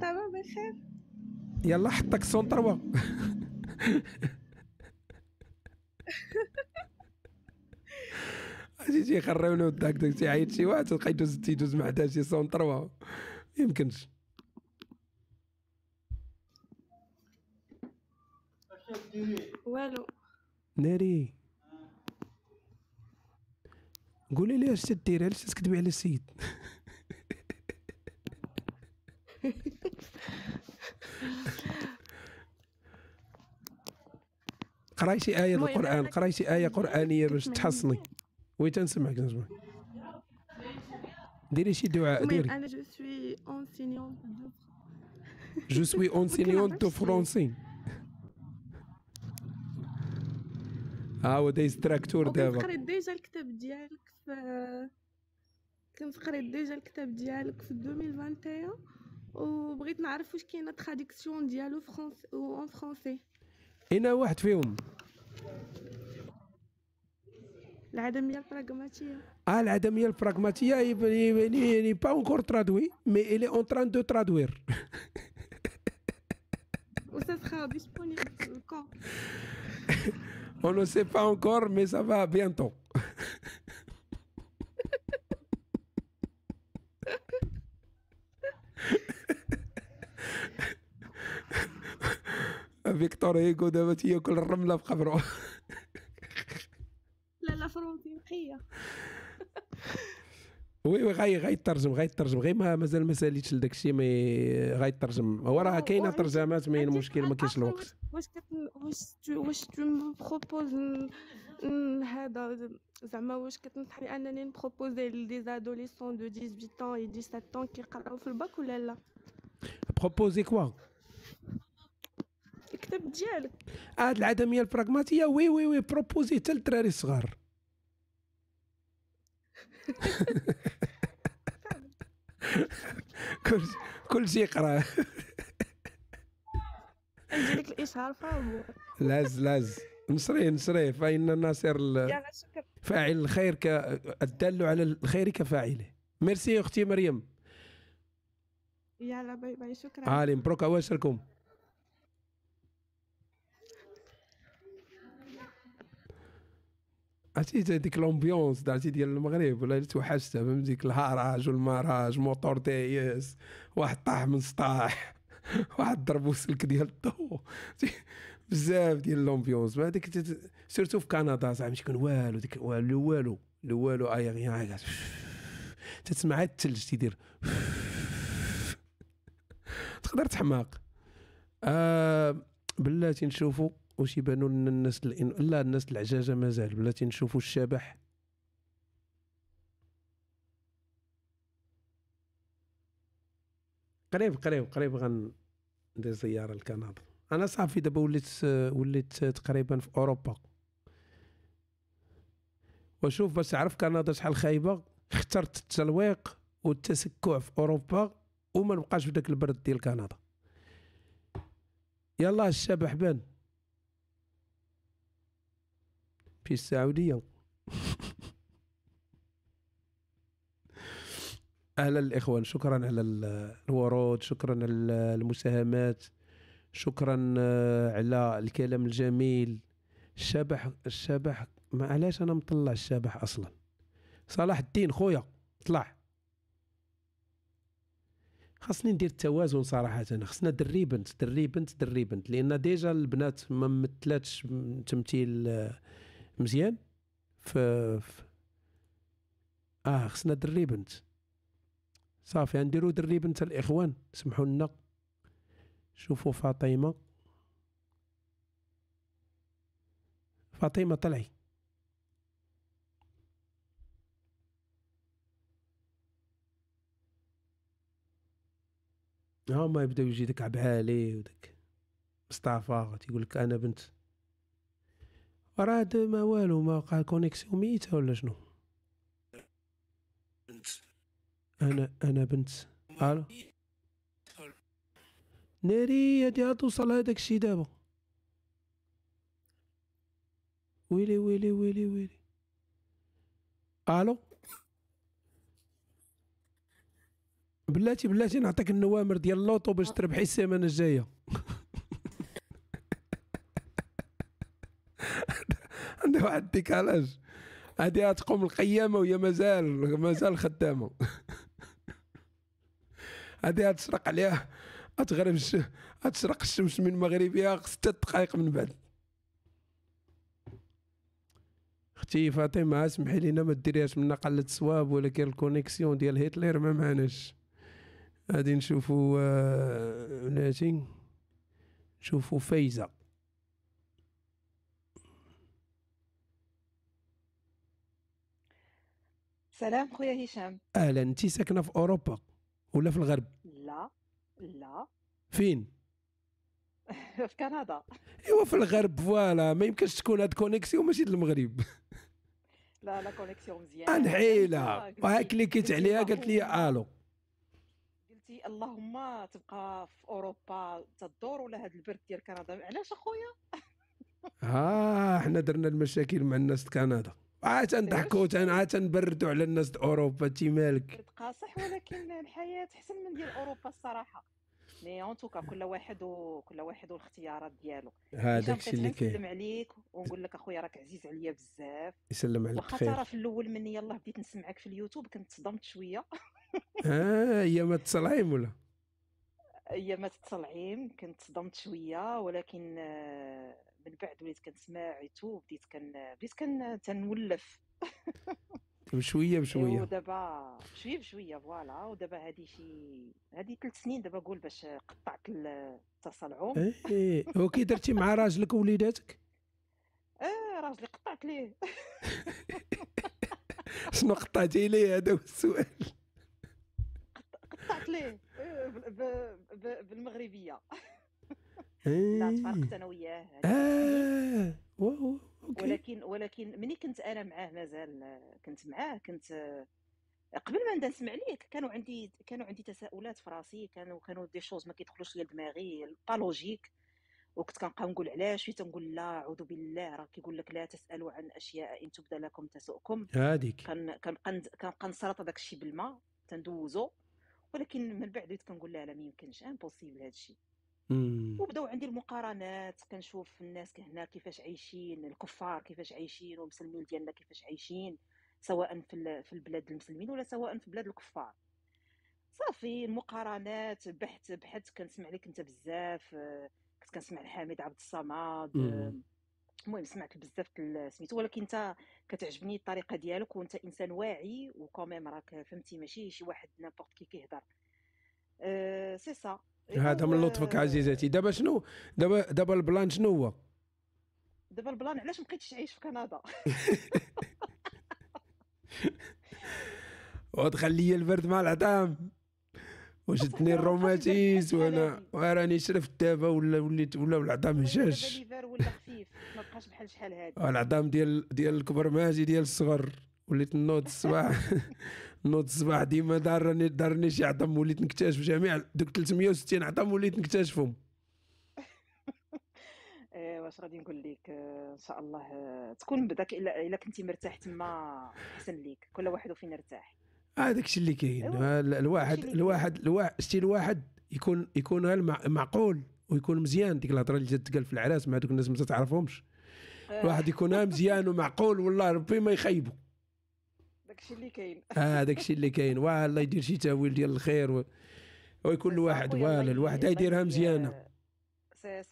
صافا بخير يلا حطك سون تروا اجي تيخريونا وداك داك عيط شي واحد تلقى يدوز تيدوز مع حتى شي سون تروا يمكنش والو ناري قولي لي اش تديري علاش تكذبي على السيد قراي شي ايه القران قراي شي ايه قرانيه باش تحصني وي تنسمعك نسمعك ديري شي دعاء ديري انا جو سوي اونسينيون جو سوي اونسينيون دو فرونسي ها هو دايز تراكتور دابا قريت ديجا الكتاب ديالك Je vous ai déjà le dialogue est en 2021. Vous avez déjà dit y vous une traduction en dialogue en français Il y a un film. Il y a un film. Il y a a un Ah, il y n'est pas encore traduit, mais il est en train de traduire. Et ça sera à Quand On ne sait pas encore, mais ça va bientôt. فيكتور هيجو دابا تياكل الرمله في قبره لا لا فرونتي نقيه وي وي غاي غاي ترجم غير ما مازال ما ساليتش لداك الشيء مي ترجم هو راه كاينه ترجمات مي المشكل ما كاينش الوقت واش واش واش تو بروبوز هذا زعما واش كتنصحني انني نبروبوز لدي زادوليسون دو 18 ans و 17 ans كيقراو في الباك ولا لا بروبوزي كوا الكتاب ديالك هاد العدميه البراغماتيه وي وي وي بروبوزي حتى للدراري الصغار كل كل شيء يقرا نجي لك الاشهار فاهم لاز لاز نصري نصري فان شكرا فاعل الخير ك الدال على الخير كفاعله ميرسي اختي مريم يلا باي باي شكرا عالي مبروك عواشركم عرفتي ديك لومبيونس عرفتي ديال المغرب ولا توحشتها فهمتي ديك الهراج والمراج موتور دايس واحد طاح من سطاح واحد ضربو سلك ديال الضو بزاف ديال لومبيونس هذيك سيرتو في كندا صاحبي ماشي كان والو ديك والو والو والو ايغيان تسمع الثلج تيدير تقدر تحماق آه بلاتي نشوفو واش يبانوا لنا الناس لا الناس العجاجه مازال بلاتي نشوفوا الشبح قريب قريب قريب غندير زياره لكندا انا صافي دابا وليت وليت تقريبا في اوروبا وشوف باش تعرف كندا شحال خايبه اخترت التلويق والتسكع في اوروبا وما نبقاش في داك البرد ديال كندا يلا الشبح بان في السعودية أهلا الإخوان شكرا على الورود شكرا على المساهمات شكرا آه، على الكلام الجميل الشبح الشبح ما علاش أنا مطلع الشبح أصلا صلاح الدين خويا طلع خاصني ندير التوازن صراحة خصنا بنت دري بنت لأن ديجا البنات ما مثلاتش تمثيل آه، مزيان ف اه خصنا دري بنت صافي غنديرو دري بنت الاخوان سمحوا لنا شوفوا فاطمه فاطمه طلعي ما يبداو يجي داك عبعالي وداك مصطفى تيقول لك انا بنت راه ما والو ما وقع كونيكسيون ميتة ولا شنو بنت انا انا بنت الو ناري هادي توصل هذاك الشيء دابا ويلي ويلي ويلي ويلي الو بلاتي بلاتي نعطيك النوامر ديال اللوطو باش تربحي السيمانه الجايه واحد الديكالاج هذه تقوم القيامه وهي مازال مازال خدامه هذه تسرق عليها تغرب تسرق الشمس من مغربها ست دقائق من بعد اختي فاطمه اسمحي لينا ما ديريهاش منا قله صواب ولكن الكونيكسيون ديال هتلر ما معناش غادي نشوفو بلاتي آه، نشوفو فايزه السلام خويا هشام اهلا انت ساكنه في اوروبا ولا في الغرب لا لا فين في كندا ايوا في الغرب فوالا ما يمكنش تكون هاد كونيكسيون ماشي للمغرب لا لا كونيكسيون مزيانه نحيلها وها كليكيت عليها قالت لي الو قلتي اللهم تبقى في اوروبا تدور ولا هاد البرد ديال كندا علاش اخويا ها آه حنا درنا المشاكل مع الناس كندا عاد نضحكوا عاد تنبردوا على الناس د اوروبا تي مالك قاصح ولكن الحياه احسن من ديال اوروبا الصراحه مي اون توكا كل واحد وكل كل واحد والاختيارات ديالو هذاك الشيء اللي كاين نسلم عليك ونقول لك اخويا راك عزيز عليا بزاف يسلم عليك واخا ترى في الاول من يلاه بديت نسمعك في اليوتيوب كنت صدمت شويه اه هي ما تصلعيم ولا هي ما تصلعيم كنت صدمت شويه ولكن آه من بعد وليت كنسمع ايتو بديت كن بديت كن تنولف بشويه بشويه ودابا أيوة، شويه بشويه فوالا ودابا هادي شي هادي ثلاث سنين دابا قول باش قطعت التصلعوم إيه،, ايه هو كي درتي مع راجلك ووليداتك اه راجلي قطعت ليه شنو قطعتي ليه هذا هو السؤال قطعت ليه آه، بالمغربيه تفرقت انا وياه أوكي. ولكن ولكن ملي كنت انا معاه مازال كنت معاه كنت قبل ما نبدا نسمع ليك كانوا عندي كانوا عندي تساؤلات في راسي كانوا كانوا دي شوز ما كيدخلوش ليا دماغي با لوجيك وكنت كنبقى نقول علاش فين تنقول لا اعوذ بالله راه كيقول لك لا تسالوا عن اشياء ان تبدا لكم تسؤكم هذيك كنبقى نسرط هذاك الشيء بالماء تندوزو ولكن من بعد كنقول لا لا ما يمكنش امبوسيبل هذا الشيء وبداو عندي المقارنات كنشوف الناس هنا كيفاش عايشين الكفار كيفاش عايشين والمسلمين ديالنا كيفاش عايشين سواء في في البلاد المسلمين ولا سواء في بلاد الكفار صافي المقارنات بحث بحث كنسمع لك انت بزاف كنت كنسمع لحميد عبد الصمد المهم سمعت بزاف سميتو ولكن انت كتعجبني الطريقه ديالك وانت انسان واعي وكوميم راك فهمتي ماشي شي واحد نابورت كي كيهضر آه، سي سا إيه، هذا من آه، لطفك عزيزتي دابا شنو دابا دابا البلان شنو هو دابا البلان علاش ما بقيتش عايش في كندا ودخل لي البرد مع العظام وجدتني الروماتيز وانا وراني شرفت دابا ولا وليت ولا العظام هشاش ولا خفيف ما بقاش بحال شحال هذا العظام ديال ديال الكبر ماجي ديال الصغر وليت نوض الصباح نوض الصباح ديما دارني دارني شي عظم وليت نكتشف جميع دوك 360 عظم وليت نكتشفهم إيه، واش غادي نقول لك آه، ان شاء الله آه، تكون بداك الا كنتي مرتاح تما احسن ليك كل واحد وفين يرتاح هذاك آه، الشيء اللي كاين الواحد الواحد شتي الواحد يكون يكون معقول ويكون مزيان ديك الهضره اللي جات تتقال في العراس مع دوك الناس ما تعرفهمش الواحد يكون مزيان ومعقول والله ربي ما يخيبو داكشي اللي كاين اه داكشي اللي كاين واه الله يدير شي تاويل ديال الخير و... ويكون الواحد فوالا الواحد يديرها مزيانه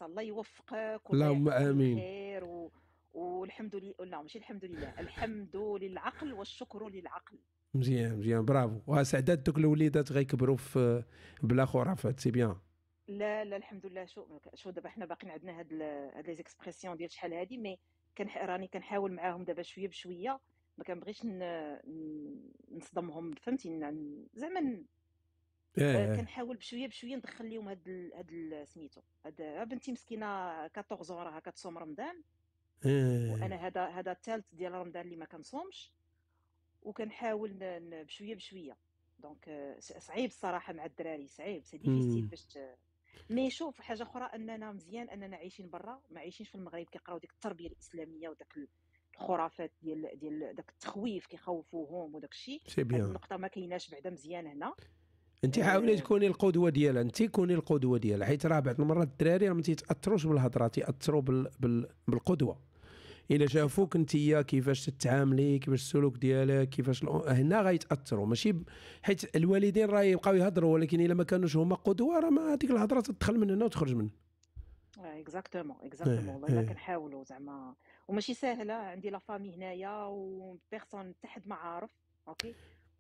الله يوفقك اللهم امين خير و... والحمد لله لا ماشي الحمد لله الحمد للعقل والشكر للعقل مزيان مزيان برافو وسعدات دوك الوليدات غيكبروا في بلا خرافات سي بيان لا لا الحمد لله شو شو دابا حنا باقيين عندنا هاد هاد لي زيكسبرسيون ديال شحال هادي مي كان راني كنحاول معاهم دابا شويه بشويه ما كنبغيش نصدمهم فهمتي زعما إيه، آه، إيه. كنحاول بشويه بشويه ندخل لهم هاد ال... هاد سميتو هاد آه، بنتي مسكينه 14 راها كتصوم رمضان إيه. وانا هذا هذا الثالث ديال رمضان اللي ما كنصومش وكنحاول ن... بشويه بشويه دونك آه، صعيب الصراحه مع الدراري صعيب سي ديفيسيل باش مي شوف حاجه اخرى اننا مزيان اننا عايشين برا ما عايشينش في المغرب كيقراو ديك التربيه الاسلاميه وداك الخرافات ديال ديال داك التخويف كيخوفوهم وداك الشيء النقطه ما كايناش بعدا مزيان هنا انت آه، حاولي تكوني القدوه ديالها انت كوني القدوه ديالها حيت راه بعض المرات الدراري ما تيتاثروش بالهضره تياثروا بال... بال... بالقدوه الا شافوك انت كيفاش تتعاملي كيفاش السلوك ديالك كيفاش هنا غيتاثروا ماشي ب... حيت الوالدين راه يبقاو يهضروا ولكن الا ما كانوش هما قدوه راه ما هذيك الهضره تدخل من هنا وتخرج من هنا اكزاكتومون آه، اكزاكتومون إيه، والله الا إيه. كنحاولوا زعما وماشي ساهله عندي لا فامي هنايا وبيرسون حتى حد ما عارف اوكي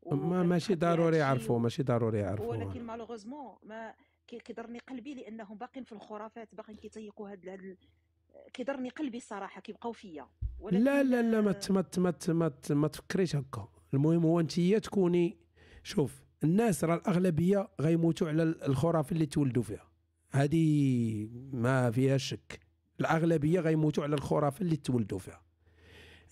ما ماشي ضروري يعرفوا ماشي ضروري يعرفوا ولكن مالوغوزمون ما كيضرني قلبي لانهم باقين في الخرافات باقين كيتيقوا هاد هاد كيضرني قلبي الصراحه كيبقاو فيا لا لا لا ما آه ما ما ما, ما تفكريش هكا المهم هو انت تكوني شوف الناس راه الاغلبيه غيموتوا على الخرافه اللي تولدوا فيها هذه ما فيها شك الاغلبيه غيموتوا على الخرافه اللي تولدوا فيها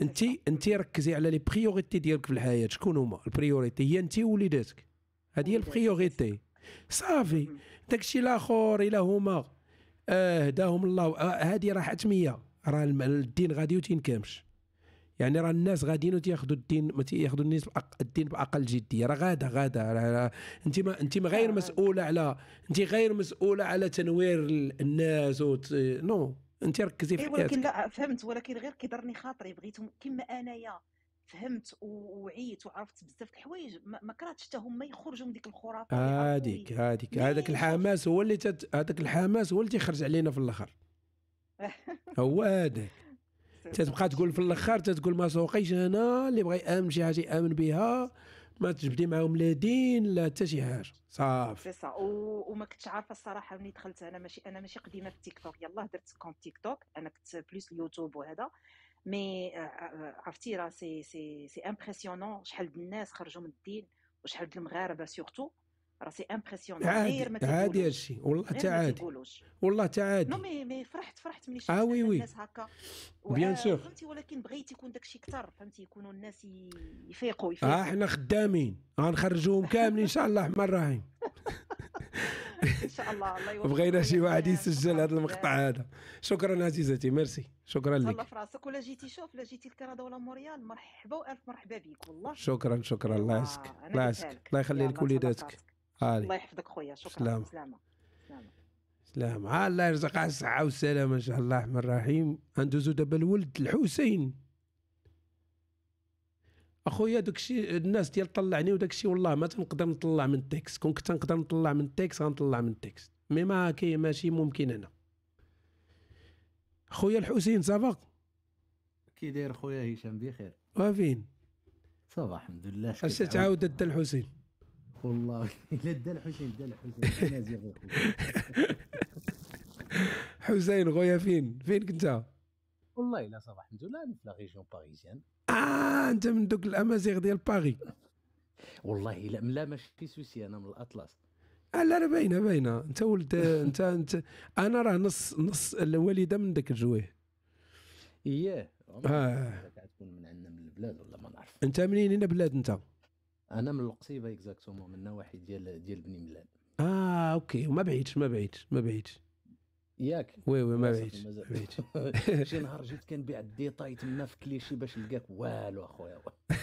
انت انت ركزي على لي بريوريتي ديالك في الحياه شكون هما البريوريتي هي انت ووليداتك هذه هي البريوريتي صافي داكشي الاخر الى هما آه، هداهم الله آه، هذه راه حتميه راه الدين غادي وتينكمش يعني راه الناس غاديين تياخذوا الدين تياخذوا الناس الدين باقل جديه راه غاده غاده انت ما انت غير مسؤوله على انت غير مسؤوله على تنوير الناس وت... نو انت ركزي في إيه، حياتك ولكن لا فهمت ولكن غير كيضرني خاطري بغيتهم كما انايا فهمت وعيت وعرفت بزاف الحوايج ما كرهتش حتى هما يخرجوا من ديك الخرافه هذيك هذيك هذاك الحماس هو اللي تت... هذاك الحماس هو اللي تيخرج علينا في الاخر هو هذاك تتبقى تقول في الاخر تتقول ما سوقيش انا اللي بغى يامن شي حاجه يامن بها ما تجبدي معاهم لا دين لا حتى شي حاجه صافي سي و... وما كنتش عارفه الصراحه ملي دخلت انا ماشي انا ماشي قديمه في تيك توك يلاه درت كونت تيك توك انا كنت بلوس اليوتيوب وهذا مي آه، آه، عرفتي راه سي سي سي امبرسيونون شحال الناس خرجوا من الدين وشحال المغاربه سورتو راسي امبرسيون غير ما عادي هادشي والله تا عادي والله تا عادي نو مي مي فرحت فرحت ملي آه، شفت آه وي وي. الناس هكا بيان آه، سور فهمتي ولكن بغيت يكون داكشي كثر فهمتي يكونوا الناس يفيقوا يفيقوا اه حنا خدامين غنخرجوهم كاملين ان شاء الله الرحمن الرحيم ان شاء الله الله يوفقك بغينا شي واحد يسجل هذا المقطع هذا شكرا عزيزتي ميرسي شكرا لك الله في راسك ولا جيتي شوف لا جيتي لكندا ولا موريال مرحبا والف مرحبا بك والله شكرا شكرا الله يعزك الله يعزك الله يخلي لك وليداتك هاري. الله يحفظك خويا شكرا سلامة سلامة سلام ها الله يرزق على الصحة والسلامة إن شاء الله الرحمن الرحيم غندوزو دابا الولد الحسين اخويا داكشي الناس ديال طلعني وداكشي والله ما تنقدر نطلع من التكست كون كنت نقدر نطلع من التكست غنطلع من التكست مي ما كي ماشي ممكن هنا خويا الحسين صافا كي داير خويا هشام بخير وفين صافا الحمد لله اش تعاود الحسين والله لا الدلع حسين الدلع حسين حسين خويا فين فين كنت والله الا صباح نزول انا في لا ريجيون باريزيان اه انت من دوك الامازيغ ديال باري والله لا لا ماشي سوسي انا من الاطلس آه، لا راه باينه باينه انت ولد انت انت انا راه نص نص الوالده من داك الجويه اياه اه تكون من عندنا من البلاد ولا ما نعرف انت منين هنا بلاد انت انا من القصيبه اكزاكتومون من النواحي ديال ديال بني ملال اه اوكي وما بعيدش ما بعيدش ما بعيدش ياك وي وي ما بعيدش شي نهار جيت كنبيع الديطاي تما في كليشي باش نلقاك والو اخويا والو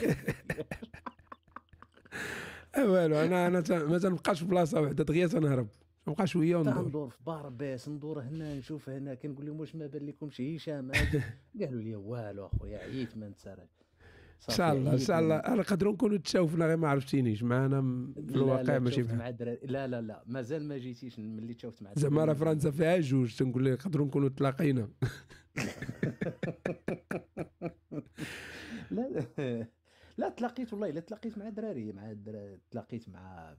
آه، انا انا ما تنبقاش في بلاصه وحده دغيا تنهرب نبقى شويه وندور ندور في باربيس ندور هنا نشوف هنا كنقول لهم واش ما بان لكمش هشام قالوا لي والو اخويا عييت ما نتسرعش ان شاء الله ان شاء الله انا قدروا نكونوا تشاوفنا غير ما عرفتينيش معنا في الواقع ماشي بحال لا لا لا مازال ما جيتيش ملي تشاوفت مع زعما راه فرنسا فيها جوج تنقول لك نقدروا نكونوا تلاقينا لا لا تلاقيت والله لا تلاقيت مع دراري مع تلاقيت مع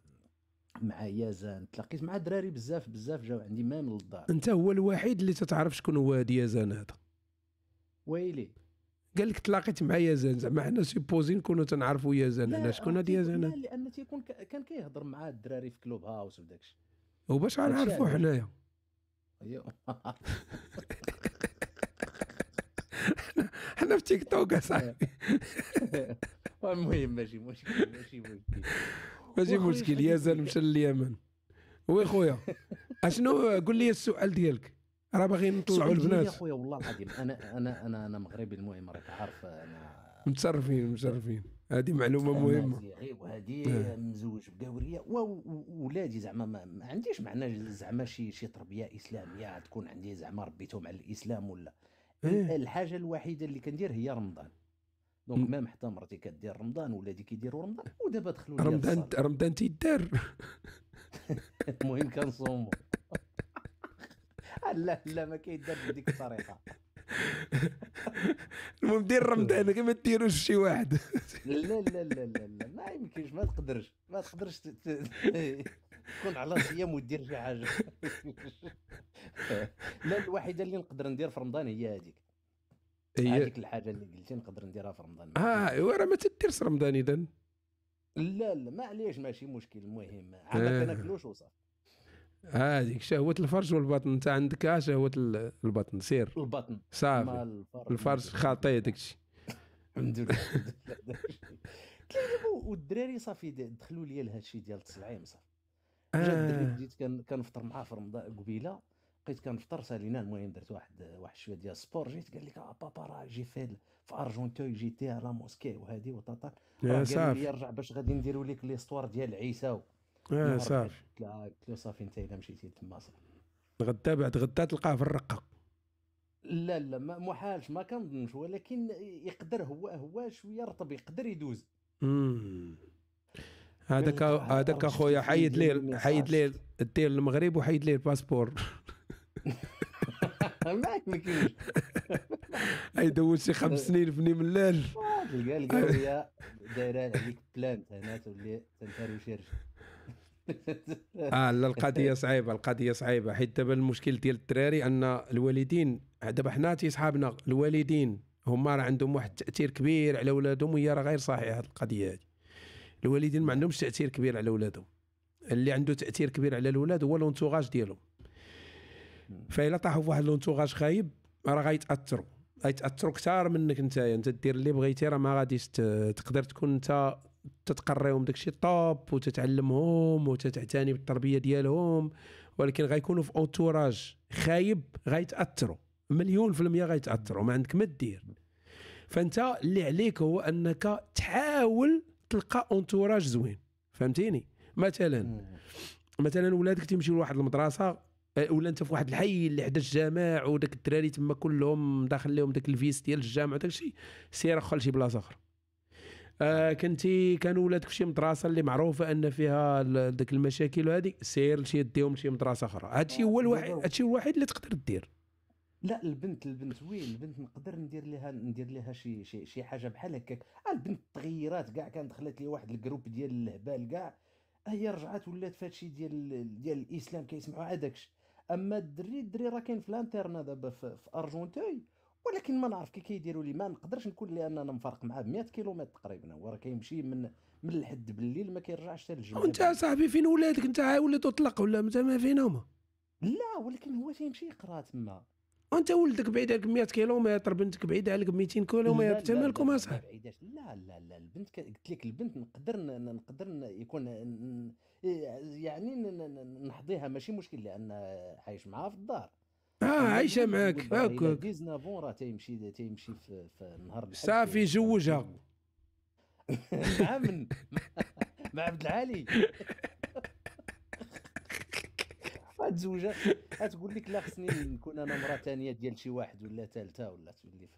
مع يازان تلاقيت مع دراري بزاف بزاف جاو عندي ما من الدار انت هو الوحيد اللي تتعرف شكون هو هاد يازان هذا ويلي قال لك تلاقيت مع يزن زعما حنا سيبوزي نكونوا تنعرفوا يزن حنا شكون هاد يزن لان تيكون كان كيهضر مع الدراري في كلوب هاوس وداك الشيء وباش غنعرفوا حنايا أيوه. حنا في تيك توك اصاحبي المهم ماشي مشكل ماشي مشكل ماشي مشكل يزن مشى لليمن وي خويا اشنو قول لي السؤال ديالك راه باغيين نطلعوا البنات يا خويا والله العظيم انا انا انا انا مغربي المهم راك عارف انا متشرفين متشرفين هذه معلومه مهمه وهذه آه. مزوج بقاوريه وولادي زعما ما عنديش معنى زعما شي شي تربيه اسلاميه تكون عندي زعما ربيتهم على الاسلام ولا إيه. الحاجه الوحيده اللي كندير هي رمضان دونك ميم حتى مرتي كدير رمضان ولادي كيديروا رمضان ودابا دخلوا رمضان رمضان تيدار المهم كنصوموا لا لا ما كيدار بديك الطريقه المهم دير رمضان ما ديروش شي واحد لا لا لا لا لا ما يمكنش ما تقدرش ما تقدرش تكون على صيام ودير شي حاجه لا الوحيده اللي نقدر ندير في رمضان هي هذيك هي هذيك الحاجه اللي قلتي نقدر نديرها في رمضان اه ايوا راه ما تديرش رمضان اذا لا لا ما معليش ماشي مشكل المهم عاد ما كناكلوش آه. وصافي هذيك شهوة الفرج والبطن انت عندك شهوة البطن سير البطن صافي الفرج خاطية داك الشيء الحمد لله والدراري صافي دخلوا لي لهذا الشيء ديال التصلعيم صافي جات آه. كنفطر معاه في رمضان قبيله بقيت كنفطر سالينا المهم درت واحد واحد شويه ديال السبور جيت قال لك آه، بابا راه جي في في ارجونتوي جيتي على موسكي وهذه وطاطا قال لي رجع باش غادي نديروا لك ليستوار ديال عيسى اه إيه، صافي تلاقيك صافي انت الا مشيتي تما صافي تغدى بعد غدا تلقاه في الرقه لا لا ما محالش ما كنظنش ولكن يقدر هو هو شويه رطب يقدر يدوز هذاك هذاك اخويا حيد ليه حيد ليه الدير المغرب وحيد ليه الباسبور معك ما كاينش يدوز شي خمس سنين بني من الليل آه، تلقى القاويه دايره عليك بلان هنا تولي تنتهي شي اه لا القضيه صعيبه القضيه صعيبه حيت دابا المشكل ديال الدراري ان الوالدين دابا حنا تيصحابنا الوالدين هما راه عندهم واحد التاثير كبير على ولادهم وهي راه غير صحيحه هذه القضيه هذه الوالدين ما عندهمش تاثير كبير على ولادهم اللي عنده تاثير كبير على الولاد هو لونتوغاج ديالهم فإلا طاحوا في واحد لونتوغاج خايب راه غيتاثروا غيتاثروا كثار منك انت انت دير اللي بغيتي راه ما غاديش تقدر تكون انت تتقريهم داكشي طوب وتتعلمهم وتتعتني بالتربيه ديالهم ولكن غيكونوا في اونتوراج خايب غيتاثروا مليون في المية غيتاثروا ما عندك ما دير فانت اللي عليك هو انك تحاول تلقى اونتوراج زوين فهمتيني مثلا مثلا ولادك تيمشيو لواحد المدرسه آه، ولا انت في واحد الحي اللي حدا الجامع وداك الدراري تما كلهم داخل لهم داك الفيس ديال الجامع وداك الشيء سير اخر شي بلاصه اخرى آه كنتي كانوا ولادك في شي مدرسه اللي معروفه ان فيها ديك المشاكل وهذه سير شي ديهم شي مدرسه اخرى هادشي هو الوحيد هادشي الوحيد اللي تقدر دير لا البنت البنت وين البنت نقدر ندير لها ندير لها شي شي شي حاجه بحال هكاك آه، البنت تغيرات كاع كانت دخلت لي واحد الجروب ديال الهبال كاع هي رجعات ولات فهادشي ديال ديال الاسلام كيسمعوا عادكش اما الدري الدري راه كاين في الانترنا دابا في أرجونتاي ولكن ما نعرف كي كيديروا لي ما نقدرش نقول لان انا مفارق معاه ب 100 كيلومتر تقريبا هو راه كيمشي من من الحد بالليل ما كيرجعش حتى للجمعه وانت صاحبي فين ولادك انت ولات تطلق ولا انت ما فين هما لا ولكن هو تيمشي يقرا تما وانت ولدك بعيد عليك 100 كيلومتر بنتك بعيد عليك ب 200 كيلومتر انت مالكم اصاحبي لا لا لا البنت قلت لك البنت نقدر نقدر يكون يعني نحضيها ماشي مشكل لان عايش معاها في الدار اه عايشه معاك هكاك ديزنافون راه تيمشي تيمشي في, في نهار صافي جوجها مع مع عبد العالي تزوجها تقول لك لا خصني نكون انا مره ثانيه ديال شي واحد ولا ثالثه ولا تولي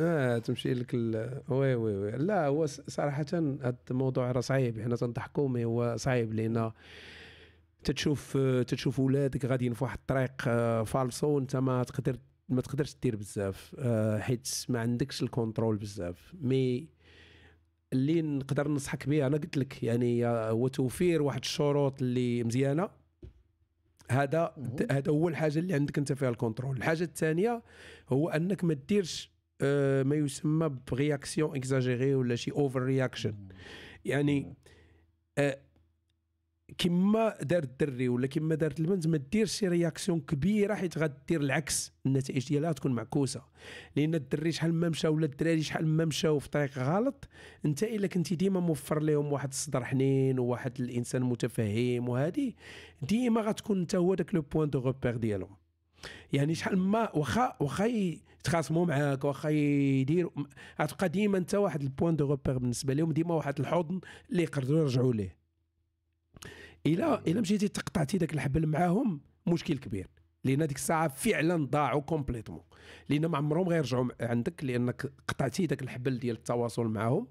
اه تمشي لك ال... وي وي وي لا هو صراحه هذا الموضوع راه صعيب حنا تنضحكوا مي هو صعيب لان تتشوف تتشوف ولادك غاديين في واحد الطريق آه، فالصو وانت ما تقدر ما تقدرش دير بزاف آه، حيت ما عندكش الكونترول بزاف مي اللي نقدر ننصحك به انا قلت لك يعني هو توفير واحد الشروط اللي مزيانه هذا هذا هو الحاجه اللي عندك انت فيها الكونترول الحاجه الثانيه هو انك ما ديرش آه، ما يسمى برياكسيون اكزاجيري ولا شي اوفر رياكشن يعني كما دار الدري ولا كما دارت البنت ما ديرش شي رياكسيون كبيره حيت غدير العكس النتائج ديالها تكون معكوسه لان الدري شحال ما مشى ولا الدراري شحال ما مشاو في طريق غلط انت الا كنتي ديما موفر لهم واحد الصدر حنين وواحد الانسان متفهم وهذه ديما غتكون انت هو داك لو بوان دو روبير ديالهم يعني شحال ما واخا واخا يتخاصموا معاك واخا يديروا غتبقى ديما انت واحد البوان دو روبير بالنسبه لهم ديما واحد الحضن اللي يقدروا يرجعوا ليه الا الا مشيتي تقطعتي ذاك الحبل معاهم مشكل كبير لان ديك الساعه فعلا ضاعوا كومبليتمون لان ما عمرهم غيرجعوا عندك لانك قطعتي ذاك الحبل ديال التواصل معاهم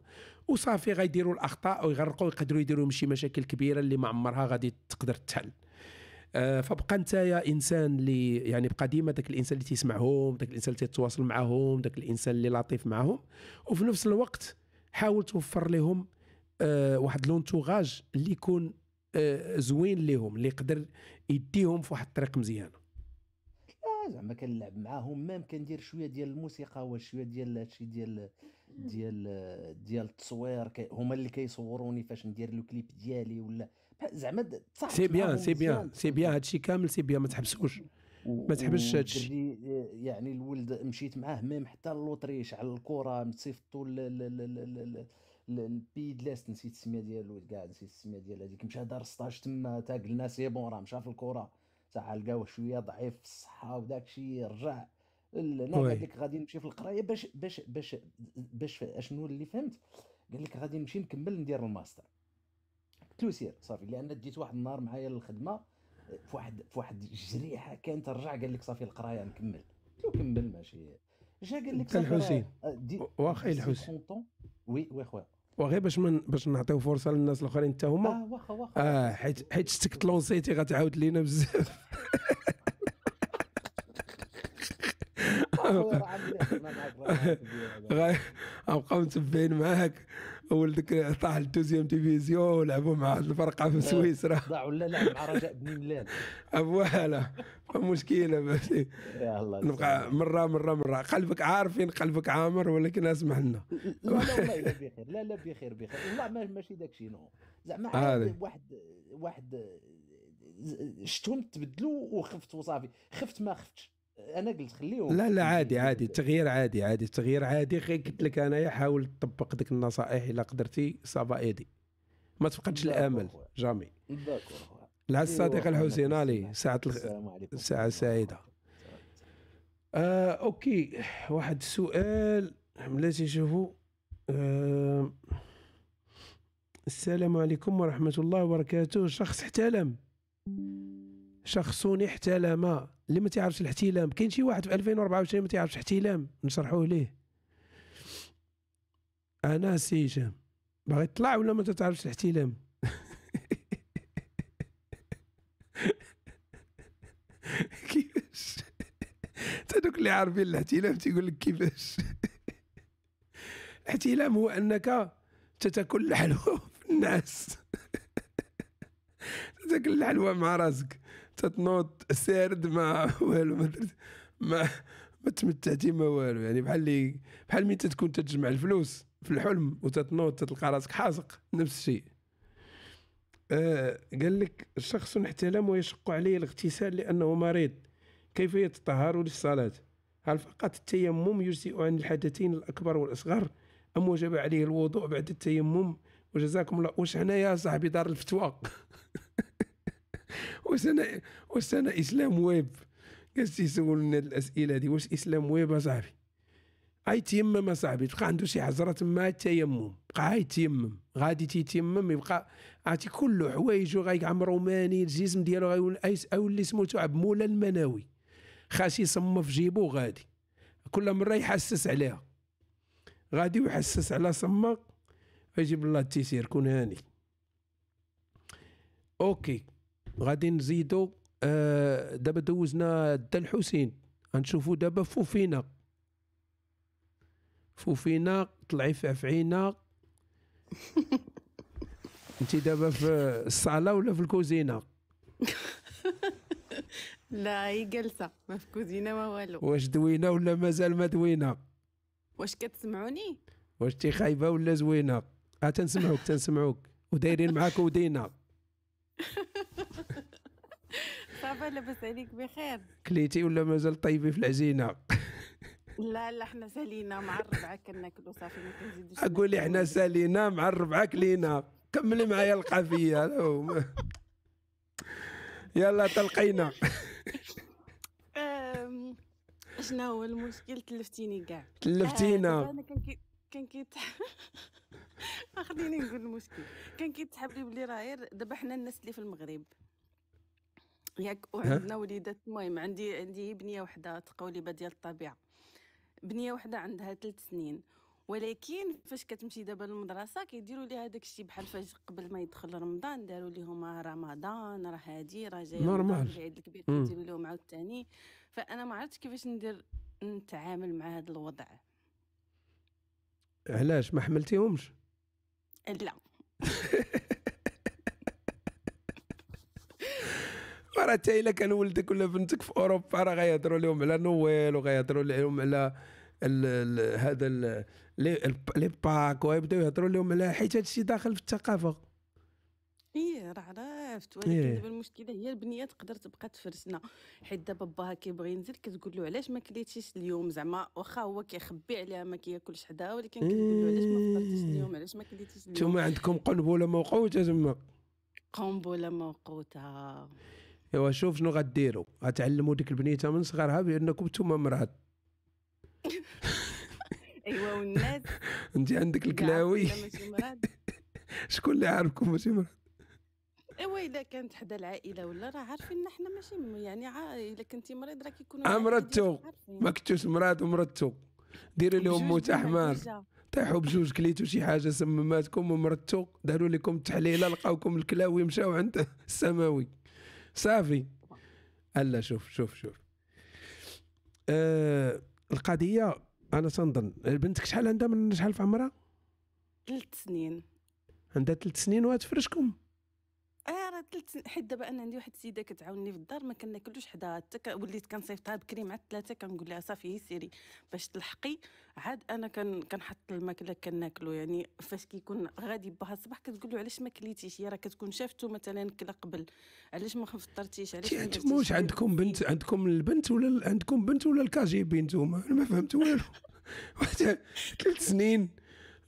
وصافي غيديروا الاخطاء ويغرقوا يقدروا يديروا شي مشاكل كبيره اللي ما عمرها غادي تقدر تحل آه، فبقى انت يا انسان اللي يعني بقى ديما ذاك الانسان اللي تسمعهم ذاك الانسان اللي تتواصل معهم ذاك الانسان اللي لطيف معهم وفي نفس الوقت حاول توفر لهم آه، واحد لونتوغاج اللي يكون آه، زوين ليهم اللي يقدر يديهم في واحد الطريق مزيانه آه، زعما كنلعب معاهم ميم كندير شويه ديال الموسيقى وشويه ديال هادشي ديال ديال ديال التصوير هما اللي كيصوروني فاش ندير لو كليب ديالي ولا زعما صح سي بيان سي بيان سي بيان هادشي كامل سي بيان ما تحبسوش ما تحبسش هادشي آه، يعني الولد مشيت معاه ميم حتى لوطريش على الكره متصيفطوا البيد ليست نسيت السميه ديالو كاع نسيت السميه ديال هذيك مشى دار 16 تما قلنا سي بون راه مشى في الكره تاع لقاوه شويه ضعيف في الصحه وداك الشيء رجع لا قال لك غادي نمشي في القرايه باش باش باش باش اشنو اللي فهمت قال لك غادي نمشي نكمل ندير الماستر قلت له سير صافي لان ديت واحد النهار معايا للخدمه في واحد في واحد الجريحه كانت رجع قال لك صافي القرايه نكمل قلت له كمل ماشي جا قال لك الحسين آه، واخا الحسين وي وي خويا وغير باش من باش نعطيو فرصه للناس الاخرين حتى هما اه واخا واخا اه حيت حيت شتك تلونسيتي غتعاود لينا بزاف غنبقاو متبعين معاك ولدك طاح للدوزيام ديفيزيون لعبوا مع الفرقه في إيه، سويسرا ضاعوا لا لعب مع رجاء بن ملال فوالا مشكله يا الله نبقى مره مره مره قلبك عارفين قلبك عامر ولكن اسمح لنا لا والله بخير لا لا بخير بخير والله ماشي داك الشيء نو زعما واحد واحد شفتهم تبدلوا وخفت وصافي خفت ما خفتش انا قلت خليهم لا لا عادي عادي التغيير عادي عادي التغيير عادي غير قلت لك انايا حاول تطبق ديك النصائح الا قدرتي صافا ايدي ما تفقدش الامل جامي العز أيوة، الصديق الحسين علي ساعة الساعة السعيدة آه اوكي واحد السؤال بلاتي نشوفو آه السلام عليكم ورحمة الله وبركاته شخص احتلم شخص احتلم اللي ما تيعرفش الاحتلام كاين شي واحد في 2024 ما تيعرفش الاحتلام نشرحوه ليه انا السي هشام باغي تطلع ولا ما تعرفش الاحتلام كيفاش حتى دوك اللي عارفين الاحتلام تيقول لك كيفاش الاحتلام هو انك تتاكل الحلوى في الناس تتاكل الحلوى مع راسك تتنوض سارد ما والو ما ما ما تمتعتي ما والو يعني بحال اللي بحال مين تتكون تتجمع الفلوس في الحلم وتتنوض تتلقى راسك حاسق نفس الشيء آه قال لك شخص احتلم ويشق عليه الاغتسال لأنه مريض كيف يتطهر للصلاة هل فقط التيمم يجزئ عن الحدثين الأكبر والأصغر أم وجب عليه الوضوء بعد التيمم وجزاكم الله واش حنايا صاحبي دار الفتوى واش انا اسلام ويب قاس تيسولنا الاسئله هذه واش اسلام ويب اصاحبي تيمم اصاحبي تبقى عنده شي عزره تما التيمم بقى يتيمم غادي تيتيمم يبقى عرفتي كل حوايجو غيعمرو ماني الجسم ديالو غيولي اللي سموته عب مولا المناوي خاص يصم في جيبو غادي كل مره يحسس عليها غادي ويحسس على صماق يجيب الله التيسير كون هاني اوكي غادي نزيدو آه، دابا دوزنا دا الحسين غنشوفو دابا فوفينا فوفينا طلعي فعفعينا انت دابا في الصاله ولا في الكوزينه لا هي جالسه ما في كوزينه ما والو واش دوينه ولا مازال ما دوينه واش كتسمعوني واش تي خايبه ولا زوينه اه تنسمعوك تنسمعوك ودايرين معاك ودينا مصطفى لاباس عليك بخير كليتي ولا مازال طيبي في العزينه لا لا حنا سالينا مع الربعه كناكلو صافي ما كنزيدوش قولي حنا سالينا مع الربعه كلينا كملي معايا القافيه يلا تلقينا شنو هو المشكل تلفتيني كاع تلفتينا آه، انا كان كيت خليني نقول المشكل كان كيتحب لي بلي راه دابا حنا الناس اللي في المغرب ياك وعندنا وليدات المهم عندي عندي بنيه وحده تقوليبه ديال الطبيعه بنيه وحده عندها ثلاث سنين ولكن فاش كتمشي دابا للمدرسه كيديروا ليها الشيء بحال فاش قبل ما يدخل رمضان داروا ليهم رمضان راه هادي راه جاي نورمال العيد الكبير كيديروا لهم عاوتاني فانا ما عرفتش كيفاش ندير نتعامل مع هذا الوضع علاش ما حملتيهمش لا راه حتى الا كان ولدك ولا بنتك في اوروبا راه غيهضروا لهم على نويل وغيهضروا لهم على هذا لي باك ويبداو يهضروا لهم على حيت الشيء داخل في الثقافه ايه راه عرفت ولكن إيه. دابا المشكله هي البنيه تقدر تبقى تفرسنا حيت دابا باها كيبغي ينزل كتقول له علاش ما كليتيش اليوم زعما واخا هو كيخبي عليها ما كياكلش حداها ولكن كتقول له علاش ما فطرتيش إيه. اليوم علاش ما كليتيش اليوم انتوما عندكم قنبله موقوته تما قنبله موقوته ايوا شوف شنو غديروا غتعلموا ديك البنيته من صغرها بانكم نتوما مراد ايوا والناس انت عندك الكلاوي شكون اللي عارفكم ماشي مراد ايوا اذا كانت حدا العائله ولا راه عارفين حنا ماشي يعني الا كنتي مريض راه كيكونوا مرضتو ما كنتوش مراد ومرضتو ديروا لهم موت احمر طيحوا بجوج كليتو شي حاجه سمماتكم ومرضتو داروا لكم التحليله لقاوكم الكلاوي مشاو عند السماوي صافي الا شوف شوف شوف آه القضيه انا تنظن بنتك شحال عندها من شحال في عمرها ثلاث سنين عندها ثلاث سنين وهتفرشكم راه ثلاث حيت دابا انا عندي واحد السيده كتعاوني في الدار ما كناكلوش حدا حتى وليت كنصيفطها بكري مع الثلاثه كنقول لها صافي سيري باش تلحقي عاد انا كنحط الماكله كناكلو يعني فاش كيكون غادي بها الصباح كتقول له علاش ما كليتيش هي راه كتكون شافته مثلا كلا قبل علاش ما فطرتيش علاش ما درتيش عندكم بنت عندكم البنت ولا عندكم بنت ولا الكاجي بنتوما انا ما فهمت والو ثلاث سنين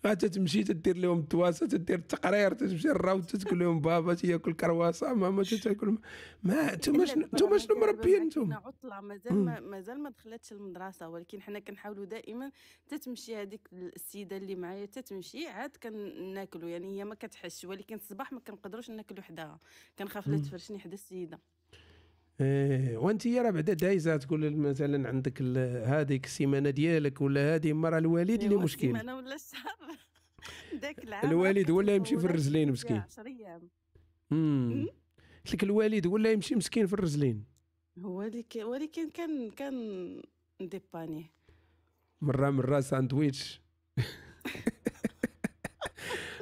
تتمشي تدير لهم الدواسه تدير التقرير تتمشي للراوت تقول لهم بابا تياكل كرواسه ماما تاكل ما انتم انتم شنو مربيين انتم عطله مازال ما مازال ما دخلتش المدرسه ولكن حنا كنحاولوا دائما تتمشي هذيك السيده اللي معايا تتمشي عاد كناكلوا يعني هي ما كتحش ولكن الصباح ما كنقدروش ناكلوا حداها كنخاف لا تفرشني حدا السيده ايه وانت راه بعدا دايزه تقول مثلا عندك هذيك السيمانه ديالك ولا هذه مرة الوالد اللي مشكل السيمانه ولا الشهر ذاك العام الوالد ولا يمشي في الرجلين مسكين 10 ايام امم قلت لك الوالد ولا يمشي مسكين في الرجلين هو ولكن كان كان ديباني مره مره ساندويتش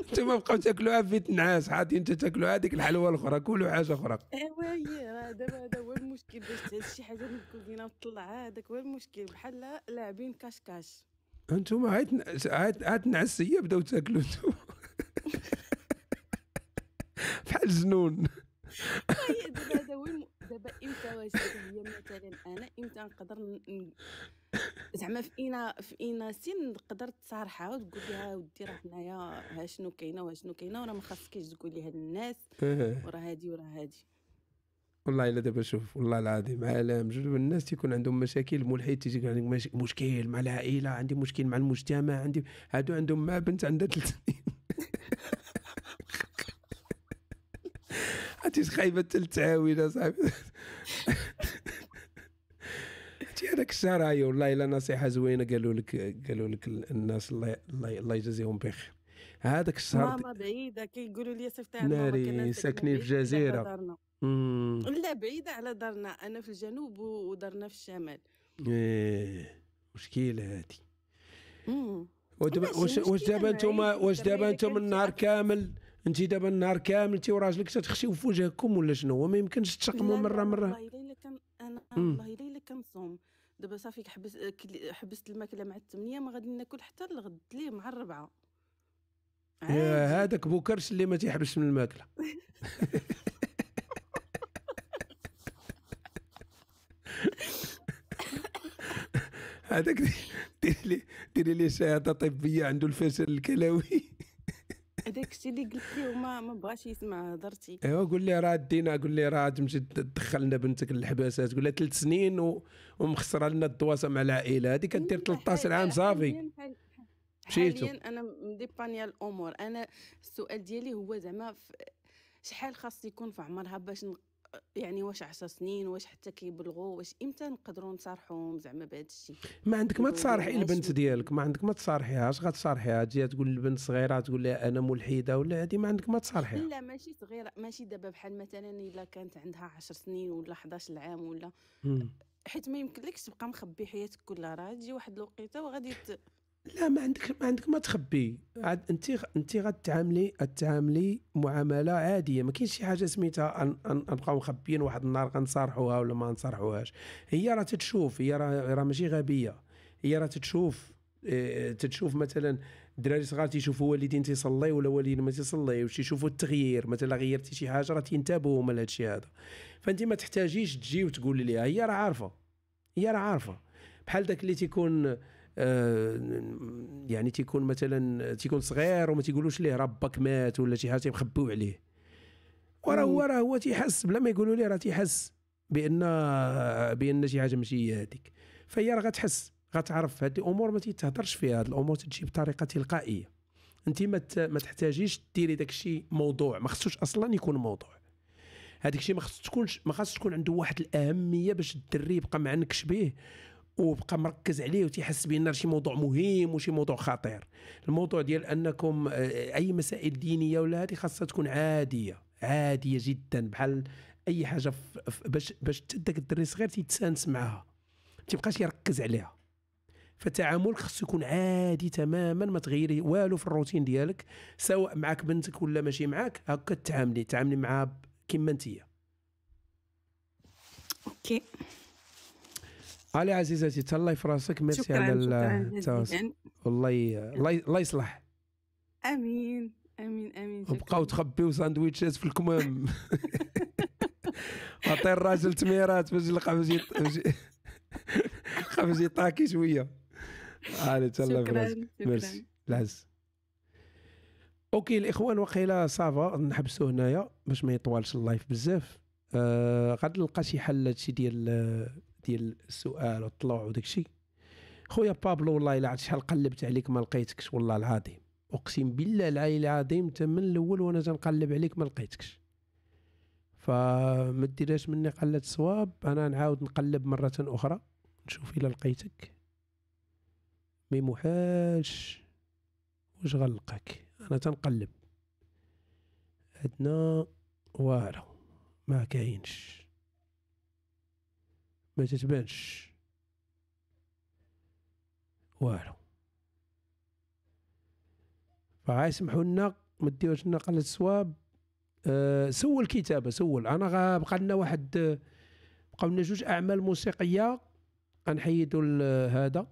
انتم بقاو تاكلوها في النعاس عاد انت تاكلوا هذيك الحلوه الاخرى كلوا حاجه اخرى ايوا هي دابا هذا المشكل باش تهز شي حاجه من الكوزينه وتطلعها هذاك هو المشكل بحال لاعبين كاش كاش انتم عاد عاد عاد نعسيه بداو تاكلوا انتم بحال زنون دابا هذا هو دابا امتى واش هي مثلا انا امتى نقدر زعما في اينا في اينا سن نقدر تصارحها وتقول لها ودي راه حنايا ها شنو كاينه وها شنو كاينه وراه ما خاصكيش تقولي هاد الناس إيه. وراه هادي وراه هادي والله الا دابا شوف والله العظيم عالم جوج من الناس تيكون عندهم مشاكل ملحد تيجي عندك مش... مشكل مع العائله عندي مشكل مع المجتمع عندي هادو عندهم مع بنت عندها ثلاث سنين عرفتي خايبه ثلاث عاويله صاحبي عرفتي هذاك الشهر والله الا نصيحه زوينه قالوا لك قالوا لك الناس الله الله يجازيهم بخير هذاك الشهر ماما بعيده كيقولوا لي صيفطها ناري ساكنين في جزيره لا بعيدة على دارنا أنا في الجنوب ودارنا في الشمال إيه مشكلة هذه واش واش دابا نتوما واش دابا نتوما النهار كامل انت دابا النهار كامل انت وراجلك تتخشيو في وجهكم ولا شنو هو ما يمكنش تشقموا مره مره والله الا كان انا والله الا كان كنصوم دابا صافي حبس حبست الماكله مع الثمانيه ما غادي ناكل حتى الغد ليه مع الربعه هذاك بوكرش اللي ما تيحبس من الماكله هذاك دير لي دير لي شهاده طبيه عنده الفشل الكلوي هذاك الشيء اللي قلت ليه وما ما بغاش يسمع هضرتي ايوا قول لي راه دينا قول لي راه تمشي تدخل لنا بنتك للحباسات قول لها ثلاث سنين و... ومخسره لنا الدواسه مع العائله هذه كدير 13 عام صافي مشيتو حاليا انا مديبانيا الامور انا السؤال ديالي هو زعما شحال خاص يكون في عمرها باش يعني واش 10 سنين واش حتى كيبلغوا واش امتى نقدروا نصارحوهم زعما بهذا الشيء ما عندك ما تصارحي البنت ديالك ما عندك ما تصارحيهاش غتصارحيها تجي تقول للبنت صغيره تقول لها انا ملحده ولا هذه ما عندك ما تصارحيها لا ماشي صغيره ماشي دابا بحال مثلا الا كانت عندها 10 سنين ولا 11 عام ولا حيت ما لكش تبقى مخبي حياتك كلها راه تجي واحد الوقيته وغادي لا ما عندك ما عندك ما تخبي عاد انت انت غتعاملي غتعاملي معامله عاديه ما كاينش شي حاجه سميتها نبقاو مخبيين واحد النهار غنصارحوها ولا ما نصارحوهاش هي راه تتشوف هي راه ماشي غبيه هي راه تتشوف آه، تتشوف مثلا الدراري صغار تيشوفوا والدين تيصلي ولا والدين ما تيصليوش يشوفوا التغيير مثلا غيرتي شي حاجه راه تينتبهوا هما لهادشي هذا فانت ما تحتاجيش تجي وتقولي ليها هي راه عارفه هي راه عارفه بحال داك اللي تيكون آه، يعني تيكون مثلا تيكون صغير وما تيقولوش ليه راه باك مات ولا شي حاجه تيخبيو عليه وراه هو راه هو تيحس بلا ما يقولوا ليه راه تيحس بان بان شي حاجه ماشي هي هذيك فهي راه غتحس غتعرف هاد الامور ما تيتهضرش فيها هاد الامور تجي بطريقه تلقائيه انت ما ما تحتاجيش ديري داك الشيء موضوع ما خصوش اصلا يكون موضوع هذاك الشيء ما خصوش تكونش ما خصوش تكون عنده واحد الاهميه باش الدري يبقى معنكش به وبقى مركز عليه وتيحس بان شي موضوع مهم وشي موضوع خطير الموضوع ديال انكم آه، اي مسائل دينيه ولا هذه خاصها تكون عاديه عاديه جدا بحال اي حاجه باش باش داك الدري الصغير تيتسانس معاها ما تيبقاش يركز عليها فالتعامل خصو يكون عادي تماما ما تغيري والو في الروتين ديالك سواء معك بنتك ولا ماشي معك هكا تعاملي تعاملي معها كما انت اوكي okay. علي عزيزتي تهلاي في راسك ميرسي على التواصل والله الله يصلح امين امين امين وبقاو تخبيو ساندويتشات في الكمام عطي الراجل تميرات باش يلقى باش باش يطاكي شويه علي تهلا في راسك ميرسي العز اوكي الاخوان وقيلا صافا نحبسو هنايا باش ما يطوالش اللايف بزاف آه غادي نلقى شي حل هادشي ديال آه، ديال السؤال والطلوع وداك الشيء خويا بابلو والله الا عاد شحال قلبت عليك ما لقيتكش والله العظيم اقسم بالله العلي العظيم انت من الاول وانا تنقلب عليك ما لقيتكش فما ديرهاش مني قلة صواب انا نعاود نقلب مرة اخرى نشوف الا لقيتك مي محاش واش غنلقاك انا تنقلب عندنا والو ما كاينش ما تتبانش والو فغا يسمحوا لنا ما ديروش لنا قلة الصواب أه سول الكتابة سول أنا غابقى لنا واحد بقى لنا جوج أعمال موسيقية غنحيدو هذا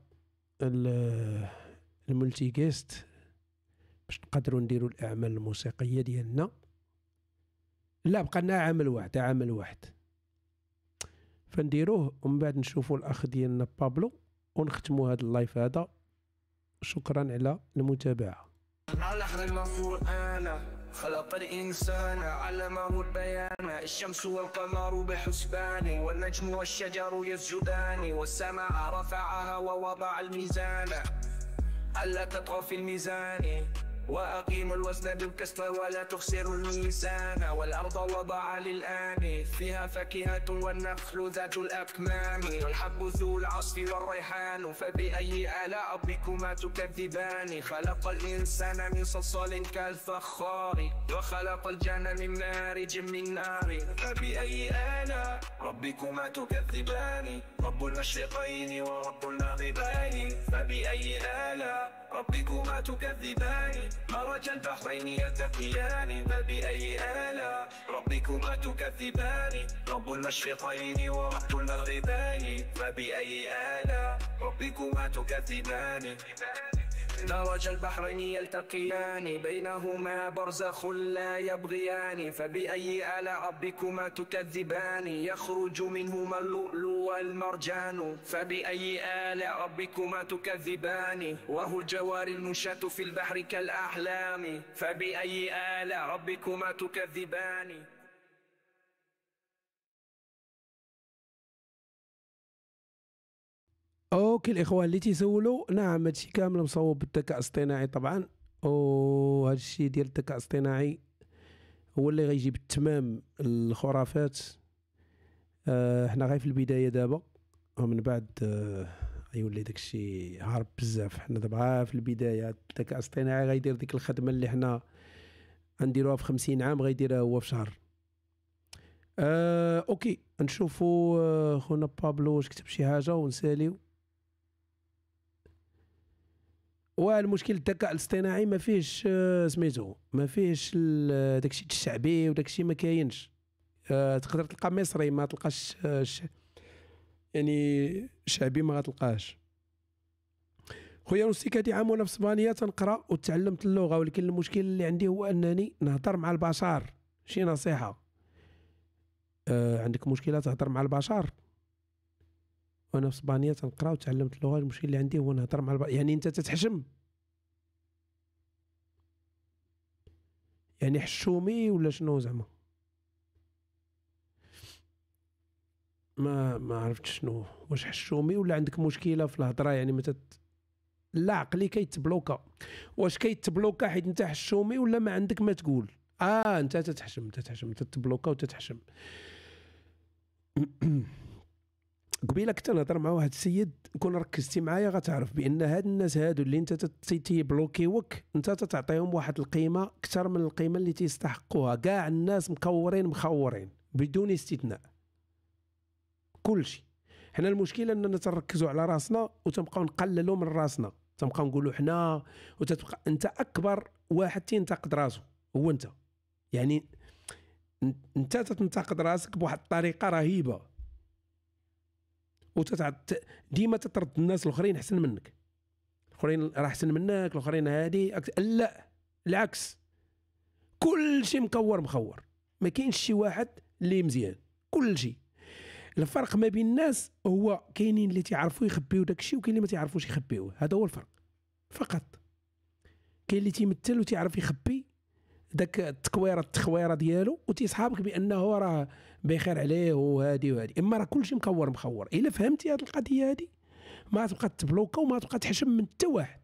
الملتي جيست باش نقدروا نديروا الأعمال الموسيقية ديالنا لا بقى لنا عمل واحد عمل واحد فنديروه ومن بعد نشوفوا الاخ ديالنا بابلو ونختموا هذا اللايف هذا شكرا على المتابعه على حرقنا خلق الإنسان علمه البيان الشمس والقمر بحسبان والنجم والشجر يسجدان والسماء رفعها ووضع الميزان ألا تطغى في الميزان وأقيموا الوزن بالكسر ولا تخسروا الميزان والأرض وضع للآن فيها فاكهة والنخل ذات الأكمام والحب ذو العصف والريحان فبأي آلاء ربكما تكذبان خلق الإنسان من صلصال كالفخار وخلق الجنة من مارج من نار فبأي آلاء ربكما تكذبان رب المشرقين ورب المغربين فبأي آلاء ربكما تكذبان مرج البحرين يلتقيان فبأي آلاء ربكما تكذبان رب المشرقين ورب المغربين فبأي آلاء ربكما تكذبان درج البحرين يلتقيان بينهما برزخ لا يبغيان فبأي آل ربكما تكذبان يخرج منهما اللؤلؤ والمرجان فبأي آل ربكما تكذبان وهو الجوار المنشات في البحر كالأحلام فبأي آل ربكما تكذبان اوكي الاخوان اللي تيسولوا نعم هادشي كامل مصوب بالذكاء الاصطناعي طبعا او هادشي ديال الذكاء الاصطناعي هو اللي غيجيب بالتمام الخرافات آه حنا غير في البدايه دابا ومن بعد آه غيولي داكشي هارب بزاف حنا دابا في البدايه الذكاء الاصطناعي غيدير ديك الخدمه اللي حنا غنديروها في خمسين عام غيديرها هو في شهر آه اوكي نشوفوا آه، خونا بابلو واش كتب شي حاجه ونساليو والمشكل الذكاء الاصطناعي ما فيهش آه، سميتو ما فيهش آه، داكشي الشعبي وداكشي ما كاينش آه، تقدر تلقى مصري ما تلقاش يعني شعبي ما غتلقاهش خويا نصي كادي عام وانا في اسبانيا تنقرا وتعلمت اللغه ولكن المشكل اللي عندي هو انني نهضر مع البشر شي نصيحه عندك مشكله تهضر مع البشر وانا في اسبانيا تنقرا وتعلمت اللغه المشكل اللي عندي هو نهضر مع البعض يعني انت تتحشم يعني حشومي ولا شنو زعما ما ما عرفت شنو واش حشومي ولا عندك مشكله في الهضره يعني ما تت... لا عقلي كيتبلوكا واش كيتبلوكا حيت انت حشومي ولا ما عندك ما تقول اه انت تتحشم تتحشم تتبلوكا وتتحشم قبيله كنت نهضر مع واحد السيد كون ركزتي معايا غتعرف بان هاد الناس هادو اللي انت بلوكيوك انت تتعطيهم واحد القيمه اكثر من القيمه اللي تيستحقوها كاع الناس مكورين مخورين بدون استثناء كلشي حنا المشكله اننا تنركزوا على راسنا وتنبقاو نقللوا من راسنا تنبقاو نقولوا حنا وتتبقى انت اكبر واحد تينتقد راسو هو انت يعني انت تنتقد راسك بواحد الطريقه رهيبه وتتعط ديما تطرد الناس الاخرين احسن منك الاخرين راه احسن منك الاخرين هادي أكت... لا العكس كل شيء مكور مخور ما كاينش شي واحد اللي مزيان كل شيء الفرق ما بين الناس هو كاينين اللي تيعرفوا يخبيو داك الشيء وكاين اللي ما تيعرفوش يخبيوه هذا هو الفرق فقط كاين اللي تيمثل وتيعرف يخبي داك التكويره التخويره ديالو وتيصحابك بانه راه بخير عليه وهادي وهادي اما راه كلشي مكور مخور الا فهمتي هذه القضيه هذه ما تبقى تبلوكا وما تبقى تحشم من حتى واحد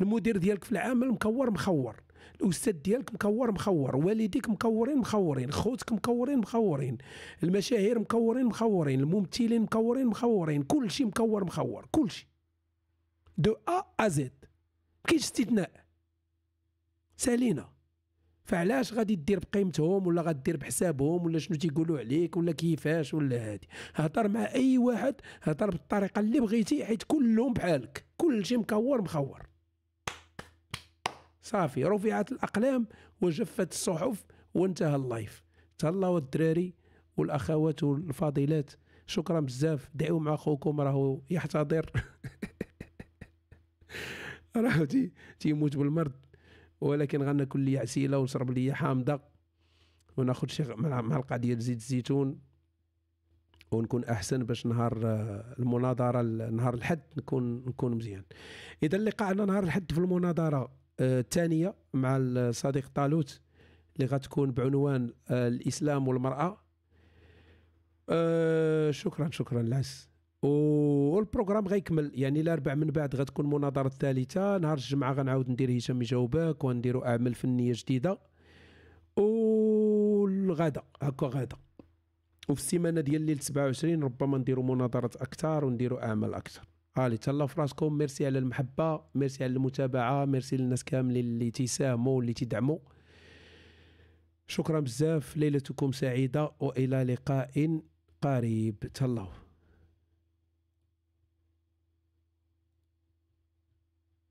المدير ديالك في العمل مكور مخور الاستاذ ديالك مكور مخور والديك مكورين مخورين خوتك مكورين مخورين المشاهير مكورين مخورين الممثلين مكورين مخورين كلشي مكور مخور كلشي دو ا ا زد ما كاينش استثناء سالينا فعلاش غادي دير بقيمتهم ولا غادير بحسابهم ولا شنو تيقولوا عليك ولا كيفاش ولا هادي هضر مع اي واحد هضر بالطريقه اللي بغيتي حيت كلهم بحالك كلشي مكور مخور صافي رفعت الاقلام وجفت الصحف وانتهى اللايف تهلاو الدراري والاخوات والفاضلات شكرا بزاف دعوا مع خوكم راهو يحتضر راه تيموت بالمرض ولكن غناكل لي عسيله ونشرب لي حامضه وناخذ شي معلقه ديال زيت الزيتون ونكون احسن باش نهار آه، المناظره نهار الحد نكون نكون مزيان اذا لقاءنا نهار الحد في المناظره آه، الثانيه مع الصديق طالوت اللي غتكون بعنوان آه، الاسلام والمراه شكرا شكرا لعس والبروغرام غيكمل يعني الاربع من بعد غتكون المناظره الثالثه نهار الجمعه غنعاود ندير هشام يجاوبك ونديروا اعمال فنيه جديده والغدا هكا غدا وفي السيمانه ديال ليل 27 ربما نديروا مناظرات اكثر ونديروا اعمال اكثر الي تهلاو في راسكم ميرسي على المحبه ميرسي على المتابعه ميرسي للناس كاملين اللي تيساهموا واللي تيدعموا شكرا بزاف ليلتكم سعيده والى لقاء قريب تهلاو